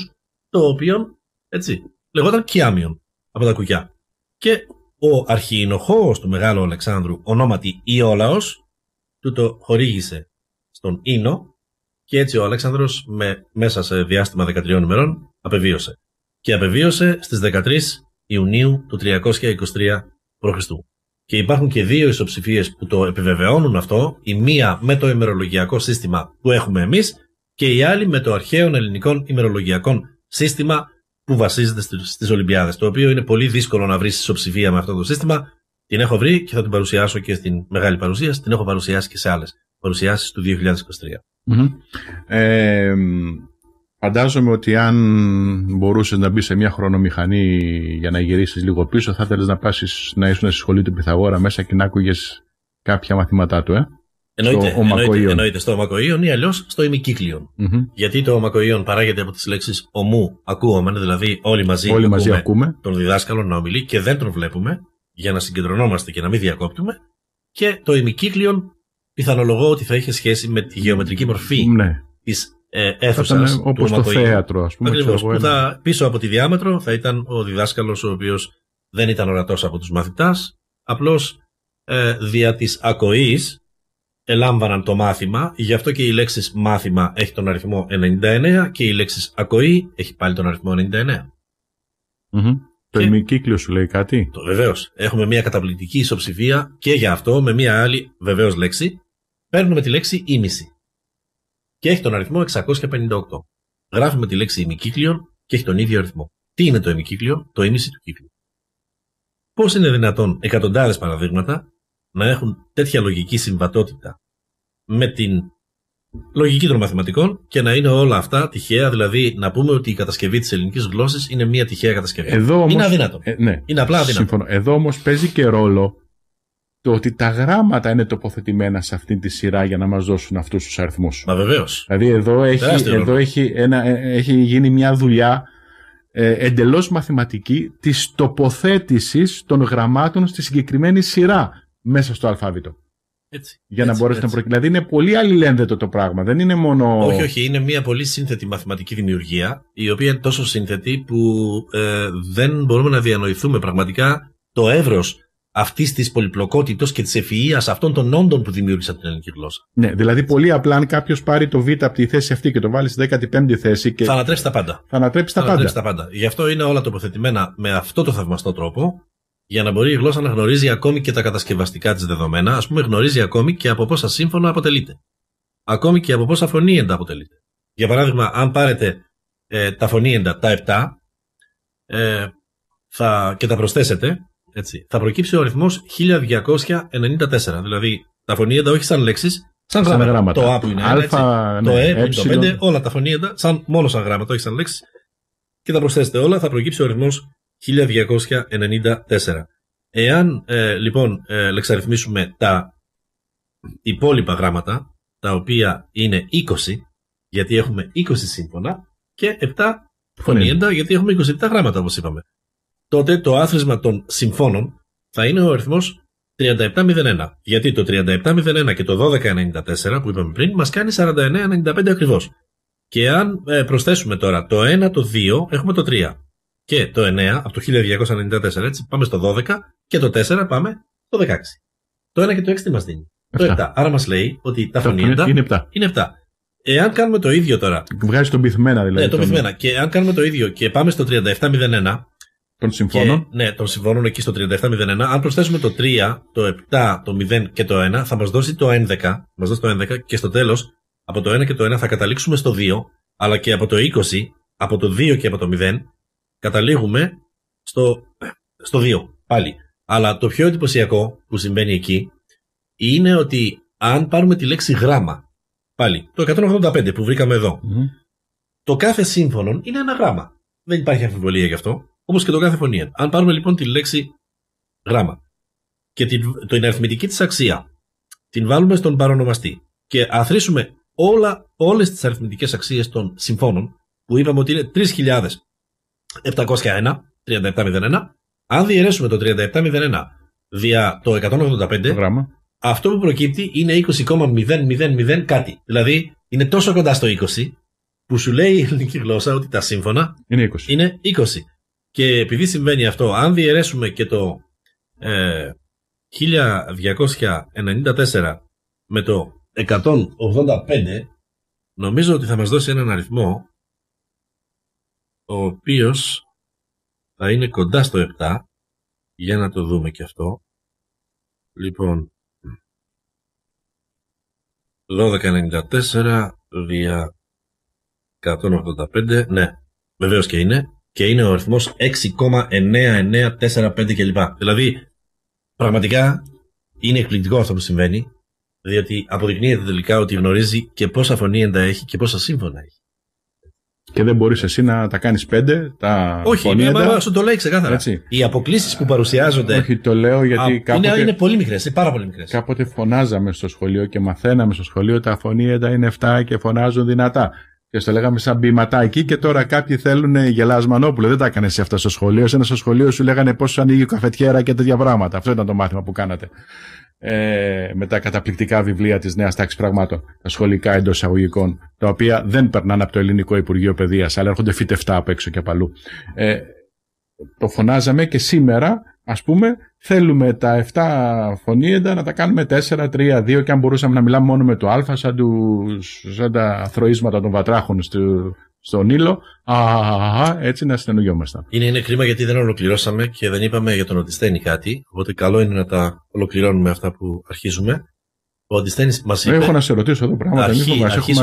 το οποίο έτσι, λεγόταν κιάμιον από τα κουκιά. Και ο αρχιεινοχώος του Μεγάλου Αλεξάνδρου ονόματι Ιόλαος του το χορήγησε στον Ίνο και έτσι ο Αλέξανδρος με, μέσα σε διάστημα 13 ημερών απεβίωσε. Και απεβίωσε στις 13 Ιουνίου του 323 π.Χ. Και υπάρχουν και δύο ισοψηφίες που το επιβεβαιώνουν αυτό, η μία με το ημερολογιακό σύστημα που έχουμε εμείς και η άλλη με το αρχαίο ελληνικό ημερολογιακό σύστημα που βασίζεται στις Ολυμπιάδες. Το οποίο είναι πολύ δύσκολο να βρεις ισοψηφία με αυτό το σύστημα. Την έχω βρει και θα την παρουσιάσω και στην μεγάλη παρουσίαση. Την έχω παρουσιάσει και σε άλλες παρουσιάσεις του 2023. Mm-hmm. φαντάζομαι ότι αν μπορούσες να μπεις σε μια χρονομηχανή για να γυρίσεις λίγο πίσω, θα ήθελες να πάσει να ήσουν στη σχολή του Πιθαγόρα μέσα και να άκουγες κάποια μαθήματά του, ε. Εννοείται, εννοείται στο ομακοίον ή αλλιώς στο ημικυκλιον Γιατί το ομακοίον παράγεται από τις λέξεις ομού ακούμε, δηλαδή όλοι μαζί, όλοι ακούμε, μαζί τον διδάσκαλο να ομιλεί και δεν τον βλέπουμε για να συγκεντρωνόμαστε και να μην διακόπτουμε. Και το ημικύκλιον πιθανολογώ ότι θα είχε σχέση με τη γεωμετρική μορφή ναι. της ε, αίθουσα. Όπως το θέατρο, ας πούμε. Ακριβώς. πίσω από τη διάμετρο θα ήταν ο διδάσκαλος ο οποίος δεν ήταν ορατός από τους μαθητάς, απλώς ε, δια της ακοής ελάμβαναν το μάθημα, γι' αυτό και η λέξη μάθημα έχει τον αριθμό 99 και η λέξη ακοή έχει πάλι τον αριθμό 99. Το ημικύκλιο σου λέει κάτι. Το βεβαίως. Έχουμε μια καταπληκτική ισοψηφία και γι' αυτό με μια άλλη βεβαίως λέξη. Παίρνουμε τη λέξη ήμιση. Και έχει τον αριθμό 658. Γράφουμε τη λέξη ημικύκλιο και έχει τον ίδιο αριθμό. Τι είναι το ημικύκλιο, το ήμιση του κύκλου. Πώς είναι δυνατόν εκατοντάδες παραδείγματα να έχουν τέτοια λογική συμβατότητα με την λογική των μαθηματικών και να είναι όλα αυτά τυχαία, δηλαδή να πούμε ότι η κατασκευή της ελληνικής γλώσσας είναι μια τυχαία κατασκευή. Εδώ είναι αδύνατο. Ε, ναι. Είναι απλά αδύνατο. Εδώ όμως παίζει και ρόλο το ότι τα γράμματα είναι τοποθετημένα σε αυτή τη σειρά για να μας δώσουν αυτούς τους αριθμούς. Μα βεβαίως. Δηλαδή εδώ έχει, εδώ έχει, ένα, ε, έχει γίνει μια δουλειά ε, εντελώς μαθηματική της τοποθέτησης των γραμμάτων στη συγκεκριμένη σειρά μέσα στο αλφάβητο. Έτσι, για να μπορέσει να προκύψει. Δηλαδή είναι πολύ αλληλένδετο το πράγμα. Δεν είναι μόνο. Όχι, όχι. Είναι μια πολύ σύνθετη μαθηματική δημιουργία, η οποία είναι τόσο σύνθετη που ε, δεν μπορούμε να διανοηθούμε πραγματικά το εύρος αυτής της πολυπλοκότητα και της ευφυα αυτών των όντων που δημιούργησαν την ελληνική γλώσσα. Ναι, δηλαδή πολύ απλά, αν κάποιος πάρει το Β από τη θέση αυτή και το βάλει στη 15η θέση. Και... Θα ανατρέψει τα πάντα. Θα ανατρέψει τα, τα πάντα. Γι' αυτό είναι όλα τοποθετημένα με αυτό το θαυμαστό τρόπο για να μπορεί η γλώσσα να γνωρίζει ακόμη και τα κατασκευαστικά της δεδομένα, ας πούμε, γνωρίζει ακόμη και από πόσα σύμφωνα αποτελείται. Ακόμη και από πόσα φωνήεντα αποτελείται. Για παράδειγμα, αν πάρετε ε, τα φωνήεντα τα 7 ε, θα, και τα προσθέσετε, έτσι, θα προκύψει ο αριθμό 1294. Δηλαδή, τα φωνήεντα όχι σαν λέξεις, σαν, γράμματα. Το Α που είναι Α, το Ε, ε το ε, 5, όλα τα φωνήεντα, σαν, μόνο σαν γράμματα, όχι σαν λέξεις. Και τα προσθέσετε όλα, θα προκύψει ο αριθμό 1294. Εάν ε, λοιπόν ε, λεξαριθμίσουμε τα υπόλοιπα γράμματα, τα οποία είναι 20, γιατί έχουμε 20 σύμφωνα, και 7 φωνήεντα, γιατί έχουμε 27 γράμματα όπως είπαμε. Τότε το άθροισμα των συμφώνων θα είναι ο αριθμός 3701. Γιατί το 3701 και το 1294 που είπαμε πριν μας κάνει 4995 ακριβώς. Και αν ε, προσθέσουμε τώρα το 1, το 2, έχουμε το 3 και το 9 από το 1294, έτσι, πάμε στο 12 και το 4 πάμε στο 16. Το 1 και το 6 τι μας δίνει. Το 7. Άρα μας λέει ότι τα φωνήματα είναι 7. Είναι 7. Εάν κάνουμε το ίδιο τώρα. Βγάζει τον πυθμένα δηλαδή. Ναι, τον πυθμένα. Και αν κάνουμε το ίδιο και πάμε στο 3701. Των συμφώνων. ναι, των συμφώνων εκεί στο 3701. Αν προσθέσουμε το 3, το 7, το 0 και το 1, θα μας δώσει το 11. Μας δώσει το 11 και στο τέλος, από το 1 και το 1 θα καταλήξουμε στο 2, αλλά και από το 20, από το 2 και από το 0, καταλήγουμε στο, στο 2 πάλι. Αλλά το πιο εντυπωσιακό που συμβαίνει εκεί είναι ότι αν πάρουμε τη λέξη γράμμα, πάλι, το 185 που βρήκαμε το κάθε σύμφωνο είναι ένα γράμμα. Δεν υπάρχει αμφιβολία γι' αυτό, Όμω και το κάθε φωνία. Αν πάρουμε λοιπόν τη λέξη γράμμα και την, την αριθμητική της αξία, την βάλουμε στον παρονομαστή και αθροίσουμε όλε όλες τις αριθμητικές αξίες των συμφώνων που είπαμε ότι είναι 3.000 701, 3701, αν διαιρέσουμε το 3701 δια το 185, αυτό που προκύπτει είναι 20,000 κάτι. Δηλαδή είναι τόσο κοντά στο 20 που σου λέει η ελληνική γλώσσα ότι τα σύμφωνα είναι 20. Είναι 20. Και επειδή συμβαίνει αυτό, αν διαιρέσουμε και το ε, 1294 με το 185, νομίζω ότι θα μας δώσει έναν αριθμό ο οποίος θα είναι κοντά στο 7 για να το δούμε και αυτό λοιπόν 1294 δια 185 ναι βεβαίως και είναι και είναι ο αριθμός 6,9945 κλπ δηλαδή πραγματικά είναι εκπληκτικό αυτό που συμβαίνει διότι αποδεικνύεται τελικά ότι γνωρίζει και πόσα φωνή έχει και πόσα σύμφωνα έχει και δεν μπορείς εσύ να τα κάνεις πέντε. Τα Όχι, ναι, σου το λέει ξεκάθαρα. Έτσι. Οι αποκλήσεις που παρουσιάζονται. Όχι, το λέω γιατί α, κάποτε. Είναι, είναι πολύ μικρές, είναι πάρα πολύ μικρές. Κάποτε φωνάζαμε στο σχολείο και μαθαίναμε στο σχολείο τα φωνήεντα είναι 7 και φωνάζουν δυνατά. Και στο λέγαμε σαν ποιηματάκι και τώρα κάποιοι θέλουν γελάσμανόπουλο. Δεν τα έκανες αυτά στο σχολείο. Σε ένα στο σχολείο σου λέγανε πόσο ανοίγει η καφετιέρα και τέτοια πράγματα. Αυτό ήταν το μάθημα που κάνατε ε, με τα καταπληκτικά βιβλία της νέας τάξης πραγμάτων, τα σχολικά εντός αγωγικών, τα οποία δεν περνάνε από το Ελληνικό Υπουργείο Παιδείας, αλλά έρχονται φυτευτά από έξω και απ' Ε, το φωνάζαμε και σήμερα, ας πούμε, θέλουμε τα 7 φωνήεντα να τα κάνουμε 4, 3, 2 και αν μπορούσαμε να μιλάμε μόνο με το α, σαν, τους, σαν τα θροίσματα των βατράχων στο, στον ήλο, α, έτσι να συνεννουγιόμασταν. Είναι, είναι κρίμα γιατί δεν ολοκληρώσαμε και δεν είπαμε για τον Οντιστένη κάτι, οπότε καλό είναι να τα ολοκληρώνουμε αυτά που αρχίζουμε. Ο Αντιστένη μας είπε. Έχω να σε ρωτήσω εδώ πράγματα. Αρχή, αρχή,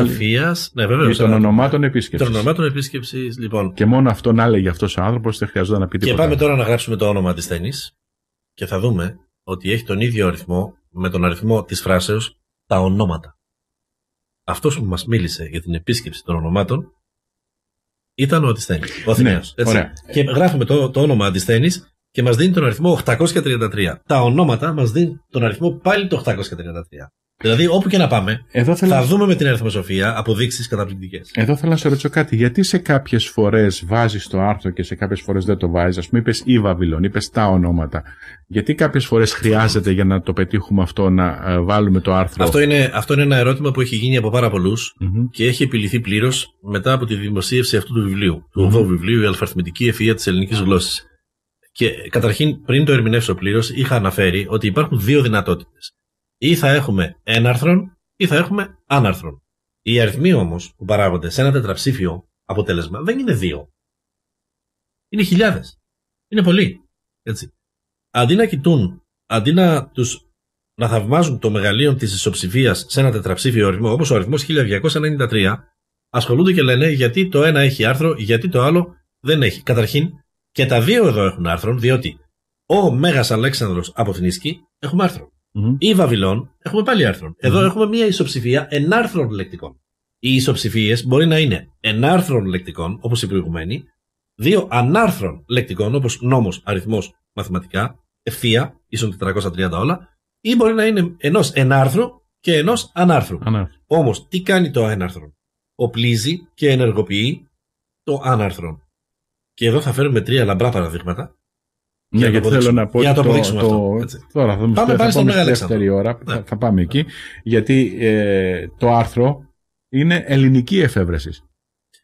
Ναι, βέβαια. Και των ονομάτων επίσκεψης. Των ονομάτων επίσκεψης, λοιπόν. Και μόνο αυτό να λέγει αυτός ο άνθρωπος, δεν χρειαζόταν να πει τίποτα. Και πάμε τώρα να γράψουμε το όνομα Αντιστένη και θα δούμε ότι έχει τον ίδιο αριθμό με τον αριθμό της φράσεως τα ονόματα. Αυτός που μας μίλησε για την επίσκεψη των ονομάτων ήταν ο Αντισθένη. Ο ναι, Αθηναίος, ναι, Και γράφουμε το, το όνομα Αντισθένη και μας δίνει τον αριθμό 833. Τα ονόματα μας δίνουν τον αριθμό πάλι το 833. Δηλαδή, όπου και να πάμε, θα δούμε με την αριθμοσοφία αποδείξεις καταπληκτικές. Εδώ θέλω να σε ρωτήσω κάτι. Γιατί σε κάποιες φορές βάζεις το άρθρο και σε κάποιες φορές δεν το βάζεις. Ας πούμε, είπες ή Βαβυλών, είπες τα ονόματα. Γιατί κάποιες φορές χρειάζεται για να το πετύχουμε αυτό να ε, βάλουμε το άρθρο. Αυτό είναι, αυτό είναι ένα ερώτημα που έχει γίνει από πάρα και έχει επιληθεί πλήρως μετά από τη δημοσίευση αυτού του βιβλιου Του 8 βιβλίου, Η Αλφαρθμητική Ευφυα της ελληνικη Και καταρχήν, πριν το ερμηνεύσω πλήρως, είχα αναφέρει ότι υπάρχουν δύο δυνατότητες. Ή θα έχουμε έναρθρον ή θα έχουμε άναρθρον. Οι αριθμοί όμως που παράγονται σε ένα τετραψήφιο αποτέλεσμα δεν είναι δύο. Είναι χιλιάδες. Είναι πολλοί. Έτσι. Αντί να κοιτούν, αντί να τους να θαυμάζουν το μεγαλείο της ισοψηφίας σε ένα τετραψήφιο αριθμό, όπως ο αριθμός 1293, ασχολούνται και λένε γιατί το ένα έχει άρθρο, γιατί το άλλο δεν έχει. Καταρχήν, και τα δύο εδώ έχουν άρθρο, διότι ο Μέγας Αλέξανδρος από την Ισκή έχουμε άρθρο ή Βαβυλών, έχουμε πάλι άρθρον. εδω έχουμε μία ισοψηφία ενάρθρων λεκτικών. Οι ισοψηφίες μπορεί να είναι ενάρθρων λεκτικών, όπως οι προηγουμένοι, δύο ανάρθρων λεκτικών, όπως νόμος, αριθμός, μαθηματικά, ευθεία, ίσον 430 όλα, ή μπορεί να είναι ενός ενάρθρου και ενός ανάρθρου. Ανάρθρο. Όμως, τι κάνει το ανάρθρο. Οπλίζει και ενεργοποιεί το ανάρθρο. Και εδώ θα φέρουμε τρία λαμπρά παραδείγματα ναι, για γιατί θέλω να πω για το, αυτό, το... τώρα θα, πάμε πάλι πάμε στη δεύτερη ώρα, ναι. θα, πάμε εκεί, γιατί ε, το άρθρο είναι ελληνική εφεύρεση.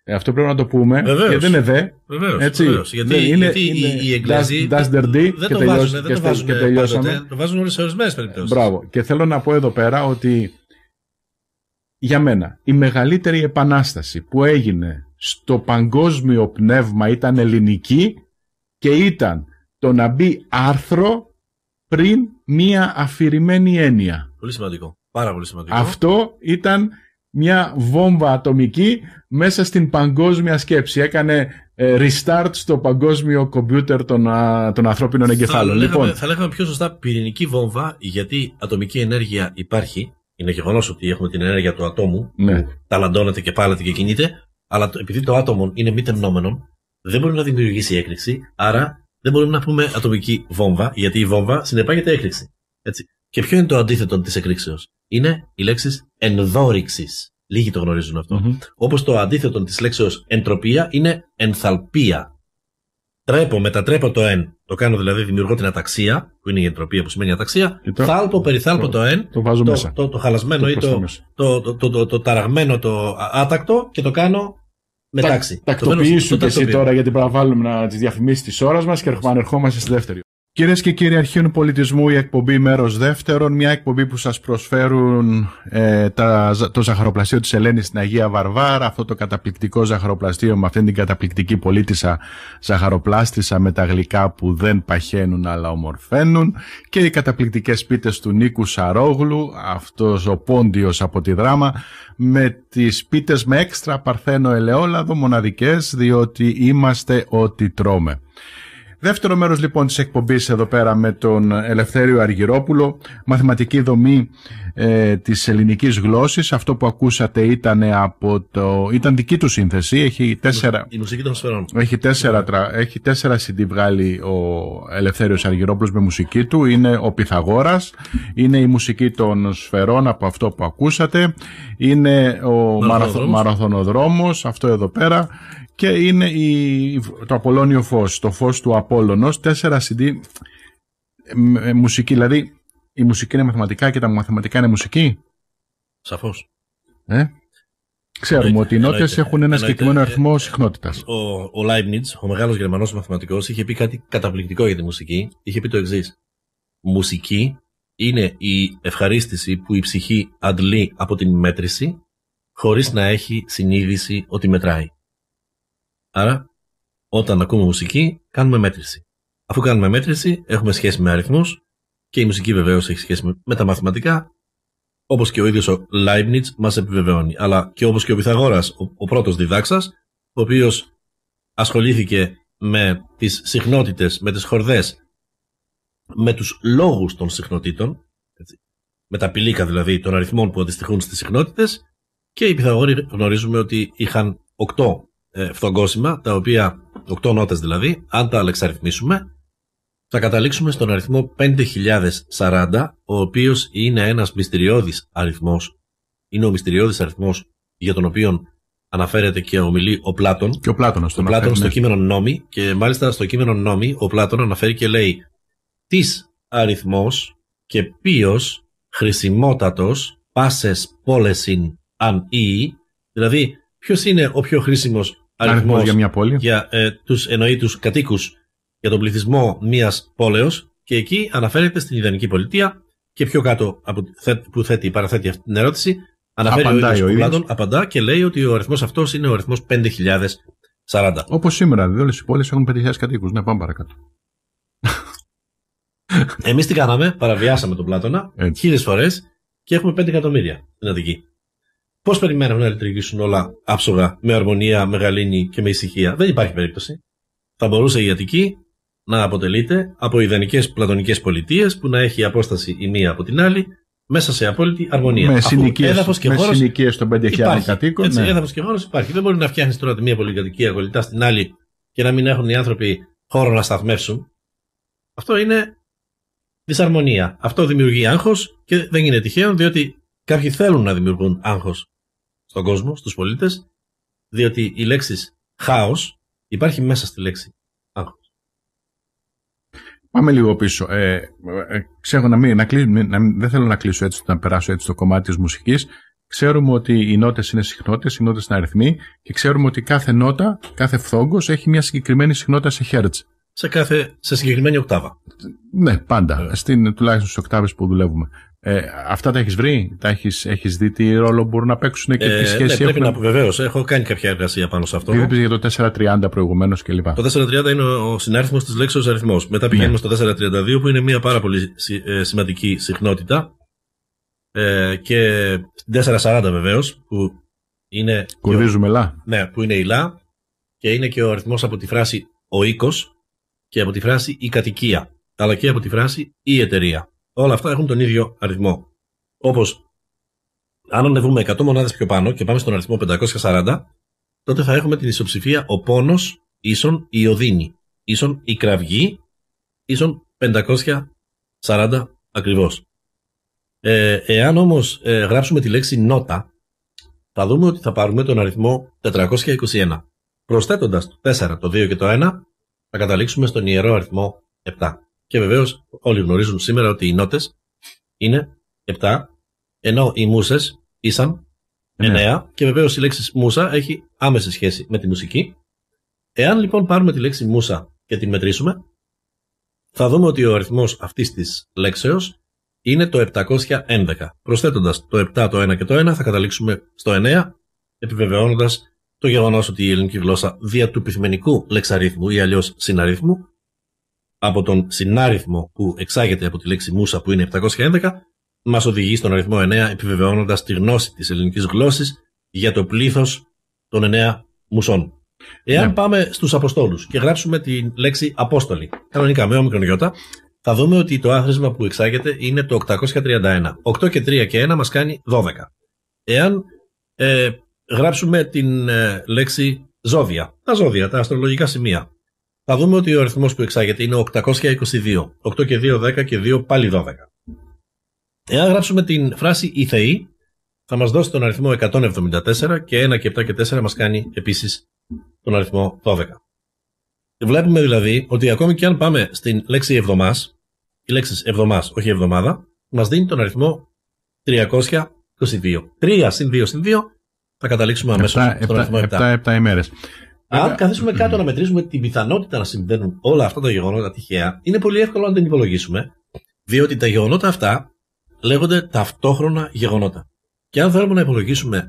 Ε, αυτό πρέπει να το πούμε. Βεβαίως. Γιατί δεν είναι δε. έτσι. Γιατί, είναι, γιατί είναι, οι, οι Εγγλέζοι. Das, das δεν και το βάζουν, και, δεν το βάζουν ε, Πάντοτε, το βάζουν όλε σε ορισμένες περιπτώσεις. Μπράβο. Και θέλω να πω εδώ πέρα ότι για μένα η μεγαλύτερη επανάσταση που έγινε στο παγκόσμιο πνεύμα ήταν ελληνική και ήταν το να μπει άρθρο πριν μία αφηρημένη έννοια. Πολύ σημαντικό. Πάρα πολύ σημαντικό. Αυτό ήταν μια βόμβα ατομική μέσα στην παγκόσμια σκέψη. Έκανε ε, restart στο παγκόσμιο κομπιούτερ των, των ανθρώπινων εγκεφάλων. Θα, λοιπόν, θα λέγαμε πιο σωστά πυρηνική βόμβα, γιατί ατομική ενέργεια υπάρχει. Είναι γεγονός ότι έχουμε την ενέργεια του ατόμου ναι. που ταλαντώνεται και πάλεται και κινείται. Αλλά επειδή το άτομο είναι μη τεμνόμενο, δεν μπορεί να δημιουργήσει έκρηξη, άρα δεν μπορούμε να πούμε ατομική βόμβα, γιατί η βόμβα συνεπάγεται έκρηξη. Έτσι. Και ποιο είναι το αντίθετο της εκρήξεως, Είναι οι λέξεις ενδόρυξης. Λίγοι το γνωρίζουν αυτό. Όπως το αντίθετο της λέξεως εντροπία είναι ενθαλπία. Τρέπω, μετατρέπω το εν. Το κάνω δηλαδή, δημιουργώ την αταξία, που είναι η εντροπία που σημαίνει αταξία. Ε, το, θάλπω, περιθάλπω το, το εν. Το βάζω το, μέσα. Το, το, χαλασμένο ή το, το, το, το, ταραγμένο, το άτακτο και το κάνω ναι, Τα, Τακτοποιήσου και εσύ τώρα γιατί πρέπει να βάλουμε τις διαφημίσεις της ώρας μας και ερχόμαστε στη δεύτερη. Κυρίες και κύριοι αρχείων πολιτισμού, η εκπομπή μέρος δεύτερον, μια εκπομπή που σας προσφέρουν ε, τα, το ζαχαροπλαστείο της Ελένης στην Αγία Βαρβάρα, αυτό το καταπληκτικό ζαχαροπλαστείο με αυτήν την καταπληκτική πολίτησα ζαχαροπλάστησα με τα γλυκά που δεν παχαίνουν αλλά ομορφαίνουν και οι καταπληκτικές πίτες του Νίκου Σαρόγλου, αυτός ο πόντιος από τη δράμα, με τις πίτες με έξτρα παρθένο ελαιόλαδο μοναδικές διότι είμαστε ό,τι τρώμε. Δεύτερο μέρος λοιπόν της εκπομπής εδώ πέρα με τον Ελευθέριο Αργυρόπουλο, μαθηματική δομή ε, της ελληνικής γλώσσης. Αυτό που ακούσατε ήταν, από το... ήταν δική του σύνθεση, έχει τέσσερα, Η μουσική των σφαιρών. Έχει τέσσερα, τρα... έχει τέσσερα CD βγάλει ο Ελευθέριος Αργυρόπουλος με μουσική του, είναι ο Πυθαγόρας, είναι η μουσική των σφαιρών από αυτό που ακούσατε, είναι ο Μαραθωνοδρόμος, αυτό εδώ πέρα, και είναι η, το Απολώνιο Φως, το φως του Απόλλωνος, τέσσερα CD ε, μουσική, δηλαδή η μουσική είναι μαθηματικά και τα μαθηματικά είναι μουσική. Σαφώς. Ε? Ξέρουμε ότι οι νότιες έχουν ένα συγκεκριμένο αριθμό συχνότητας. Ο, ο Leibniz, ο μεγάλος Γερμανός μαθηματικός, είχε πει κάτι καταπληκτικό για τη μουσική. Είχε πει το εξής. Μουσική είναι η ευχαρίστηση που η ψυχή αντλεί από την μέτρηση χωρίς να έχει συνείδηση ότι μετράει. Άρα, όταν ακούμε μουσική, κάνουμε μέτρηση. Αφού κάνουμε μέτρηση, έχουμε σχέση με αριθμούς και η μουσική βεβαίως έχει σχέση με τα μαθηματικά, όπως και ο ίδιος ο Leibniz μας επιβεβαιώνει. Αλλά και όπως και ο Πιθαγόρα, ο, πρώτος διδάξας, ο οποίος ασχολήθηκε με τις συχνότητες, με τις χορδές, με τους λόγους των συχνοτήτων, έτσι, με τα πηλίκα δηλαδή των αριθμών που αντιστοιχούν στις συχνότητες, και οι πιθαγόροι γνωρίζουμε ότι είχαν 8 ε, τα οποία, 8 νότες δηλαδή, αν τα αλεξαριθμίσουμε, θα καταλήξουμε στον αριθμό 5040, ο οποίος είναι ένας μυστηριώδης αριθμός. Είναι ο μυστηριώδης αριθμός για τον οποίο αναφέρεται και ομιλεί ο Πλάτων. Και ο Πλάτων στο ναι. κείμενο νόμι και μάλιστα στο κείμενο νόμι ο Πλάτων αναφέρει και λέει τι αριθμός και ποιος χρησιμότατος πάσες πόλεσιν αν ή». Δηλαδή ποιος είναι ο πιο χρήσιμος αριθμός για μια πόλη. Για, ε, τους, εννοεί τους κατοίκους για τον πληθυσμό μιας πόλεως και εκεί αναφέρεται στην ιδανική πολιτεία και πιο κάτω από, που θέτει, παραθέτει αυτή την ερώτηση αναφέρει Απαντάει ο, ο Πλάτων απαντά και λέει ότι ο αριθμός αυτός είναι ο αριθμός 5.040. Όπως σήμερα, δηλαδή όλες οι πόλεις έχουν 5.000 κατοίκους. Ναι, πάμε παρακάτω. Εμείς τι κάναμε, παραβιάσαμε τον Πλάτωνα χίλιες φορές και έχουμε 5 εκατομμύρια στην Πώ περιμένουν να λειτουργήσουν όλα άψογα, με αρμονία, με γαλήνη και με ησυχία. Δεν υπάρχει περίπτωση. Θα μπορούσε η Αττική να αποτελείται από ιδανικές πλατωνικές πολιτείες που να έχει απόσταση η μία από την άλλη μέσα σε απόλυτη αρμονία. Με συνοικίε των 5.000 κατοίκων. Έτσι, ναι. έδαφος και χώρος υπάρχει. Δεν μπορεί να φτιάχνεις τώρα τη μία πολυκατοικία κολλητά στην άλλη και να μην έχουν οι άνθρωποι χώρο να σταθμεύσουν. Αυτό είναι δυσαρμονία. Αυτό δημιουργεί άγχος και δεν είναι τυχαίο διότι κάποιοι θέλουν να δημιουργούν άγχος στον κόσμο, στους πολίτες, διότι η λέξη χάος υπάρχει μέσα στη λέξη άγχος. Πάμε λίγο πίσω. Ε, ε, ξέρω να μην, να να, δεν θέλω να κλείσω έτσι, να περάσω έτσι το κομμάτι της μουσικής. Ξέρουμε ότι οι νότες είναι συχνότητες, οι νότες είναι αριθμοί και ξέρουμε ότι κάθε νότα, κάθε φθόγκος έχει μια συγκεκριμένη συχνότητα σε χέρτζ. Σε, κάθε, σε συγκεκριμένη οκτάβα. Ναι, πάντα. Στην, τουλάχιστον στις οκτάβες που δουλεύουμε. Ε, αυτά τα έχεις βρει, τα έχεις, έχεις δει τι ρόλο μπορούν να παίξουν και ε, τι ναι, σχέση ναι, πρέπει έχουν. Να... Βεβαίως, έχω κάνει κάποια εργασία πάνω σε αυτό. Τι για το 430 προηγουμένως κλπ. Το 430 είναι ο συνάριθμο της λέξης αριθμός. Μετά πηγαίνουμε ναι. στο 432 που είναι μια πάρα πολύ ε, σημαντική συχνότητα. Ε, και 440 βεβαίως που είναι. Κουρδίζουμε λα. Ναι, που είναι η λα και είναι και ο αριθμός από τη φράση ο οίκος και από τη φράση η κατοικία αλλά και από τη φράση η εταιρεία όλα αυτά έχουν τον ίδιο αριθμό. Όπως αν ανεβούμε 100 μονάδες πιο πάνω και πάμε στον αριθμό 540, τότε θα έχουμε την ισοψηφία ο πόνος ίσον η οδύνη, ίσον η κραυγή, ίσον 540 ακριβώς. Ε, εάν όμως ε, γράψουμε τη λέξη νότα, θα δούμε ότι θα πάρουμε τον αριθμό 421. Προσθέτοντας το 4, το 2 και το 1, θα καταλήξουμε στον ιερό αριθμό 7. Και βεβαίως όλοι γνωρίζουν σήμερα ότι οι νότες είναι 7, ενώ οι μουσες ήσαν 9. Και βεβαίως η λέξη μουσα έχει άμεση σχέση με τη μουσική. Εάν λοιπόν πάρουμε τη λέξη μουσα και την μετρήσουμε, θα δούμε ότι ο αριθμός αυτής της λέξεως είναι το 711. Προσθέτοντας το 7, το 1 και το 1, θα καταλήξουμε στο 9, επιβεβαιώνοντας το γεγονός ότι η ελληνική γλώσσα δια του πυθμενικού λεξαρίθμου ή αλλιώς συναρίθμου από τον συνάριθμο που εξάγεται από τη λέξη μουσα που είναι 711, μας οδηγεί στον αριθμό 9, επιβεβαιώνοντας τη γνώση της ελληνικής γλώσσης για το πλήθος των 9 μουσών. Εάν ναι. πάμε στους Αποστόλους και γράψουμε τη λέξη Απόστολη, κανονικά με όμικρον θα δούμε ότι το άθροισμα που εξάγεται είναι το 831. 8 και 3 και 1 μας κάνει 12. Εάν ε, γράψουμε την ε, λέξη ζώδια, τα ζώδια, τα αστρολογικά σημεία, θα δούμε ότι ο αριθμός που εξάγεται είναι 822. 8 και 2, 10 και 2, πάλι 12. Εάν γράψουμε την φράση «Η Θεή», θα μας δώσει τον αριθμό 174 και 1 και 7 και 4 μας κάνει επίσης τον αριθμό 12. Βλέπουμε δηλαδή ότι ακόμη και αν πάμε στην λέξη εβδομάς, η λέξη εβδομάς, όχι εβδομάδα, μας δίνει τον αριθμό 322. 3 συν 2 συν 2 θα καταλήξουμε αμέσως στον αριθμό 7. 7, 7 αν καθίσουμε κάτω να μετρήσουμε την πιθανότητα να συμβαίνουν όλα αυτά τα γεγονότα τυχαία, είναι πολύ εύκολο να την υπολογίσουμε, διότι τα γεγονότα αυτά λέγονται ταυτόχρονα γεγονότα. Και αν θέλουμε να υπολογίσουμε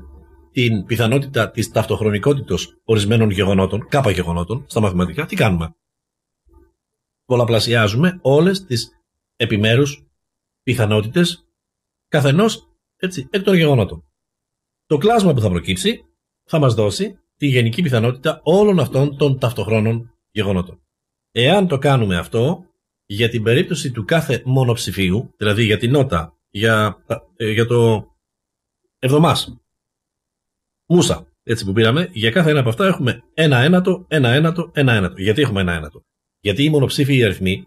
την πιθανότητα τη ταυτοχρονικότητα ορισμένων γεγονότων, κάπα γεγονότων, στα μαθηματικά, τι κάνουμε. Πολλαπλασιάζουμε όλες τις επιμέρους πιθανότητες καθενός εκ των γεγονότων. Το κλάσμα που θα προκύψει θα μας δώσει τη γενική πιθανότητα όλων αυτών των ταυτοχρόνων γεγονότων. Εάν το κάνουμε αυτό, για την περίπτωση του κάθε μονοψηφίου, δηλαδή για την νότα, για, ε, για το εβδομάς, μουσα, έτσι που πήραμε, για κάθε ένα από αυτά έχουμε ένα ένατο, ένα ένατο, ένα ένατο. Γιατί έχουμε ένα ένατο. Γιατί οι μονοψήφιοι αριθμοί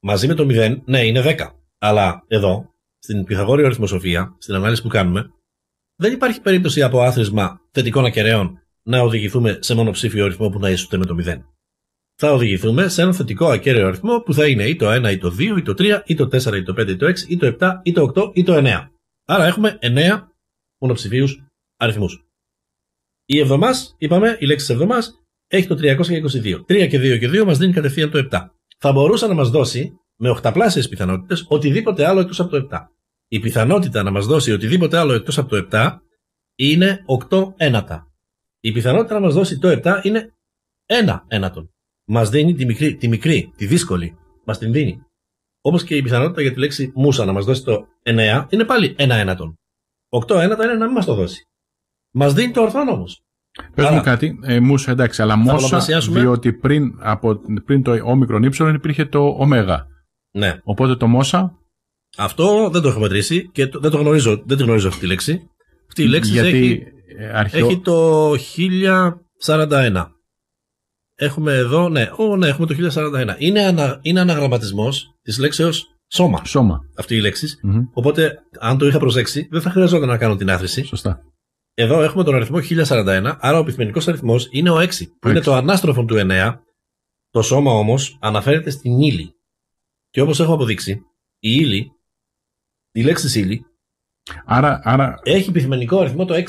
μαζί με το 0, ναι, είναι 10. Αλλά εδώ, στην πιθαγόρια αριθμοσοφία, στην ανάλυση που κάνουμε, δεν υπάρχει περίπτωση από άθροισμα θετικών ακεραίων να οδηγηθούμε σε μονοψήφιο αριθμό που να ίσουται με το 0. Θα οδηγηθούμε σε έναν θετικό ακέραιο αριθμό που θα είναι ή το 1 ή το 2 ή το 3 ή το 4 ή το 5 ή το 6 ή το 7 ή το 8 ή το 9. Άρα έχουμε 9 μονοψηφίους αριθμούς. Η εβδομάς, είπαμε, η λέξη της έχει το 322. 3 και 2 και 2 μας δίνει κατευθείαν το 7. Θα μπορούσε να μας δώσει με 8 πιθανότητες... πιθανότητες οτιδήποτε άλλο εκτός από το 7. Η πιθανότητα να μας δώσει οτιδήποτε άλλο εκτός από το 7 είναι 8 ένατα. Η πιθανότητα να μας δώσει το 7 είναι ένα ένατον. Μας δίνει τη μικρή, τη μικρή, τη δύσκολη. Μας την δίνει. Όπως και η πιθανότητα για τη λέξη μουσα να μας δώσει το 9 είναι πάλι ένα ένατον. 8 ένατον είναι να μην μας το δώσει. Μας δίνει το ορθόν όμως. Πες μου κάτι, ε, μουσα εντάξει, αλλά μόσα, διότι πριν, από, πριν το όμικρον ύψο υπήρχε το ωμέγα. Ναι. Οπότε το μόσα. Αυτό δεν το έχω μετρήσει και δεν το γνωρίζω, δεν τη γνωρίζω αυτή τη λέξη. Αυτή η λέξη Γιατί έχει... Έχει το 1041. Έχουμε εδώ, ναι, ο, ναι έχουμε το 1041. Είναι, ανα, είναι αναγραμματισμός της λέξεως σώμα. Σώμα. Αυτή η λεξη Οπότε, αν το είχα προσέξει, δεν θα χρειαζόταν να κάνω την άθρηση. Σωστά. Εδώ έχουμε τον αριθμό 1041, άρα ο πυθμενικός αριθμός είναι ο 6, που είναι το ανάστροφο του 9. Το σώμα όμως αναφέρεται στην ύλη. Και όπως έχω αποδείξει, η ύλη, η λέξη ύλη, άρα, άρα... έχει πυθμενικό αριθμό το 6.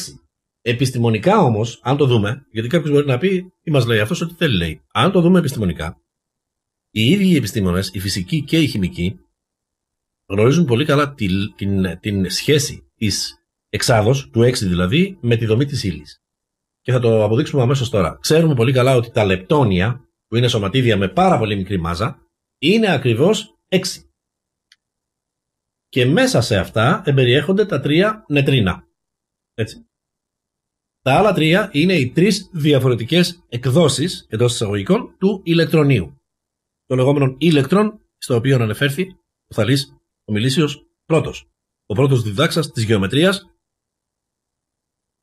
Επιστημονικά όμως, αν το δούμε, γιατί κάποιος μπορεί να πει ή μας λέει αυτός ό,τι θέλει, λέει. Αν το δούμε επιστημονικά, οι ίδιοι οι επιστήμονες, οι φυσικοί και οι χημικοί, γνωρίζουν πολύ καλά την, την, σχέση της εξάδος, του 6 δηλαδή, με τη δομή της ύλης. Και θα το αποδείξουμε αμέσως τώρα. Ξέρουμε πολύ καλά ότι τα λεπτόνια, που είναι σωματίδια με πάρα πολύ μικρή μάζα, είναι ακριβώς 6. Και μέσα σε αυτά εμπεριέχονται τα τρία νετρίνα. Έτσι. Τα άλλα τρία είναι οι τρεις διαφορετικές εκδόσεις εντός εισαγωγικών του ηλεκτρονίου. Το λεγόμενο ηλεκτρον, στο οποίο αναφέρθη ο Θαλής ο πρώτος. πρώτος. Ο πρώτος διδάξας της γεωμετρίας,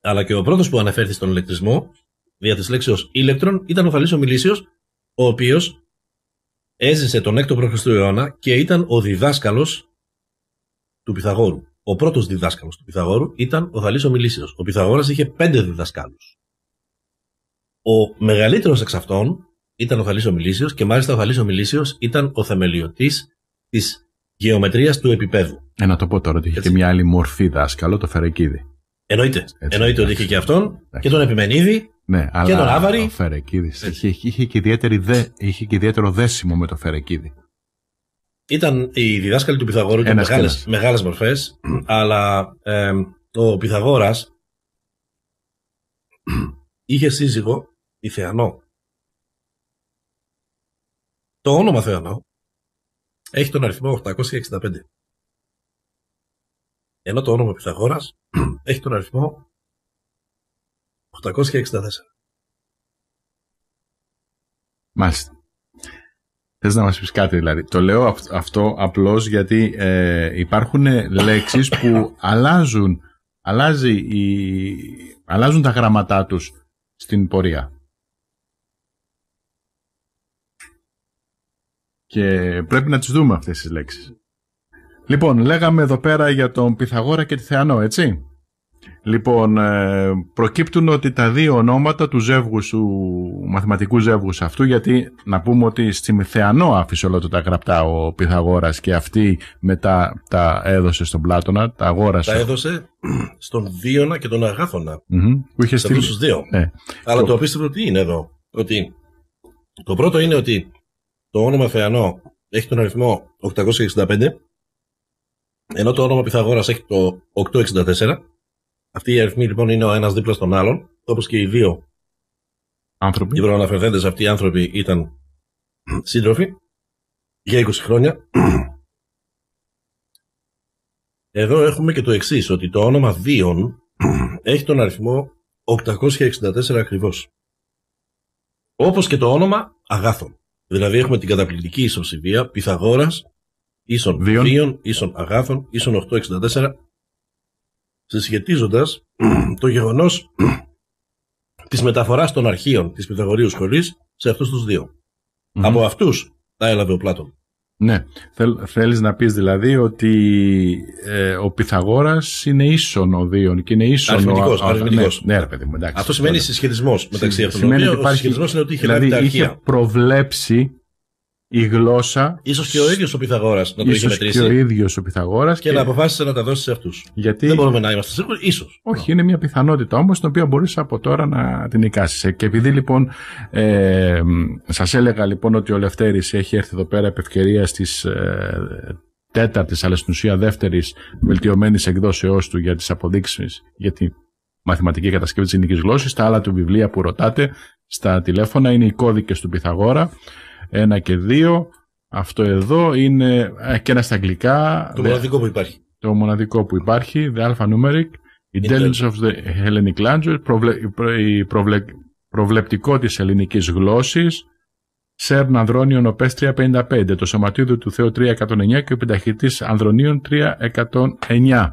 αλλά και ο πρώτος που αναφέρθη στον ηλεκτρισμό, δια της λέξεως ηλεκτρον, ήταν ο Θαλής ο ο οποίος έζησε τον 6ο π.Χ. αιώνα και ήταν ο πχ αιωνα και ηταν ο διδάσκαλος του Πυθαγόρου. Ο πρώτος διδάσκαλος του Πιθαγόρου ήταν ο ο Ομιλήσιο. Ο Πιθαγόρα είχε πέντε διδασκάλους. Ο μεγαλύτερος εξ αυτών ήταν ο ο Ομιλήσιο και μάλιστα ο ο Ομιλήσιο ήταν ο θεμελιωτής της γεωμετρίας του επίπεδου. Ε, να το πω τώρα ότι είχε και μια άλλη μορφή δάσκαλο, το Φερεκίδη. Εννοείται. Έτσι, Εννοείται ότι είχε και αυτόν και τον Επιμενίδη ναι, και τον Άβαρη. Ο Φερεκίδης είχε, και είχε και ιδιαίτερο δέσιμο με το Φερεκίδη ήταν οι διδάσκαλοι του Πυθαγόρου και μεγάλες, μεγάλες μορφές, αλλά ε, ο Πυθαγόρας είχε σύζυγο η Θεανό. Το όνομα Θεανό έχει τον αριθμό 865. Ενώ το όνομα Πυθαγόρας έχει τον αριθμό 864. Μάλιστα. Θες να μας πεις κάτι δηλαδή. Το λέω αυτό απλώς γιατί ε, υπάρχουν ε, λέξεις που αλλάζουν, αλλάζει η, αλλάζουν τα γράμματά τους στην πορεία. Και πρέπει να τις δούμε αυτές τις λέξεις. Λοιπόν, λέγαμε εδώ πέρα για τον Πυθαγόρα και τη Θεανό, έτσι. Λοιπόν, ε, προκύπτουν ότι τα δύο ονόματα του ζεύγους, του μαθηματικού ζεύγους αυτού, γιατί να πούμε ότι στη Θεανό άφησε όλα τα γραπτά ο Πυθαγόρας και αυτή μετά τα έδωσε στον Πλάτωνα, τα αγόρασε. Τα έδωσε στον Δίωνα και τον Αγάθωνα. Mm-hmm. Που είχε στείλει. δύο. Ναι. Αλλά το, το απίστευτο τι είναι εδώ. Ότι το πρώτο είναι ότι το όνομα Θεανό έχει τον αριθμό 865, ενώ το όνομα Πυθαγόρας έχει το 864, αυτοί οι αριθμοί λοιπόν είναι ο ένας δίπλα στον άλλον, όπως και οι δύο άνθρωποι. Οι προαναφερθέντες αυτοί οι άνθρωποι ήταν σύντροφοι για 20 χρόνια. Εδώ έχουμε και το εξής, ότι το όνομα Δίων έχει τον αριθμό 864 ακριβώς. Όπως και το όνομα Αγάθων. Δηλαδή έχουμε την καταπληκτική ισοψηφία πιθαγόρα ίσον Δίων, ίσον Αγάθων, ίσον 864 συσχετίζοντας το γεγονός της μεταφοράς των αρχείων της Πυθαγορείου σχολής σε αυτούς τους δυο Από αυτούς, τα έλαβε ο Πλάτων. Ναι, Θέλ, θέλεις να πεις δηλαδή ότι ε, ο Πυθαγόρας είναι ίσον ο δύο και είναι ίσον ο... Αριθμητικός. Ναι, ναι, ρε παιδί μου, εντάξει. Αυτό σημαίνει συσχετισμός μεταξύ αυτών. Σημαίνει ότι Ο συσχετισμός είναι ότι είχε δηλαδή προβλέψει η γλώσσα. σω και ο ίδιος ο Πιθαγόρα να το ίσως είχε μετρήσει. Και ο ίδιος ο Πιθαγόρα. Και, να αποφάσισε να τα δώσει σε αυτούς. Γιατί... Δεν μπορούμε να είμαστε σίγουροι, ίσως. Όχι, είναι μια πιθανότητα όμως την οποία μπορείς από τώρα να την εικάσεις. Ε, και επειδή λοιπόν ε, σας έλεγα λοιπόν ότι ο Λευτέρης έχει έρθει εδώ πέρα επ' ευκαιρίας της ε, τέταρτης, αλλά στην ουσία δεύτερης βελτιωμένης εκδόσεώς του για τις αποδείξεις για τη μαθηματική κατασκευή της ελληνικής γλώσσα. Τα άλλα του βιβλία που ρωτάτε στα τηλέφωνα είναι οι κώδικες του Πιθαγόρα. Ένα και δύο, Αυτό εδώ είναι ε, και ένα στα αγγλικά. Το μοναδικό που υπάρχει. Το μοναδικό που υπάρχει, The Alphanumeric, Intelligence of the Hellenic Language, προβλε, προβλεπτικό της ελληνικής γλώσσης, Σέρν Ανδρώνιον ΟΠΕΣ 355, το Σωματίδιο του Θεού 309 και ο Πενταχητής ανδρώνιον 309.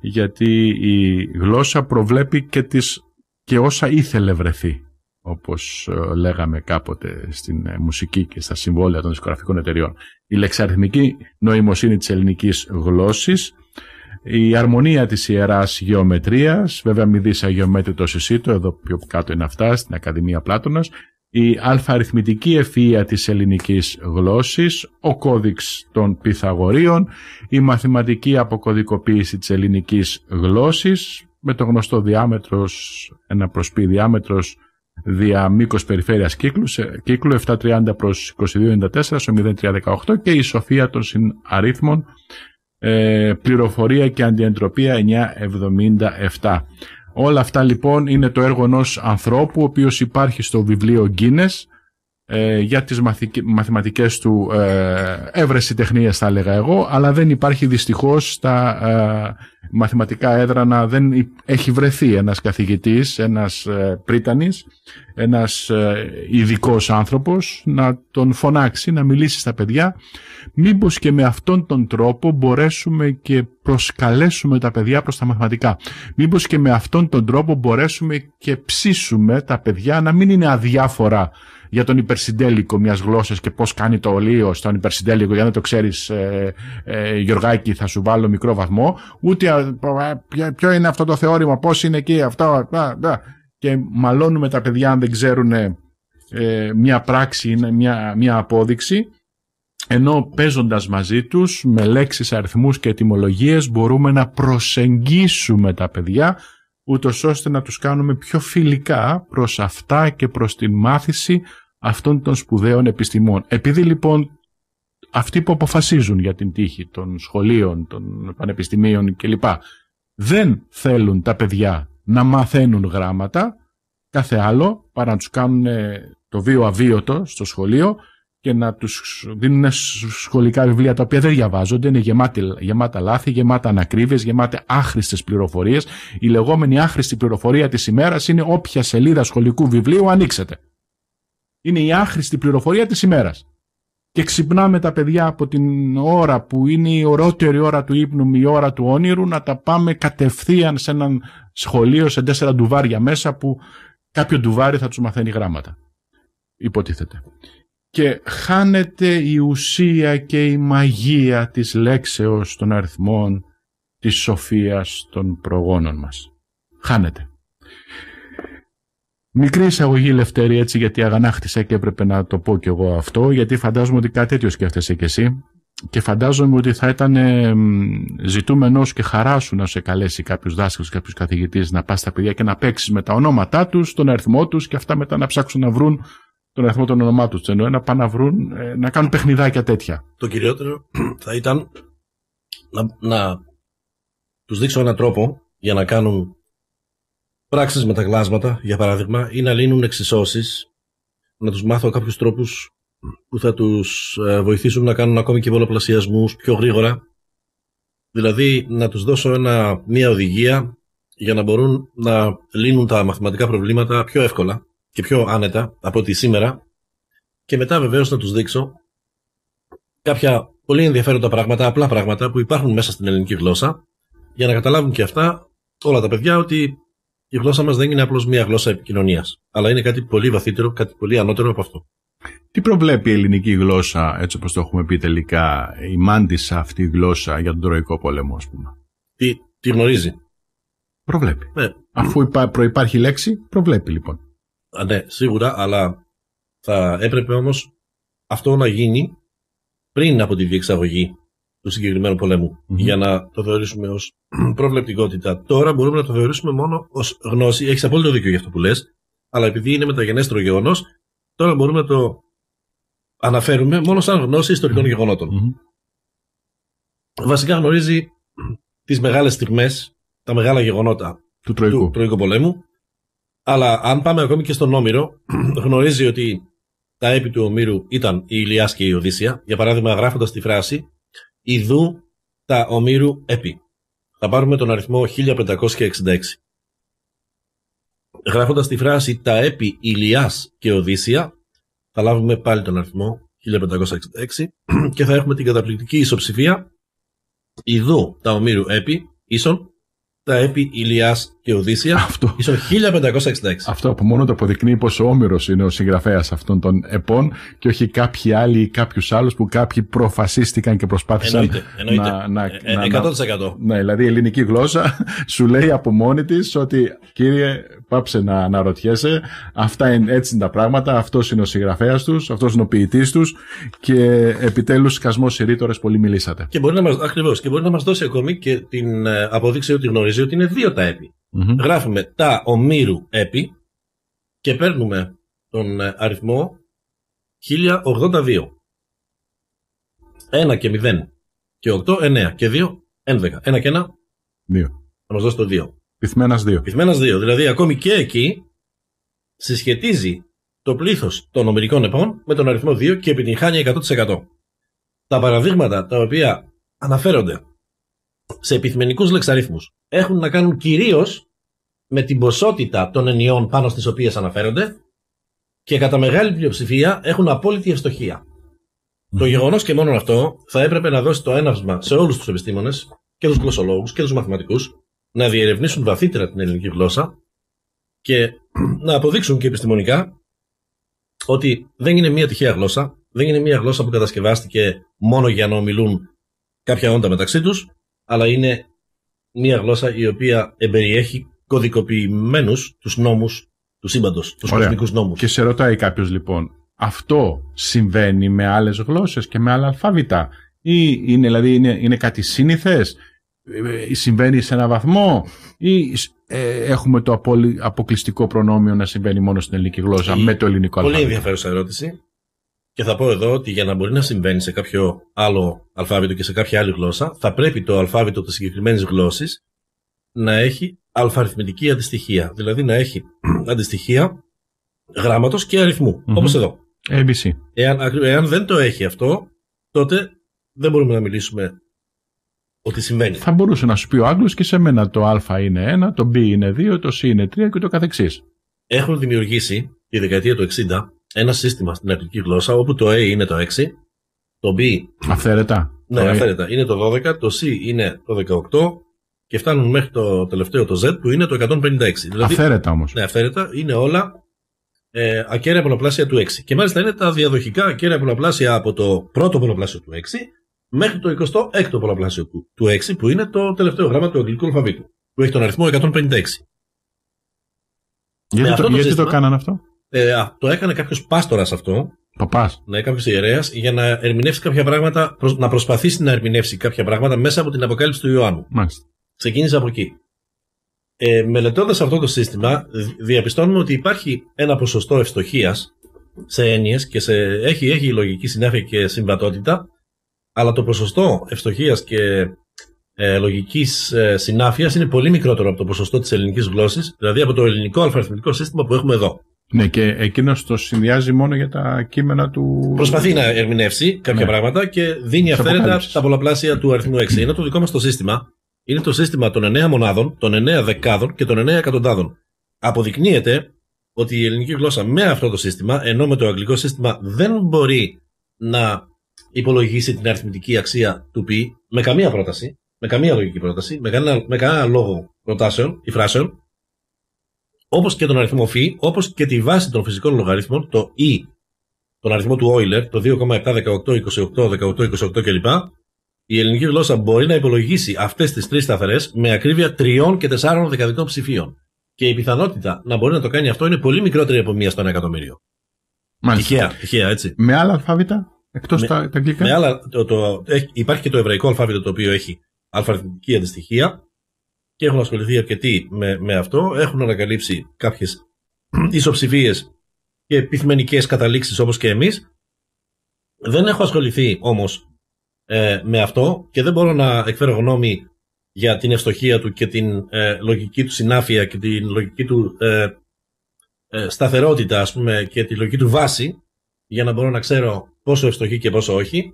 Γιατί η γλώσσα προβλέπει και, τις, και όσα ήθελε βρεθεί όπως ε, λέγαμε κάποτε στην ε, μουσική και στα συμβόλαια των δισκογραφικών εταιριών. Η λεξαριθμική νοημοσύνη της ελληνικής γλώσσης, η αρμονία της Ιεράς Γεωμετρίας, βέβαια μη δεις αγιομέτρητος εσύ εδώ πιο κάτω είναι αυτά, στην Ακαδημία Πλάτωνας, η αλφαριθμητική ευφυΐα της ελληνικής γλώσσης, ο κώδικς των Πυθαγορείων, η μαθηματική αποκωδικοποίηση της ελληνικής γλώσσης, με το γνωστό διάμετρος, ένα προσπί διάμετρος, δια μήκος περιφέρειας κύκλου, κύκλου 730 προ 2294 στο 0318 και η σοφία των συναρίθμων ε, πληροφορία και αντιεντροπία 977. Όλα αυτά λοιπόν είναι το έργο ενός ανθρώπου ο οποίος υπάρχει στο βιβλίο Guinness ε, για τις μαθηματικές του ε, έβρεση τεχνίες θα έλεγα εγώ, αλλά δεν υπάρχει δυστυχώς στα μαθηματικά ε, μαθηματικά έδρανα, δεν έχει βρεθεί ένας καθηγητής, ένας ε, πρίτανης, ένας ε, ειδικός άνθρωπος να τον φωνάξει, να μιλήσει στα παιδιά. Μήπως και με αυτόν τον τρόπο μπορέσουμε και προσκαλέσουμε τα παιδιά προς τα μαθηματικά. Μήπως και με αυτόν τον τρόπο μπορέσουμε και ψήσουμε τα παιδιά να μην είναι αδιάφορα για τον υπερσυντέλικο μιας γλώσσας και πώς κάνει το ολίο στον υπερσυντέλικο, για να το ξέρεις, ε, ε, Γιωργάκη, θα σου βάλω μικρό βαθμό. Ούτε ποιο είναι αυτό το θεώρημα, πώς είναι εκεί, αυτό. Και μαλώνουμε τα παιδιά αν δεν ξέρουν ε, μια πράξη, μια, μια απόδειξη. Ενώ παίζοντας μαζί τους με λέξεις αριθμούς και ετοιμολογίες, μπορούμε να προσεγγίσουμε τα παιδιά ούτως ώστε να τους κάνουμε πιο φιλικά προς αυτά και προς τη μάθηση αυτών των σπουδαίων επιστημών. Επειδή λοιπόν αυτοί που αποφασίζουν για την τύχη των σχολείων, των πανεπιστημίων κλπ. δεν θέλουν τα παιδιά να μαθαίνουν γράμματα, κάθε άλλο παρά να τους κάνουν το βίο αβίωτο στο σχολείο και να τους δίνουν σχολικά βιβλία τα οποία δεν διαβάζονται, είναι γεμάτη, γεμάτα λάθη, γεμάτα ανακρίβειες, γεμάτα άχρηστες πληροφορίες. Η λεγόμενη άχρηστη πληροφορία της ημέρας είναι όποια σελίδα σχολικού βιβλίου ανοίξετε. Είναι η άχρηστη πληροφορία της ημέρας. Και ξυπνάμε τα παιδιά από την ώρα που είναι η ορότερη ώρα του ύπνου, η ώρα του όνειρου, να τα πάμε κατευθείαν σε ένα σχολείο, σε τέσσερα ντουβάρια μέσα που κάποιο ντουβάρι θα τους μαθαίνει γράμματα. Υποτίθεται και χάνεται η ουσία και η μαγεία της λέξεως των αριθμών της σοφίας των προγόνων μας. Χάνεται. Μικρή εισαγωγή Λευτέρη έτσι γιατί αγανάχτησα και έπρεπε να το πω κι εγώ αυτό γιατί φαντάζομαι ότι κάτι τέτοιο σκέφτεσαι κι εσύ και φαντάζομαι ότι θα ήταν ζητούμενος και χαράς σου να σε καλέσει κάποιου δάσκαλου, κάποιου καθηγητής να πας στα παιδιά και να παίξεις με τα ονόματά τους, τον αριθμό τους και αυτά μετά να ψάξουν να βρουν τον αριθμό των ονομάτων τους. ενώ, να να βρουν, ε, να κάνουν παιχνιδάκια τέτοια. Το κυριότερο θα ήταν να, να τους δείξω έναν τρόπο για να κάνουν πράξεις με τα γλάσματα, για παράδειγμα, ή να λύνουν εξισώσεις, να τους μάθω κάποιους τρόπους που θα τους ε, βοηθήσουν να κάνουν ακόμη και πολλαπλασιασμούς πιο γρήγορα. Δηλαδή, να τους δώσω ένα, μια οδηγία για να μπορούν να λύνουν τα μαθηματικά προβλήματα πιο εύκολα και πιο άνετα από ότι σήμερα και μετά βεβαίως να τους δείξω κάποια πολύ ενδιαφέροντα πράγματα, απλά πράγματα που υπάρχουν μέσα στην ελληνική γλώσσα για να καταλάβουν και αυτά όλα τα παιδιά ότι η γλώσσα μας δεν είναι απλώς μία γλώσσα επικοινωνίας αλλά είναι κάτι πολύ βαθύτερο, κάτι πολύ ανώτερο από αυτό. Τι προβλέπει η ελληνική γλώσσα, έτσι όπως το έχουμε πει τελικά, η μάντισα αυτή γλώσσα για τον Τροϊκό Πόλεμο, ας πούμε. Τι, τι γνωρίζει. Προβλέπει. Ναι. Αφού υπά, προϋπάρχει λέξη, προβλέπει λοιπόν ναι, σίγουρα, αλλά θα έπρεπε όμως αυτό να γίνει πριν από τη διεξαγωγή του συγκεκριμένου για να το θεωρήσουμε ως προβλεπτικότητα. Τώρα μπορούμε να το θεωρήσουμε μόνο ως γνώση. Έχεις απόλυτο δίκιο για αυτό που λες, αλλά επειδή είναι μεταγενέστερο γεγονός, τώρα μπορούμε να το αναφέρουμε μόνο σαν γνώση γεγονοτων Βασικά γνωρίζει τις μεγάλες στιγμές, τα μεγάλα γεγονότα του του τροϊκού πολέμου, αλλά αν πάμε ακόμη και στον Όμηρο, γνωρίζει ότι τα έπι του Ομήρου ήταν η Ηλιάς και η Οδύσσια, για παράδειγμα γράφοντας τη φράση «Ιδού τα Ομήρου έπι». Θα πάρουμε τον αριθμό 1566. Γράφοντας τη φράση «Τα έπι Ηλιάς και Οδύσσια», θα λάβουμε πάλι τον αριθμό 1566 και θα έχουμε την καταπληκτική ισοψηφία «Ιδού τα Ομήρου έπι» ίσον τα έπι Ηλιά και Οδύσσια. Αυτό. Ίσο 1566. Αυτό από μόνο το αποδεικνύει πόσο όμοιρος είναι ο συγγραφέας αυτών των επών και όχι κάποιοι άλλοι ή κάποιους άλλους που κάποιοι προφασίστηκαν και προσπάθησαν. Εννοείται. εννοείται. Να, να, 100%. Ε, να, ε, ναι, δηλαδή η ελληνική γλώσσα σου λέει από μόνη της ότι κύριε Πάψε να αναρωτιέσαι. Αυτά είναι, έτσι είναι τα πράγματα. Αυτός είναι ο συγγραφέας τους, αυτός είναι ο ποιητής τους και επιτέλους σκασμός οι πολύ μιλήσατε. Και μπορεί να μας, ακριβώς, και μπορεί να μας δώσει ακόμη και την ε, αποδείξη ότι γνωρίζει ότι είναι δύο τα επι Γράφουμε τα ομήρου επι και παίρνουμε τον ε, αριθμό 1082. 1 και 0 και 8, 9 και 2, 11. 1 και 1, 2. Θα μας δώσει το 2. Πυθμένα 2. Πυθμένα 2. Δηλαδή, ακόμη και εκεί συσχετίζει το πλήθος των ομιλικών επών με τον αριθμό 2 και επιτυγχάνει 100%. Τα παραδείγματα τα οποία αναφέρονται σε επιθυμενικού λεξαρίθμους έχουν να κάνουν κυρίως με την ποσότητα των ενιών πάνω στις οποίες αναφέρονται και κατά μεγάλη πλειοψηφία έχουν απόλυτη ευστοχία. Το γεγονός και μόνο αυτό θα έπρεπε να δώσει το έναυσμα σε όλους τους επιστήμονες και τους γλωσσολόγους και τους μαθηματικούς να διερευνήσουν βαθύτερα την ελληνική γλώσσα και να αποδείξουν και επιστημονικά ότι δεν είναι μία τυχαία γλώσσα, δεν είναι μία γλώσσα που κατασκευάστηκε μόνο για να ομιλούν κάποια όντα μεταξύ τους, αλλά είναι μία γλώσσα η οποία εμπεριέχει κωδικοποιημένους τους νόμους του σύμπαντος, τους κοσμικούς νόμους Και σε ρωτάει κάποιος λοιπόν, αυτό συμβαίνει με άλλες γλώσσες και με άλλα αλφάβητα, ή είναι, δηλαδή, είναι, είναι κάτι σύνηθες, ε, συμβαίνει σε ένα βαθμό ή ε, έχουμε το αποκλειστικό προνόμιο να συμβαίνει μόνο στην ελληνική γλώσσα με το ελληνικό αλφάβητο. Πολύ ενδιαφέρουσα ερώτηση. Και θα πω εδώ ότι για να μπορεί να συμβαίνει σε κάποιο άλλο αλφάβητο και σε κάποια άλλη γλώσσα, θα πρέπει το αλφάβητο της συγκεκριμένης γλώσσα να έχει αλφαριθμητική αντιστοιχεία. Δηλαδή να έχει αντιστοιχεία γράμματος και αριθμού. Όπως εδώ. ABC. Ε, εάν, εάν δεν το έχει αυτό, τότε δεν μπορούμε να μιλήσουμε ότι Θα μπορούσε να σου πει ο Άγγλος και σε μένα το Α είναι 1, το B είναι 2, το C είναι 3 και το καθεξής. Έχουν δημιουργήσει τη δεκαετία του 60 ένα σύστημα στην αγγλική γλώσσα όπου το A είναι το 6, το B. Αυθαίρετα. Ναι, αυθαίρετα. Είναι το 12, το C είναι το 18 και φτάνουν μέχρι το τελευταίο το Z που είναι το 156. Δηλαδή, αυθαίρετα όμως. Ναι, αφαίρετα, είναι όλα ε, ακέραια πολλαπλάσια του 6. Και μάλιστα είναι τα διαδοχικά ακέραια πολλαπλάσια από το πρώτο πολλαπλάσιο του 6 μέχρι το 26ο πολλαπλάσιο του, 6, που είναι το τελευταίο γράμμα του αγγλικού αλφαβήτου, που έχει τον αριθμό 156. Γιατί, το, το, γιατί σύστημα, το κάνανε αυτό? Ε, το έκανε κάποιος πάστορας αυτό. Παπά. Ναι, κάποιος ιερέας, για να ερμηνεύσει κάποια πράγματα, να προσπαθήσει να ερμηνεύσει κάποια πράγματα μέσα από την αποκάλυψη του Ιωάννου. Μάλιστα. Ξεκίνησε από εκεί. Ε, Μελετώντας αυτό το σύστημα, διαπιστώνουμε ότι υπάρχει ένα ποσοστό ευστοχίας σε έννοιες και σε, έχει, έχει λογική συνάφεια και συμβατότητα αλλά το ποσοστό ευστοχίας και ε, λογικής ε, συνάφειας είναι πολύ μικρότερο από το ποσοστό της ελληνικής γλώσσα, δηλαδή από το ελληνικό αλφαριθμητικό σύστημα που έχουμε εδώ. Ναι, και εκείνος το συνδυάζει μόνο για τα κείμενα του. Προσπαθεί να ερμηνεύσει κάποια ναι. πράγματα και δίνει αυθαίρετα τα πολλαπλάσια του αριθμού 6. Είναι το δικό μας το σύστημα είναι το σύστημα των 9 μονάδων, των 9 δεκάδων και των 9 εκατοντάδων. Αποδεικνύεται ότι η ελληνική γλώσσα με αυτό το σύστημα, ενώ με το αγγλικό σύστημα δεν μπορεί να υπολογίσει την αριθμητική αξία του π με καμία πρόταση, με καμία λογική πρόταση, με κανένα, με κανένα λόγο προτάσεων ή φράσεων, όπως και τον αριθμό φ, όπως και τη βάση των φυσικών λογαριθμών, το η, τον αριθμό του Euler, το 2,7, 28, 18, κλπ. Η ελληνική γλώσσα μπορεί να υπολογίσει αυτές τις τρεις σταθερές με ακρίβεια τριών και τεσσάρων δεκαδικών ψηφίων. Και η πιθανότητα να μπορεί να το κάνει αυτό είναι πολύ μικρότερη από μία στο 1 εκατομμύριο. Τυχαία, τυχαία, έτσι. Με άλλα αλφάβητα τα, τα Με άλλα, το, το, έχει, υπάρχει και το εβραϊκό αλφάβητο το οποίο έχει αλφαβητική αντιστοιχεία και έχουν ασχοληθεί αρκετοί με, με αυτό. Έχουν ανακαλύψει κάποιες ισοψηφίες και επιθυμενικέ καταλήξεις όπως και εμείς. Δεν έχω ασχοληθεί όμως ε, με αυτό και δεν μπορώ να εκφέρω γνώμη για την ευστοχία του και την ε, λογική του συνάφεια και την λογική του ε, σταθερότητα και τη λογική του βάση για να μπορώ να ξέρω πόσο ευστοχή και πόσο όχι,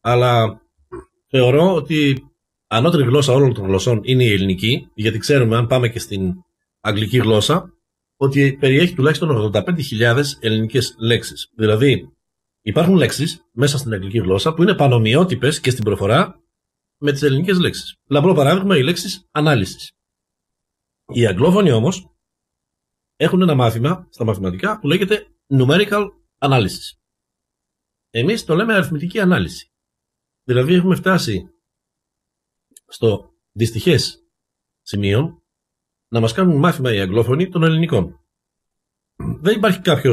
αλλά θεωρώ ότι ανώτερη γλώσσα όλων των γλωσσών είναι η ελληνική, γιατί ξέρουμε αν πάμε και στην αγγλική γλώσσα, ότι περιέχει τουλάχιστον 85.000 ελληνικές λέξεις. Δηλαδή, υπάρχουν λέξεις μέσα στην αγγλική γλώσσα που είναι πανομοιότυπες και στην προφορά με τις ελληνικές λέξεις. Λαμπρό παράδειγμα, οι λέξεις ανάλυσης. Οι αγγλόφωνοι όμως έχουν ένα μάθημα στα μαθηματικά που λέγεται numerical ανάλυσης. Εμείς το λέμε αριθμητική ανάλυση. Δηλαδή έχουμε φτάσει στο δυστυχές σημείο να μας κάνουν μάθημα οι αγγλόφωνοι των ελληνικών. Δεν υπάρχει κάποιος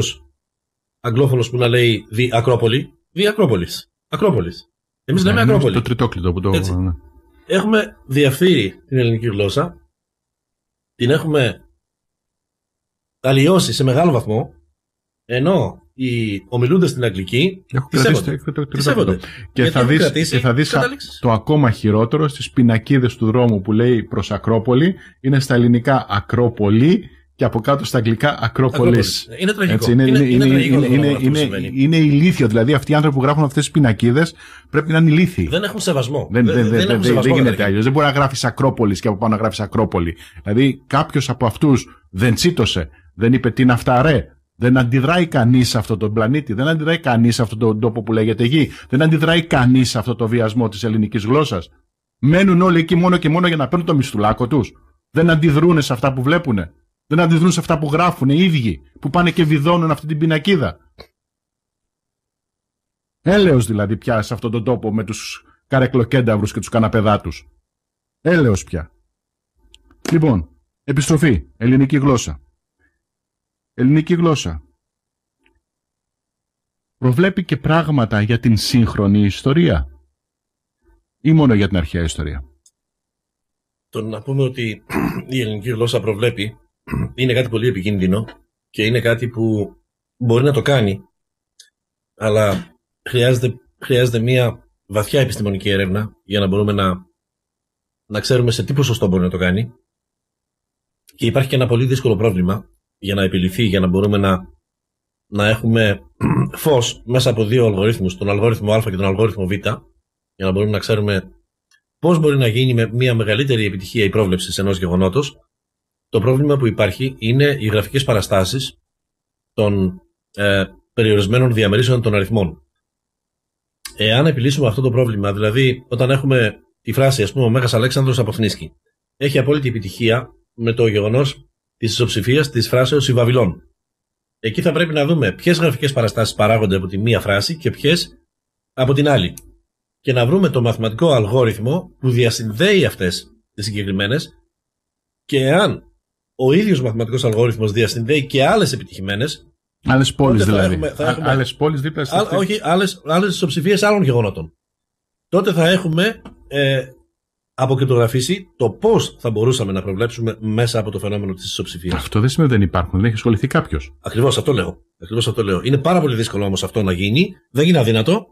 αγγλόφωνος που να λέει δι Ακρόπολη, δι Ακρόπολης. Ακρόπολης. Εμείς λέμε ναι, Ακρόπολη. Το τριτόκλητο το... Ναι. Έχουμε διαφθείρει την ελληνική γλώσσα, την έχουμε αλλοιώσει σε μεγάλο βαθμό, ενώ οι ομιλούντες στην Αγγλική έχω τις σέβονται. Και, θα δει και θα δεις το ακόμα χειρότερο στις πινακίδες του δρόμου που λέει προς Ακρόπολη είναι στα ελληνικά Ακρόπολη και από κάτω στα αγγλικά Ακρόπολης. Είναι τραγικό. είναι, είναι, είναι, είναι, είναι, είναι, ηλίθιο. Δηλαδή αυτοί οι άνθρωποι που γράφουν αυτές τις πινακίδες πρέπει να είναι ηλίθιοι. Δεν έχουν σεβασμό. Δεν, γίνεται αλλιώς. Δεν μπορεί να γράφεις Ακρόπολης και από πάνω να γράφεις Ακρόπολη. Δηλαδή κάποιος από αυτούς δεν τσίτωσε. Δεν είπε τι είναι αυτά ρε. Δεν αντιδράει κανείς σε αυτόν τον πλανήτη, δεν αντιδράει κανείς σε αυτόν τον τόπο που λέγεται γη, δεν αντιδράει κανείς σε αυτόν τον βιασμό της ελληνικής γλώσσας. Μένουν όλοι εκεί μόνο και μόνο για να παίρνουν το μισθουλάκο τους. Δεν αντιδρούν σε αυτά που βλέπουν. Δεν αντιδρούν σε αυτά που γράφουν οι ίδιοι, που πάνε και βιδώνουν αυτή την πινακίδα. Έλεος δηλαδή πια σε αυτόν τον τόπο με τους καρεκλοκένταυρους και τους καναπεδάτους. Έλεος πια. Λοιπόν, επιστροφή, ελληνική γλώσσα ελληνική γλώσσα. Προβλέπει και πράγματα για την σύγχρονη ιστορία ή μόνο για την αρχαία ιστορία. Το να πούμε ότι η ελληνική γλώσσα προβλέπει είναι κάτι πολύ επικίνδυνο και είναι κάτι που μπορεί να το κάνει αλλά χρειάζεται, χρειάζεται μια βαθιά επιστημονική έρευνα για να μπορούμε να, να ξέρουμε σε τι ποσοστό μπορεί να το κάνει και υπάρχει και ένα πολύ δύσκολο πρόβλημα για να επιληθεί, για να μπορούμε να, να έχουμε φως μέσα από δύο αλγορίθμους, τον αλγόριθμο α και τον αλγόριθμο β, για να μπορούμε να ξέρουμε πώς μπορεί να γίνει με μια μεγαλύτερη επιτυχία η πρόβλεψη ενός γεγονότος. Το πρόβλημα που υπάρχει είναι οι γραφικές παραστάσεις των ε, περιορισμένων διαμερίσεων των αριθμών. Εάν επιλύσουμε αυτό το πρόβλημα, δηλαδή όταν έχουμε τη φράση, ας πούμε, ο Μέγας Αλέξανδρος Αποθνίσκη, έχει απόλυτη επιτυχία με το γεγονός της ισοψηφίας της φράσεως Η Βαβυλών. Εκεί θα πρέπει να δούμε ποιες γραφικές παραστάσεις παράγονται από τη μία φράση και ποιες από την άλλη. Και να βρούμε το μαθηματικό αλγόριθμο που διασυνδέει αυτές τις συγκεκριμένες και αν ο ίδιος μαθηματικός αλγόριθμος διασυνδέει και άλλες επιτυχημένες. Άλλες πόλει δηλαδή. Άλλες πόλεις δίπλα Όχι, άλλε ισοψηφίες άλλων γεγονότων. Τότε θα έχουμε ε, αποκρυπτογραφήσει το πώς θα μπορούσαμε να προβλέψουμε μέσα από το φαινόμενο της ισοψηφίας. Αυτό δεν σημαίνει ότι δεν υπάρχουν, δεν έχει ασχοληθεί κάποιος. Ακριβώς αυτό λέω. Ακριβώς αυτό λέω. Είναι πάρα πολύ δύσκολο όμως αυτό να γίνει. Δεν είναι αδύνατο.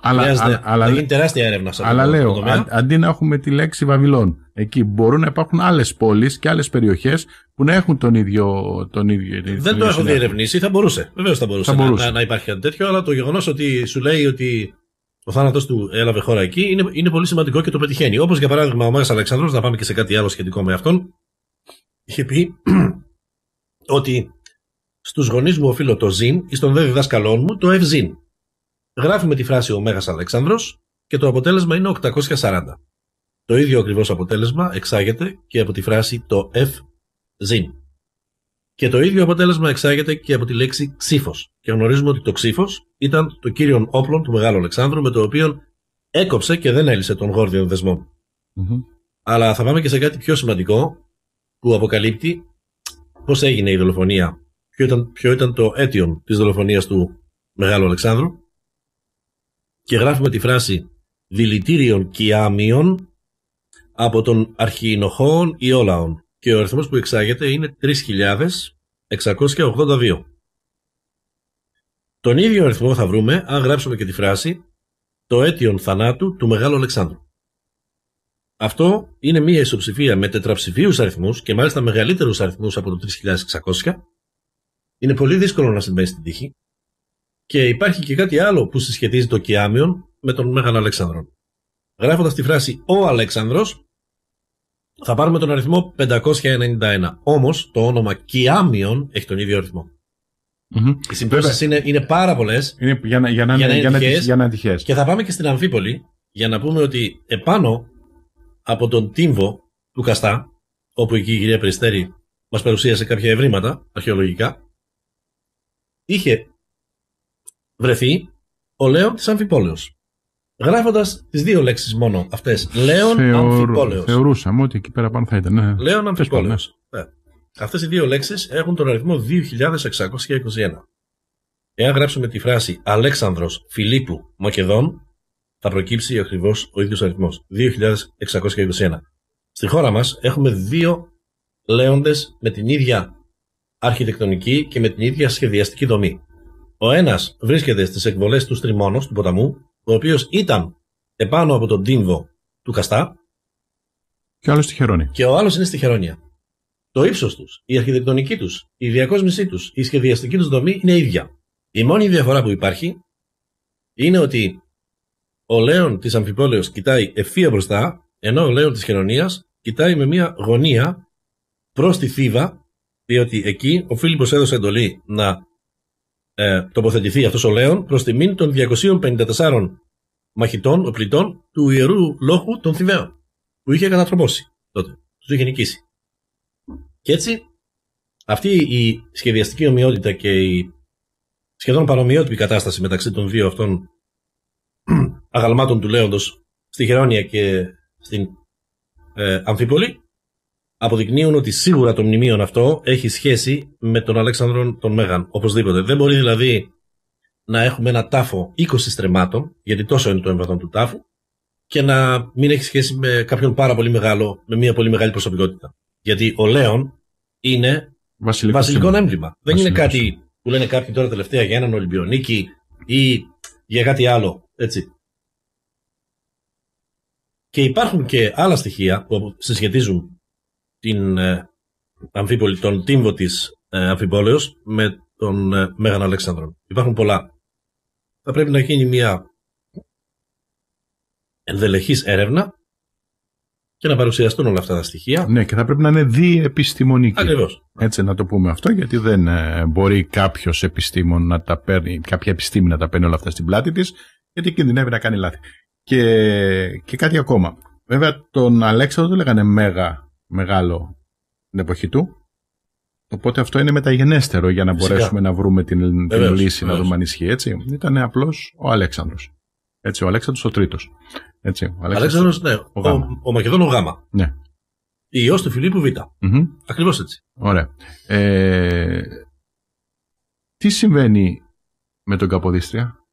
Αλλά, α, αλλά, θα γίνει τεράστια έρευνα σε αυτό Αλλά το λέω, αν, αντί να έχουμε τη λέξη Βαβυλών, εκεί μπορούν να υπάρχουν άλλες πόλεις και άλλες περιοχές που να έχουν τον ίδιο. Τον ίδιο δεν το έχω διερευνήσει, θα μπορούσε. Βεβαίως θα μπορούσε, να, Να, να, υπάρχει κάτι τέτοιο, αλλά το γεγονός ότι σου λέει ότι ο θάνατος του έλαβε χώρα εκεί, είναι, είναι πολύ σημαντικό και το πετυχαίνει. Όπως για παράδειγμα ο Μέγας Αλεξάνδρος, να πάμε και σε κάτι άλλο σχετικό με αυτόν, είχε πει ότι στους γονείς μου οφείλω το ΖΙΝ, ή στον δε διδάσκαλόν μου το Γράφει Γράφουμε τη φράση ο Μέγα Αλεξάνδρος και το αποτέλεσμα είναι 840. Το ίδιο ακριβώς αποτέλεσμα εξάγεται και από τη φράση το ευζήν. Και το ίδιο αποτέλεσμα εξάγεται και από τη λέξη ξύφος. Και γνωρίζουμε ότι το ξύφος ήταν το κύριο όπλο του Μεγάλου Αλεξάνδρου, με το οποίο έκοψε και δεν έλυσε τον γόρδιον Αλλά θα πάμε και σε κάτι πιο σημαντικό που αποκαλύπτει πώς έγινε η δολοφονία. Ποιο ήταν, ποιο ήταν το αίτιο της δολοφονίας του Μεγάλου Αλεξάνδρου. Και γράφουμε τη φράση δηλητήριων άμυων από τον ή Ιόλαων και ο αριθμός που εξάγεται είναι 3.682. Τον ίδιο αριθμό θα βρούμε αν γράψουμε και τη φράση «Το αίτιον θανάτου του Μεγάλου Αλεξάνδρου». Αυτό είναι μια ισοψηφία με τετραψηφίους αριθμούς και μάλιστα μεγαλύτερους αριθμούς από το 3600. Είναι πολύ δύσκολο να συμβαίνει στην τύχη. Και υπάρχει και κάτι άλλο που συσχετίζει το Κιάμιον με τον Μέγαν Αλεξάνδρο. Γράφοντας τη φράση Ο Αλεξάνδρος, θα πάρουμε τον αριθμό 591. Όμως το όνομα Κιάμιον έχει τον ίδιο αριθμό. Mm-hmm. Οι συμπτώσεις είναι, είναι πάρα πολλές. Για να, για να, για να, είναι τυχές, για να Και θα πάμε και στην Αμφίπολη για να πούμε ότι επάνω από τον τύμβο του Καστά, όπου εκεί η κυρία Περιστέρη μας παρουσίασε κάποια ευρήματα αρχαιολογικά, είχε βρεθεί ο Λέων της Αμφιπόλεως γράφοντας τις δύο λέξεις μόνο αυτές. Λέων Θεω... αμφιπόλεως. Θεωρούσαμε ότι εκεί πέρα πάνω θα ήταν. Ναι. Λέων αμφιπόλεω. Ναι. ναι. Αυτές οι δύο λέξεις έχουν τον αριθμό 2621. Εάν γράψουμε τη φράση Αλέξανδρος Φιλίππου Μακεδόν, θα προκύψει ακριβώς ο ίδιος αριθμός. 2621. Στη χώρα μας έχουμε δύο λέοντες με την ίδια αρχιτεκτονική και με την ίδια σχεδιαστική δομή. Ο ένας βρίσκεται στις εκβολές του Στριμώνος του ποταμού ο οποίος ήταν επάνω από τον τύμβο του Καστά. Και ο άλλος στη Χερόνια. Και ο άλλος είναι στη Χερόνια. Το ύψος τους, η αρχιτεκτονική τους, η διακόσμησή τους, η σχεδιαστική τους δομή είναι ίδια. Η μόνη διαφορά που υπάρχει είναι ότι ο Λέων της Αμφιπόλεως κοιτάει ευθεία μπροστά, ενώ ο Λέων της Χερονίας κοιτάει με μια γωνία προς τη Θήβα, διότι εκεί ο Φίλιππος έδωσε εντολή να ε, τοποθετηθεί αυτός ο Λέων τη μήνυ των 254 μαχητών, οπλιτών του Ιερού Λόχου των Θηβαίων που είχε κατατροπώσει τότε, τους είχε νικήσει. Και έτσι αυτή η σχεδιαστική ομοιότητα και η σχεδόν παρομοιότυπη κατάσταση μεταξύ των δύο αυτών αγαλμάτων του Λέοντος στη Χερόνια και στην ε, Αμφίπολη αποδεικνύουν ότι σίγουρα το μνημείο αυτό έχει σχέση με τον Αλέξανδρο τον Μέγαν. Οπωσδήποτε. Δεν μπορεί δηλαδή να έχουμε ένα τάφο 20 στρεμάτων, γιατί τόσο είναι το έμβαθο του τάφου, και να μην έχει σχέση με κάποιον πάρα πολύ μεγάλο, με μια πολύ μεγάλη προσωπικότητα. Γιατί ο Λέων είναι βασιλικό, βασιλικό Δεν είναι κάτι που λένε κάποιοι τώρα τελευταία για έναν Ολυμπιονίκη ή για κάτι άλλο. Έτσι. Και υπάρχουν και άλλα στοιχεία που συσχετίζουν την ε, τον τύμβο της ε, με τον ε, Μέγαν Αλέξανδρο. Υπάρχουν πολλά. Θα πρέπει να γίνει μια ενδελεχής έρευνα και να παρουσιαστούν όλα αυτά τα στοιχεία. Ναι, και θα πρέπει να είναι διεπιστημονική. Ακριβώς. Έτσι να το πούμε αυτό, γιατί δεν ε, μπορεί κάποιος επιστήμον να τα παίρνει, κάποια επιστήμη να τα παίρνει όλα αυτά στην πλάτη της, γιατί κινδυνεύει να κάνει λάθη. Και, και κάτι ακόμα. Βέβαια, τον Αλέξανδρο δεν το λέγανε Μέγα μεγάλο την εποχή του. Οπότε αυτό είναι μεταγενέστερο για να μπορέσουμε να βρούμε την, λύση, να δούμε αν ισχύει. Έτσι. Ήταν απλώς ο Αλέξανδρος. Έτσι, ο Αλέξανδρος ο τρίτος. Έτσι, ο Αλέξανδρος, ναι, ο, γάμα. ο, ο Γάμα. Ναι. Υιός του Φιλίππου Β. mm Ακριβώς έτσι. Ωραία. Ε, τι συμβαίνει με τον Καποδίστρια.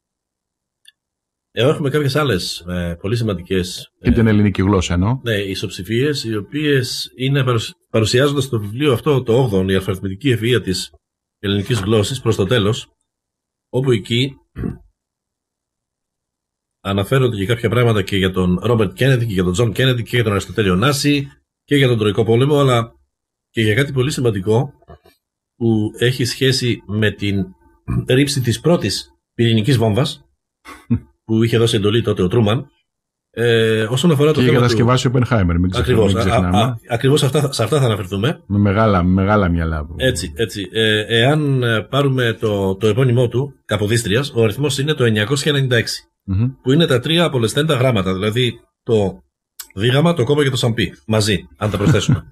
Εδώ έχουμε κάποιες άλλες ε, πολύ σημαντικές. Και την ε, ελληνική γλώσσα εννοώ. Ναι, ισοψηφίες, οι οποίες είναι παρουσιάζοντα στο βιβλίο αυτό το 8ο, η αλφαρθμητική ευφυα της ελληνικής γλώσσα προς το τέλος, όπου εκεί αναφέρονται και κάποια πράγματα και για τον Ρόμπερτ Κέννεντι και για τον Τζον Κέννεντι και για τον Αριστοτέλειο Νάση και για τον Τροϊκό Πόλεμο, αλλά και για κάτι πολύ σημαντικό που έχει σχέση με την ρήψη της πρώτης πυρηνικής βόμβας. που είχε δώσει εντολή τότε ο Τρούμαν. Ε, όσον αφορά το και θέμα. Για κατασκευάσει του... ο Οπενχάιμερ, μην ξεχνάμε. Ακριβώ. Ακριβώς σε αυτά θα αναφερθούμε. Με μεγάλα, μεγάλα μυαλά. Έτσι, έτσι. Ε, εάν ε, πάρουμε το, το επώνυμό του, Καποδίστριας, ο αριθμός είναι το 996. Mm-hmm. Που είναι τα τρία απολεσθέντα γράμματα. Δηλαδή το δίγαμα, το κόμμα και το σαμπί. Μαζί, αν τα προσθέσουμε.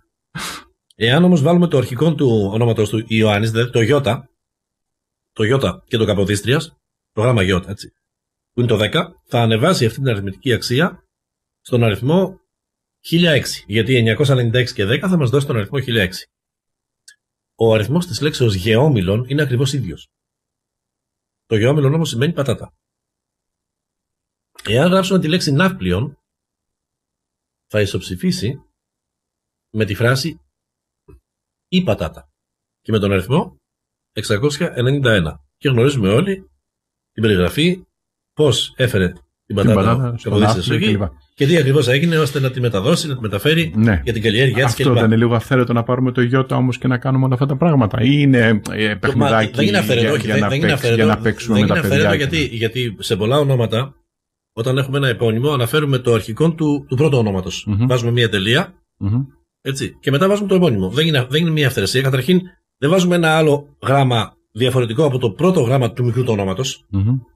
εάν όμως βάλουμε το αρχικό του ονόματος του Ιωάννης, δηλαδή το Ι, το Ι και το Καποδίστριας, το γράμμα Ι, έτσι που είναι το 10, θα ανεβάσει αυτή την αριθμητική αξία στον αριθμό 1006. Γιατί 996 και 10 θα μας δώσει τον αριθμό 1006. Ο αριθμός της λέξεως γεώμηλων είναι ακριβώς ίδιος. Το γεώμηλον όμως σημαίνει πατάτα. Εάν γράψουμε τη λέξη ναύπλιον, θα ισοψηφίσει με τη φράση ή πατάτα και με τον αριθμό 691. Και γνωρίζουμε όλοι την περιγραφή πώς έφερε την πατάτα τη και τι ακριβώς έγινε ώστε να τη μεταδώσει, να τη μεταφέρει ναι. για την καλλιέργειά της. Αυτό δεν είναι λίγο αυθαίρετο να πάρουμε το γιώτα όμως και να κάνουμε όλα αυτά τα πράγματα. Ή είναι ε, παιχνιδάκι δεν είναι αυθαίρετο, για, δεν, για, για να παίξουμε δεν με τα παιδιά. Γιατί, γιατί σε πολλά ονόματα, όταν έχουμε ένα επώνυμο, αναφέρουμε το αρχικό του, του πρώτου Βάζουμε μία έτσι, και μετά βάζουμε το επώνυμο. Δεν είναι, δεν είναι μία αυθαίρεση. Καταρχήν, δεν βάζουμε ένα άλλο γράμμα διαφορετικό από το πρώτο γράμμα του μικρού του ονοματος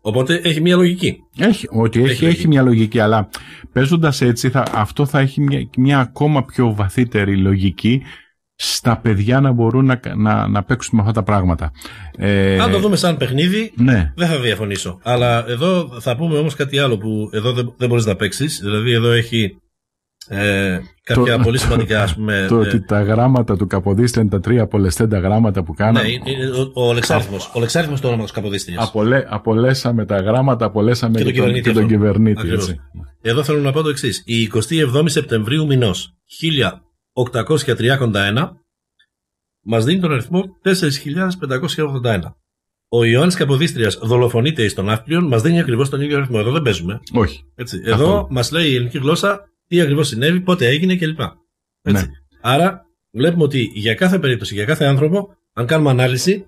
Οπότε έχει μια λογική. Έχει, ότι έχει, έχει, μια λογική, αλλά παίζοντας έτσι, θα, αυτό θα έχει μια, μια, ακόμα πιο βαθύτερη λογική στα παιδιά να μπορούν να, να, να παίξουν με αυτά τα πράγματα. Ε, Αν το δούμε σαν παιχνίδι, ναι. δεν θα διαφωνήσω. Αλλά εδώ θα πούμε όμως κάτι άλλο που εδώ δεν, δεν μπορείς να παίξεις, Δηλαδή εδώ έχει ε, κάποια πολύ σημαντικά ας πούμε. Το ε, ότι τα γράμματα του Καποδίστρια είναι τα τρία πολλεστέντα γράμματα που ναι, κάναμε. Ναι, ο, λεξάριθμος. Ο λεξάριθμος του όνομα Απολέ, απολέσαμε τα γράμματα, απολέσαμε και τον κυβερνήτη. Και τον κυβερνήτη έτσι. Εδώ θέλω να πω το εξής. Η 27η Σεπτεμβρίου μηνός 1831 μας δίνει τον αριθμό 4.581. Ο Ιωάννης Καποδίστριας δολοφονείται εις τον Αύπλιο μας δίνει ακριβώς τον ίδιο αριθμό. Εδώ δεν παίζουμε. Όχι. Έτσι. Εδώ μας λέει η ελληνική γλώσσα τι ακριβώς συνέβη, πότε έγινε κλπ. Έτσι. Ναι. Άρα βλέπουμε ότι για κάθε περίπτωση, για κάθε άνθρωπο, αν κάνουμε ανάλυση,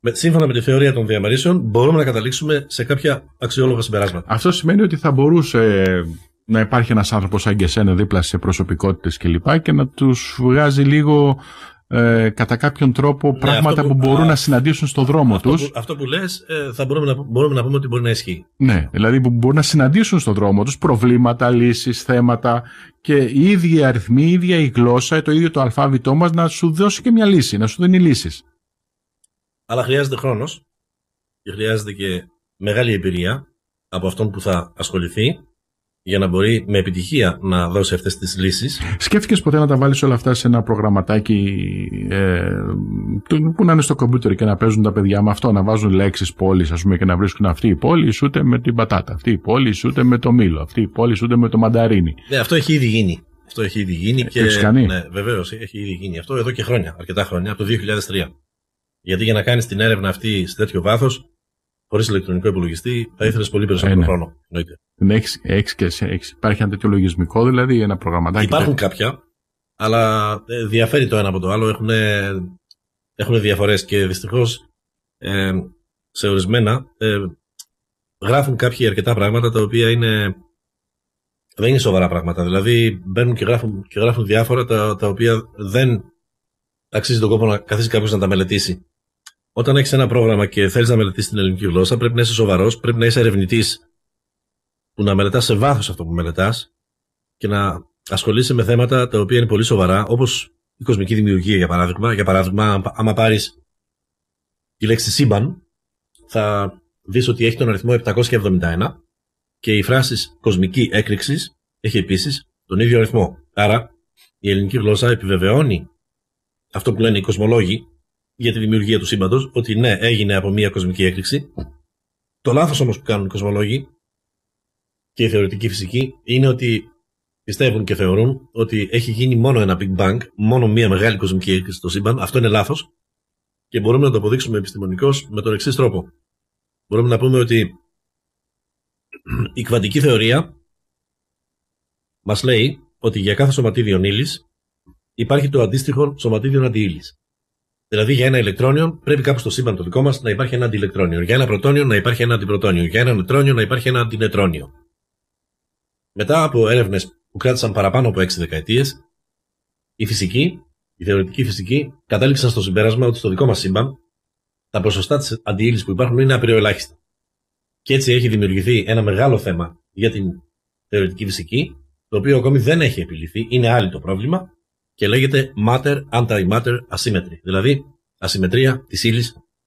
με, σύμφωνα με τη θεωρία των διαμερίσεων, μπορούμε να καταλήξουμε σε κάποια αξιόλογα συμπεράσματα. Αυτό σημαίνει ότι θα μπορούσε να υπάρχει ένας άνθρωπος σαν και εσένα δίπλα σε προσωπικότητες κλπ. Και, και να τους βγάζει λίγο ε, κατά κάποιον τρόπο ναι, πράγματα που, μπορούν να συναντήσουν στο δρόμο αυτό τους. αυτό που λες ε, θα μπορούμε να, μπορούμε να πούμε ότι μπορεί να ισχύει. Ναι, δηλαδή που μπορούν να συναντήσουν στο δρόμο τους προβλήματα, λύσεις, θέματα και ίδια η αριθμή, η ίδια η γλώσσα, το ίδιο το αλφάβητό μας να σου δώσει και μια λύση, να σου δίνει λύσεις. Αλλά χρειάζεται χρόνος και χρειάζεται και μεγάλη εμπειρία από αυτόν που θα ασχοληθεί για να μπορεί με επιτυχία να δώσει αυτές τις λύσεις. Σκέφτηκες ποτέ να τα βάλεις όλα αυτά σε ένα προγραμματάκι ε, που να είναι στο κομπιούτερ και να παίζουν τα παιδιά με αυτό, να βάζουν λέξεις πόλης, ας πούμε, και να βρίσκουν αυτή η πόλη ούτε με την πατάτα, αυτή η πόλη ούτε με το μήλο, αυτή η πόλη ούτε με το μανταρίνι. Ναι, αυτό έχει ήδη γίνει. Αυτό έχει ήδη γίνει. Ε, και, έχεις Ναι, βεβαίως έχει ήδη γίνει. Αυτό εδώ και χρόνια, αρκετά χρόνια, από το 2003. Γιατί για να κάνεις την έρευνα αυτή σε τέτοιο βάθος, χωρίς ηλεκτρονικό υπολογιστή, θα ήθελες πολύ περισσότερο ε, ναι. χρόνο έχεις, έχεις και έχεις, υπάρχει ένα τέτοιο λογισμικό, δηλαδή ένα προγραμματάκι. Υπάρχουν κάποια, αλλά ε, διαφέρει το ένα από το άλλο. Έχουν, έχουν διαφορές και δυστυχώς ε, σε ορισμένα ε, γράφουν κάποιοι αρκετά πράγματα τα οποία είναι δεν είναι σοβαρά πράγματα. Δηλαδή μπαίνουν και γράφουν, και γράφουν διάφορα τα, τα οποία δεν αξίζει τον κόπο να καθίσει κάποιος να τα μελετήσει. Όταν έχεις ένα πρόγραμμα και θέλεις να μελετήσεις την ελληνική γλώσσα, πρέπει να είσαι σοβαρός, πρέπει να είσαι ερευνητής που να μελετάς σε βάθος αυτό που μελετάς και να ασχολείσαι με θέματα τα οποία είναι πολύ σοβαρά, όπως η κοσμική δημιουργία για παράδειγμα. Για παράδειγμα, άμα πάρεις τη λέξη σύμπαν, θα δεις ότι έχει τον αριθμό 771 και η φράση κοσμική έκρηξης έχει επίσης τον ίδιο αριθμό. Άρα, η ελληνική γλώσσα επιβεβαιώνει αυτό που λένε οι κοσμολόγοι για τη δημιουργία του σύμπαντος, ότι ναι, έγινε από μια κοσμική έκρηξη. Το λάθος όμως που κάνουν οι κοσμολόγοι και η θεωρητική φυσική είναι ότι πιστεύουν και θεωρούν ότι έχει γίνει μόνο ένα Big Bang, μόνο μία μεγάλη κοσμική έκρηξη στο σύμπαν. Αυτό είναι λάθος και μπορούμε να το αποδείξουμε επιστημονικώς με τον εξής τρόπο. Μπορούμε να πούμε ότι η κβαντική θεωρία μας λέει ότι για κάθε σωματίδιο ύλη υπάρχει το αντίστοιχο σωματίδιο αντιύλη. Δηλαδή για ένα ηλεκτρόνιο πρέπει κάπου στο σύμπαν το δικό μας να υπάρχει ένα αντιηλεκτρόνιο. Για ένα πρωτόνιο να υπάρχει ένα αντιπροτόνιο. Για ένα νετρόνιο να υπάρχει ένα αντινετρόνιο. Μετά από έρευνες που κράτησαν παραπάνω από 6 δεκαετίες, η φυσική, η θεωρητική φυσική, κατάληξαν στο συμπέρασμα ότι στο δικό μας σύμπαν τα ποσοστά της αντιήλυση που υπάρχουν είναι απειροελάχιστα. Και έτσι έχει δημιουργηθεί ένα μεγάλο θέμα για την θεωρητική φυσική, το οποίο ακόμη δεν έχει επιληθεί, είναι άλλη το πρόβλημα και λέγεται matter antimatter asymmetry, δηλαδή ασυμμετρία της ύλης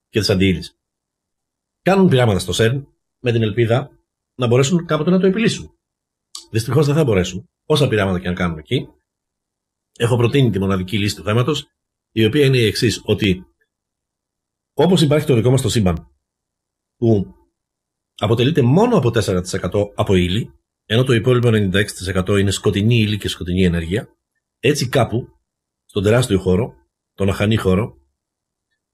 και τη αντιύλη. Κάνουν πειράματα στο ΣΕΡΝ με την ελπίδα να μπορέσουν κάποτε να το επιλύσουν. Δυστυχώς δεν θα μπορέσουν, όσα πειράματα και αν κάνουμε εκεί. Έχω προτείνει τη μοναδική λύση του θέματος, η οποία είναι η εξής, ότι όπως υπάρχει το δικό μας το σύμπαν, που αποτελείται μόνο από 4% από ύλη, ενώ το υπόλοιπο 96% είναι σκοτεινή ύλη και σκοτεινή ενέργεια, έτσι κάπου, στον τεράστιο χώρο, τον αχανή χώρο,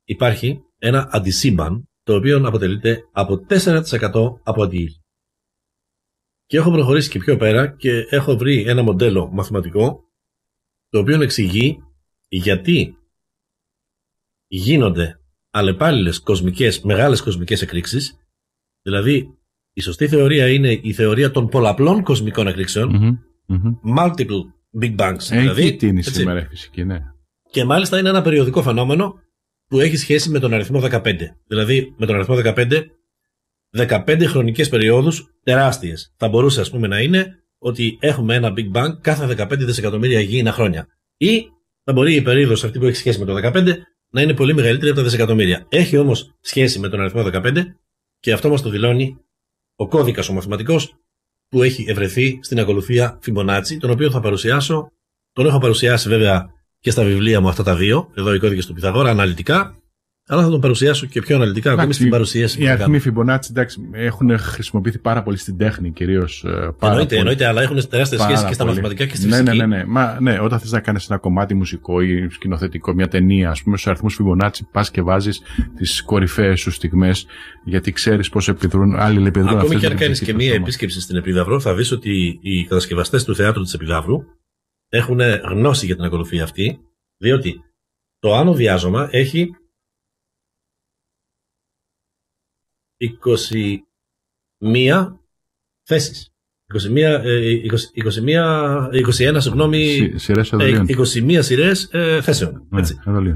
υπάρχει ένα αντισύμπαν, το οποίο αποτελείται από 4% από αντιύλη. Και έχω προχωρήσει και πιο πέρα και έχω βρει ένα μοντέλο μαθηματικό το οποίο εξηγεί γιατί γίνονται αλλεπάλληλες κοσμικές, μεγάλες κοσμικές εκρήξεις δηλαδή η σωστή θεωρία είναι η θεωρία των πολλαπλών κοσμικών multiple big bangs δηλαδή. είναι σήμερα η φυσική, ναι. Και μάλιστα είναι ένα περιοδικό φαινόμενο που έχει σχέση με τον αριθμό 15. Δηλαδή, με τον αριθμό 15 15 χρονικές περιόδους τεράστιες. Θα μπορούσε, ας πούμε, να είναι ότι έχουμε ένα Big Bang κάθε 15 δισεκατομμύρια υγιεινά χρόνια. Ή θα μπορεί η περίοδος αυτή που έχει σχέση με το 15 να είναι πολύ μεγαλύτερη από τα δισεκατομμύρια. Έχει όμως σχέση με τον αριθμό 15 και αυτό μας το δηλώνει ο κώδικας ο μαθηματικός που έχει ευρεθεί στην ακολουθία Φιμπονάτσι, τον οποίο θα παρουσιάσω. Τον έχω παρουσιάσει βέβαια και στα βιβλία μου αυτά τα δύο, εδώ οι κώδικες του Πιθαγόρα, αναλυτικά. Αλλά θα τον παρουσιάσω και πιο αναλυτικά ακόμη στην παρουσίαση. Οι αριθμοί Φιμπονάτσι εντάξει, έχουν χρησιμοποιηθεί πάρα πολύ στην τέχνη κυρίως. Ε, εννοείται, εννοείται, αλλά έχουν τεράστια σχέση και στα μαθηματικά και στη ναι, ναι φυσική. Ναι, ναι, ναι. Μα, ναι όταν θες να κάνεις ένα κομμάτι μουσικό ή σκηνοθετικό, μια ταινία, ας πούμε, στους αριθμούς Φιμπονάτσι πας και βάζεις τις κορυφαίες σου στιγμές, γιατί ξέρεις πώς επιδρούν άλλοι επιδρούν Ακόμη και αν κάνει και μία επίσκεψη στην Επιδαυρό, θα δεις ότι οι κατασκευαστές του θεάτρου της Επιδαύρου έχουν γνώση για την ακολουθία αυτή, διότι το άνω διάζωμα έχει 21 θέσεις. 21, 21, 21 συγγνώμη, 21 σειρές ε, ε, θέσεων. Ναι,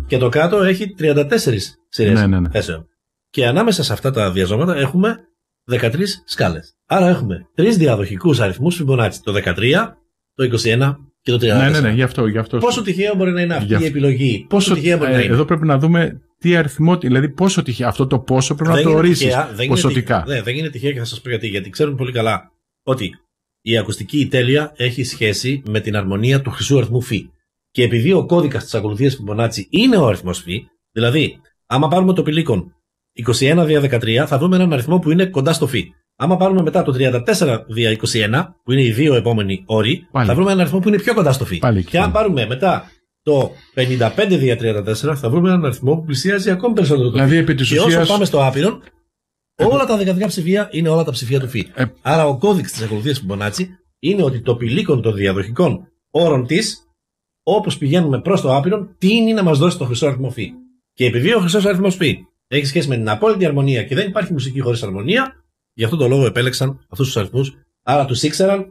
και το κάτω έχει 34 σειρές ναι, ναι, θέσεων. Και ανάμεσα σε αυτά τα διαζώματα έχουμε 13 σκάλες. Άρα έχουμε τρεις διαδοχικούς αριθμούς Φιμπονάτσι. Το 13, το 21 και το 34. Ναι, ναι, ναι, γι αυτό, Πόσο τυχαίο μπορεί να είναι αυτή η επιλογή. Πόσο, Πόσο μπορεί ε, να είναι. Εδώ πρέπει να δούμε τι αριθμό, δηλαδή πόσο τυχαία. Αυτό το πόσο πρέπει να το ορίσει ποσοτικά. Ναι, δεν, είναι τυχαία και θα σας πω γιατί. Γιατί ξέρουν πολύ καλά ότι η ακουστική τέλεια έχει σχέση με την αρμονία του χρυσού αριθμού φ. Και επειδή ο κώδικας της ακολουθίας Φιμπονάτσι είναι ο αριθμός φ, δηλαδή άμα πάρουμε το πηλίκον 21 δια 13, θα βρούμε έναν αριθμό που είναι κοντά στο φ. Άμα πάρουμε μετά το 34 δια 21, που είναι οι δύο επόμενοι όροι, πάλι. θα βρούμε έναν αριθμό που είναι πιο κοντά στο φ. και αν πάρουμε μετά το 55 34 θα βρούμε έναν αριθμό που πλησιάζει ακόμη περισσότερο. Δηλαδή, επί Και όσο πάμε στο άπειρον, όλα τα δεκαδικά ψηφία είναι όλα τα ψηφία του ΦΥ. Ε- Άρα, ο κώδικας της ακολουθίας του Μπονάτσι είναι ότι το πηλίκον των διαδοχικών όρων της, όπως πηγαίνουμε προς το άπειρον, τίνει να μας δώσει το χρυσό αριθμό φι. Και επειδή ο χρυσός αριθμός φι έχει σχέση με την απόλυτη αρμονία και δεν υπάρχει μουσική χωρίς αρμονία, γι' αυτό το λόγο επέλεξαν αυτούς τους αριθμούς. Άρα τους ήξεραν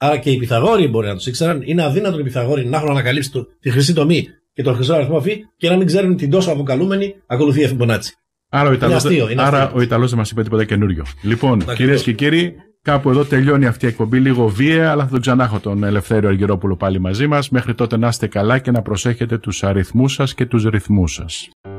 Άρα και οι Πυθαγόροι μπορεί να τους ήξεραν. Είναι αδύνατο οι Πυθαγόροι να έχουν ανακαλύψει το, τη χρυσή τομή και τον χρυσό αριθμό φύ και να μην ξέρουν την τόσο αποκαλούμενη ακολουθία Φιμπονάτσι. Άρα ο Ιταλός δεν μας είπε τίποτα καινούριο. Λοιπόν, κυρίε και κύριοι, κάπου εδώ τελειώνει αυτή η εκπομπή. Λίγο βία, αλλά θα τον ξανάχω τον Ελευθέριο Αργυρόπουλο πάλι μαζί μας. Μέχρι τότε να είστε καλά και να προσέχετε τους αριθμούς σας και τους ρυθμούς σας.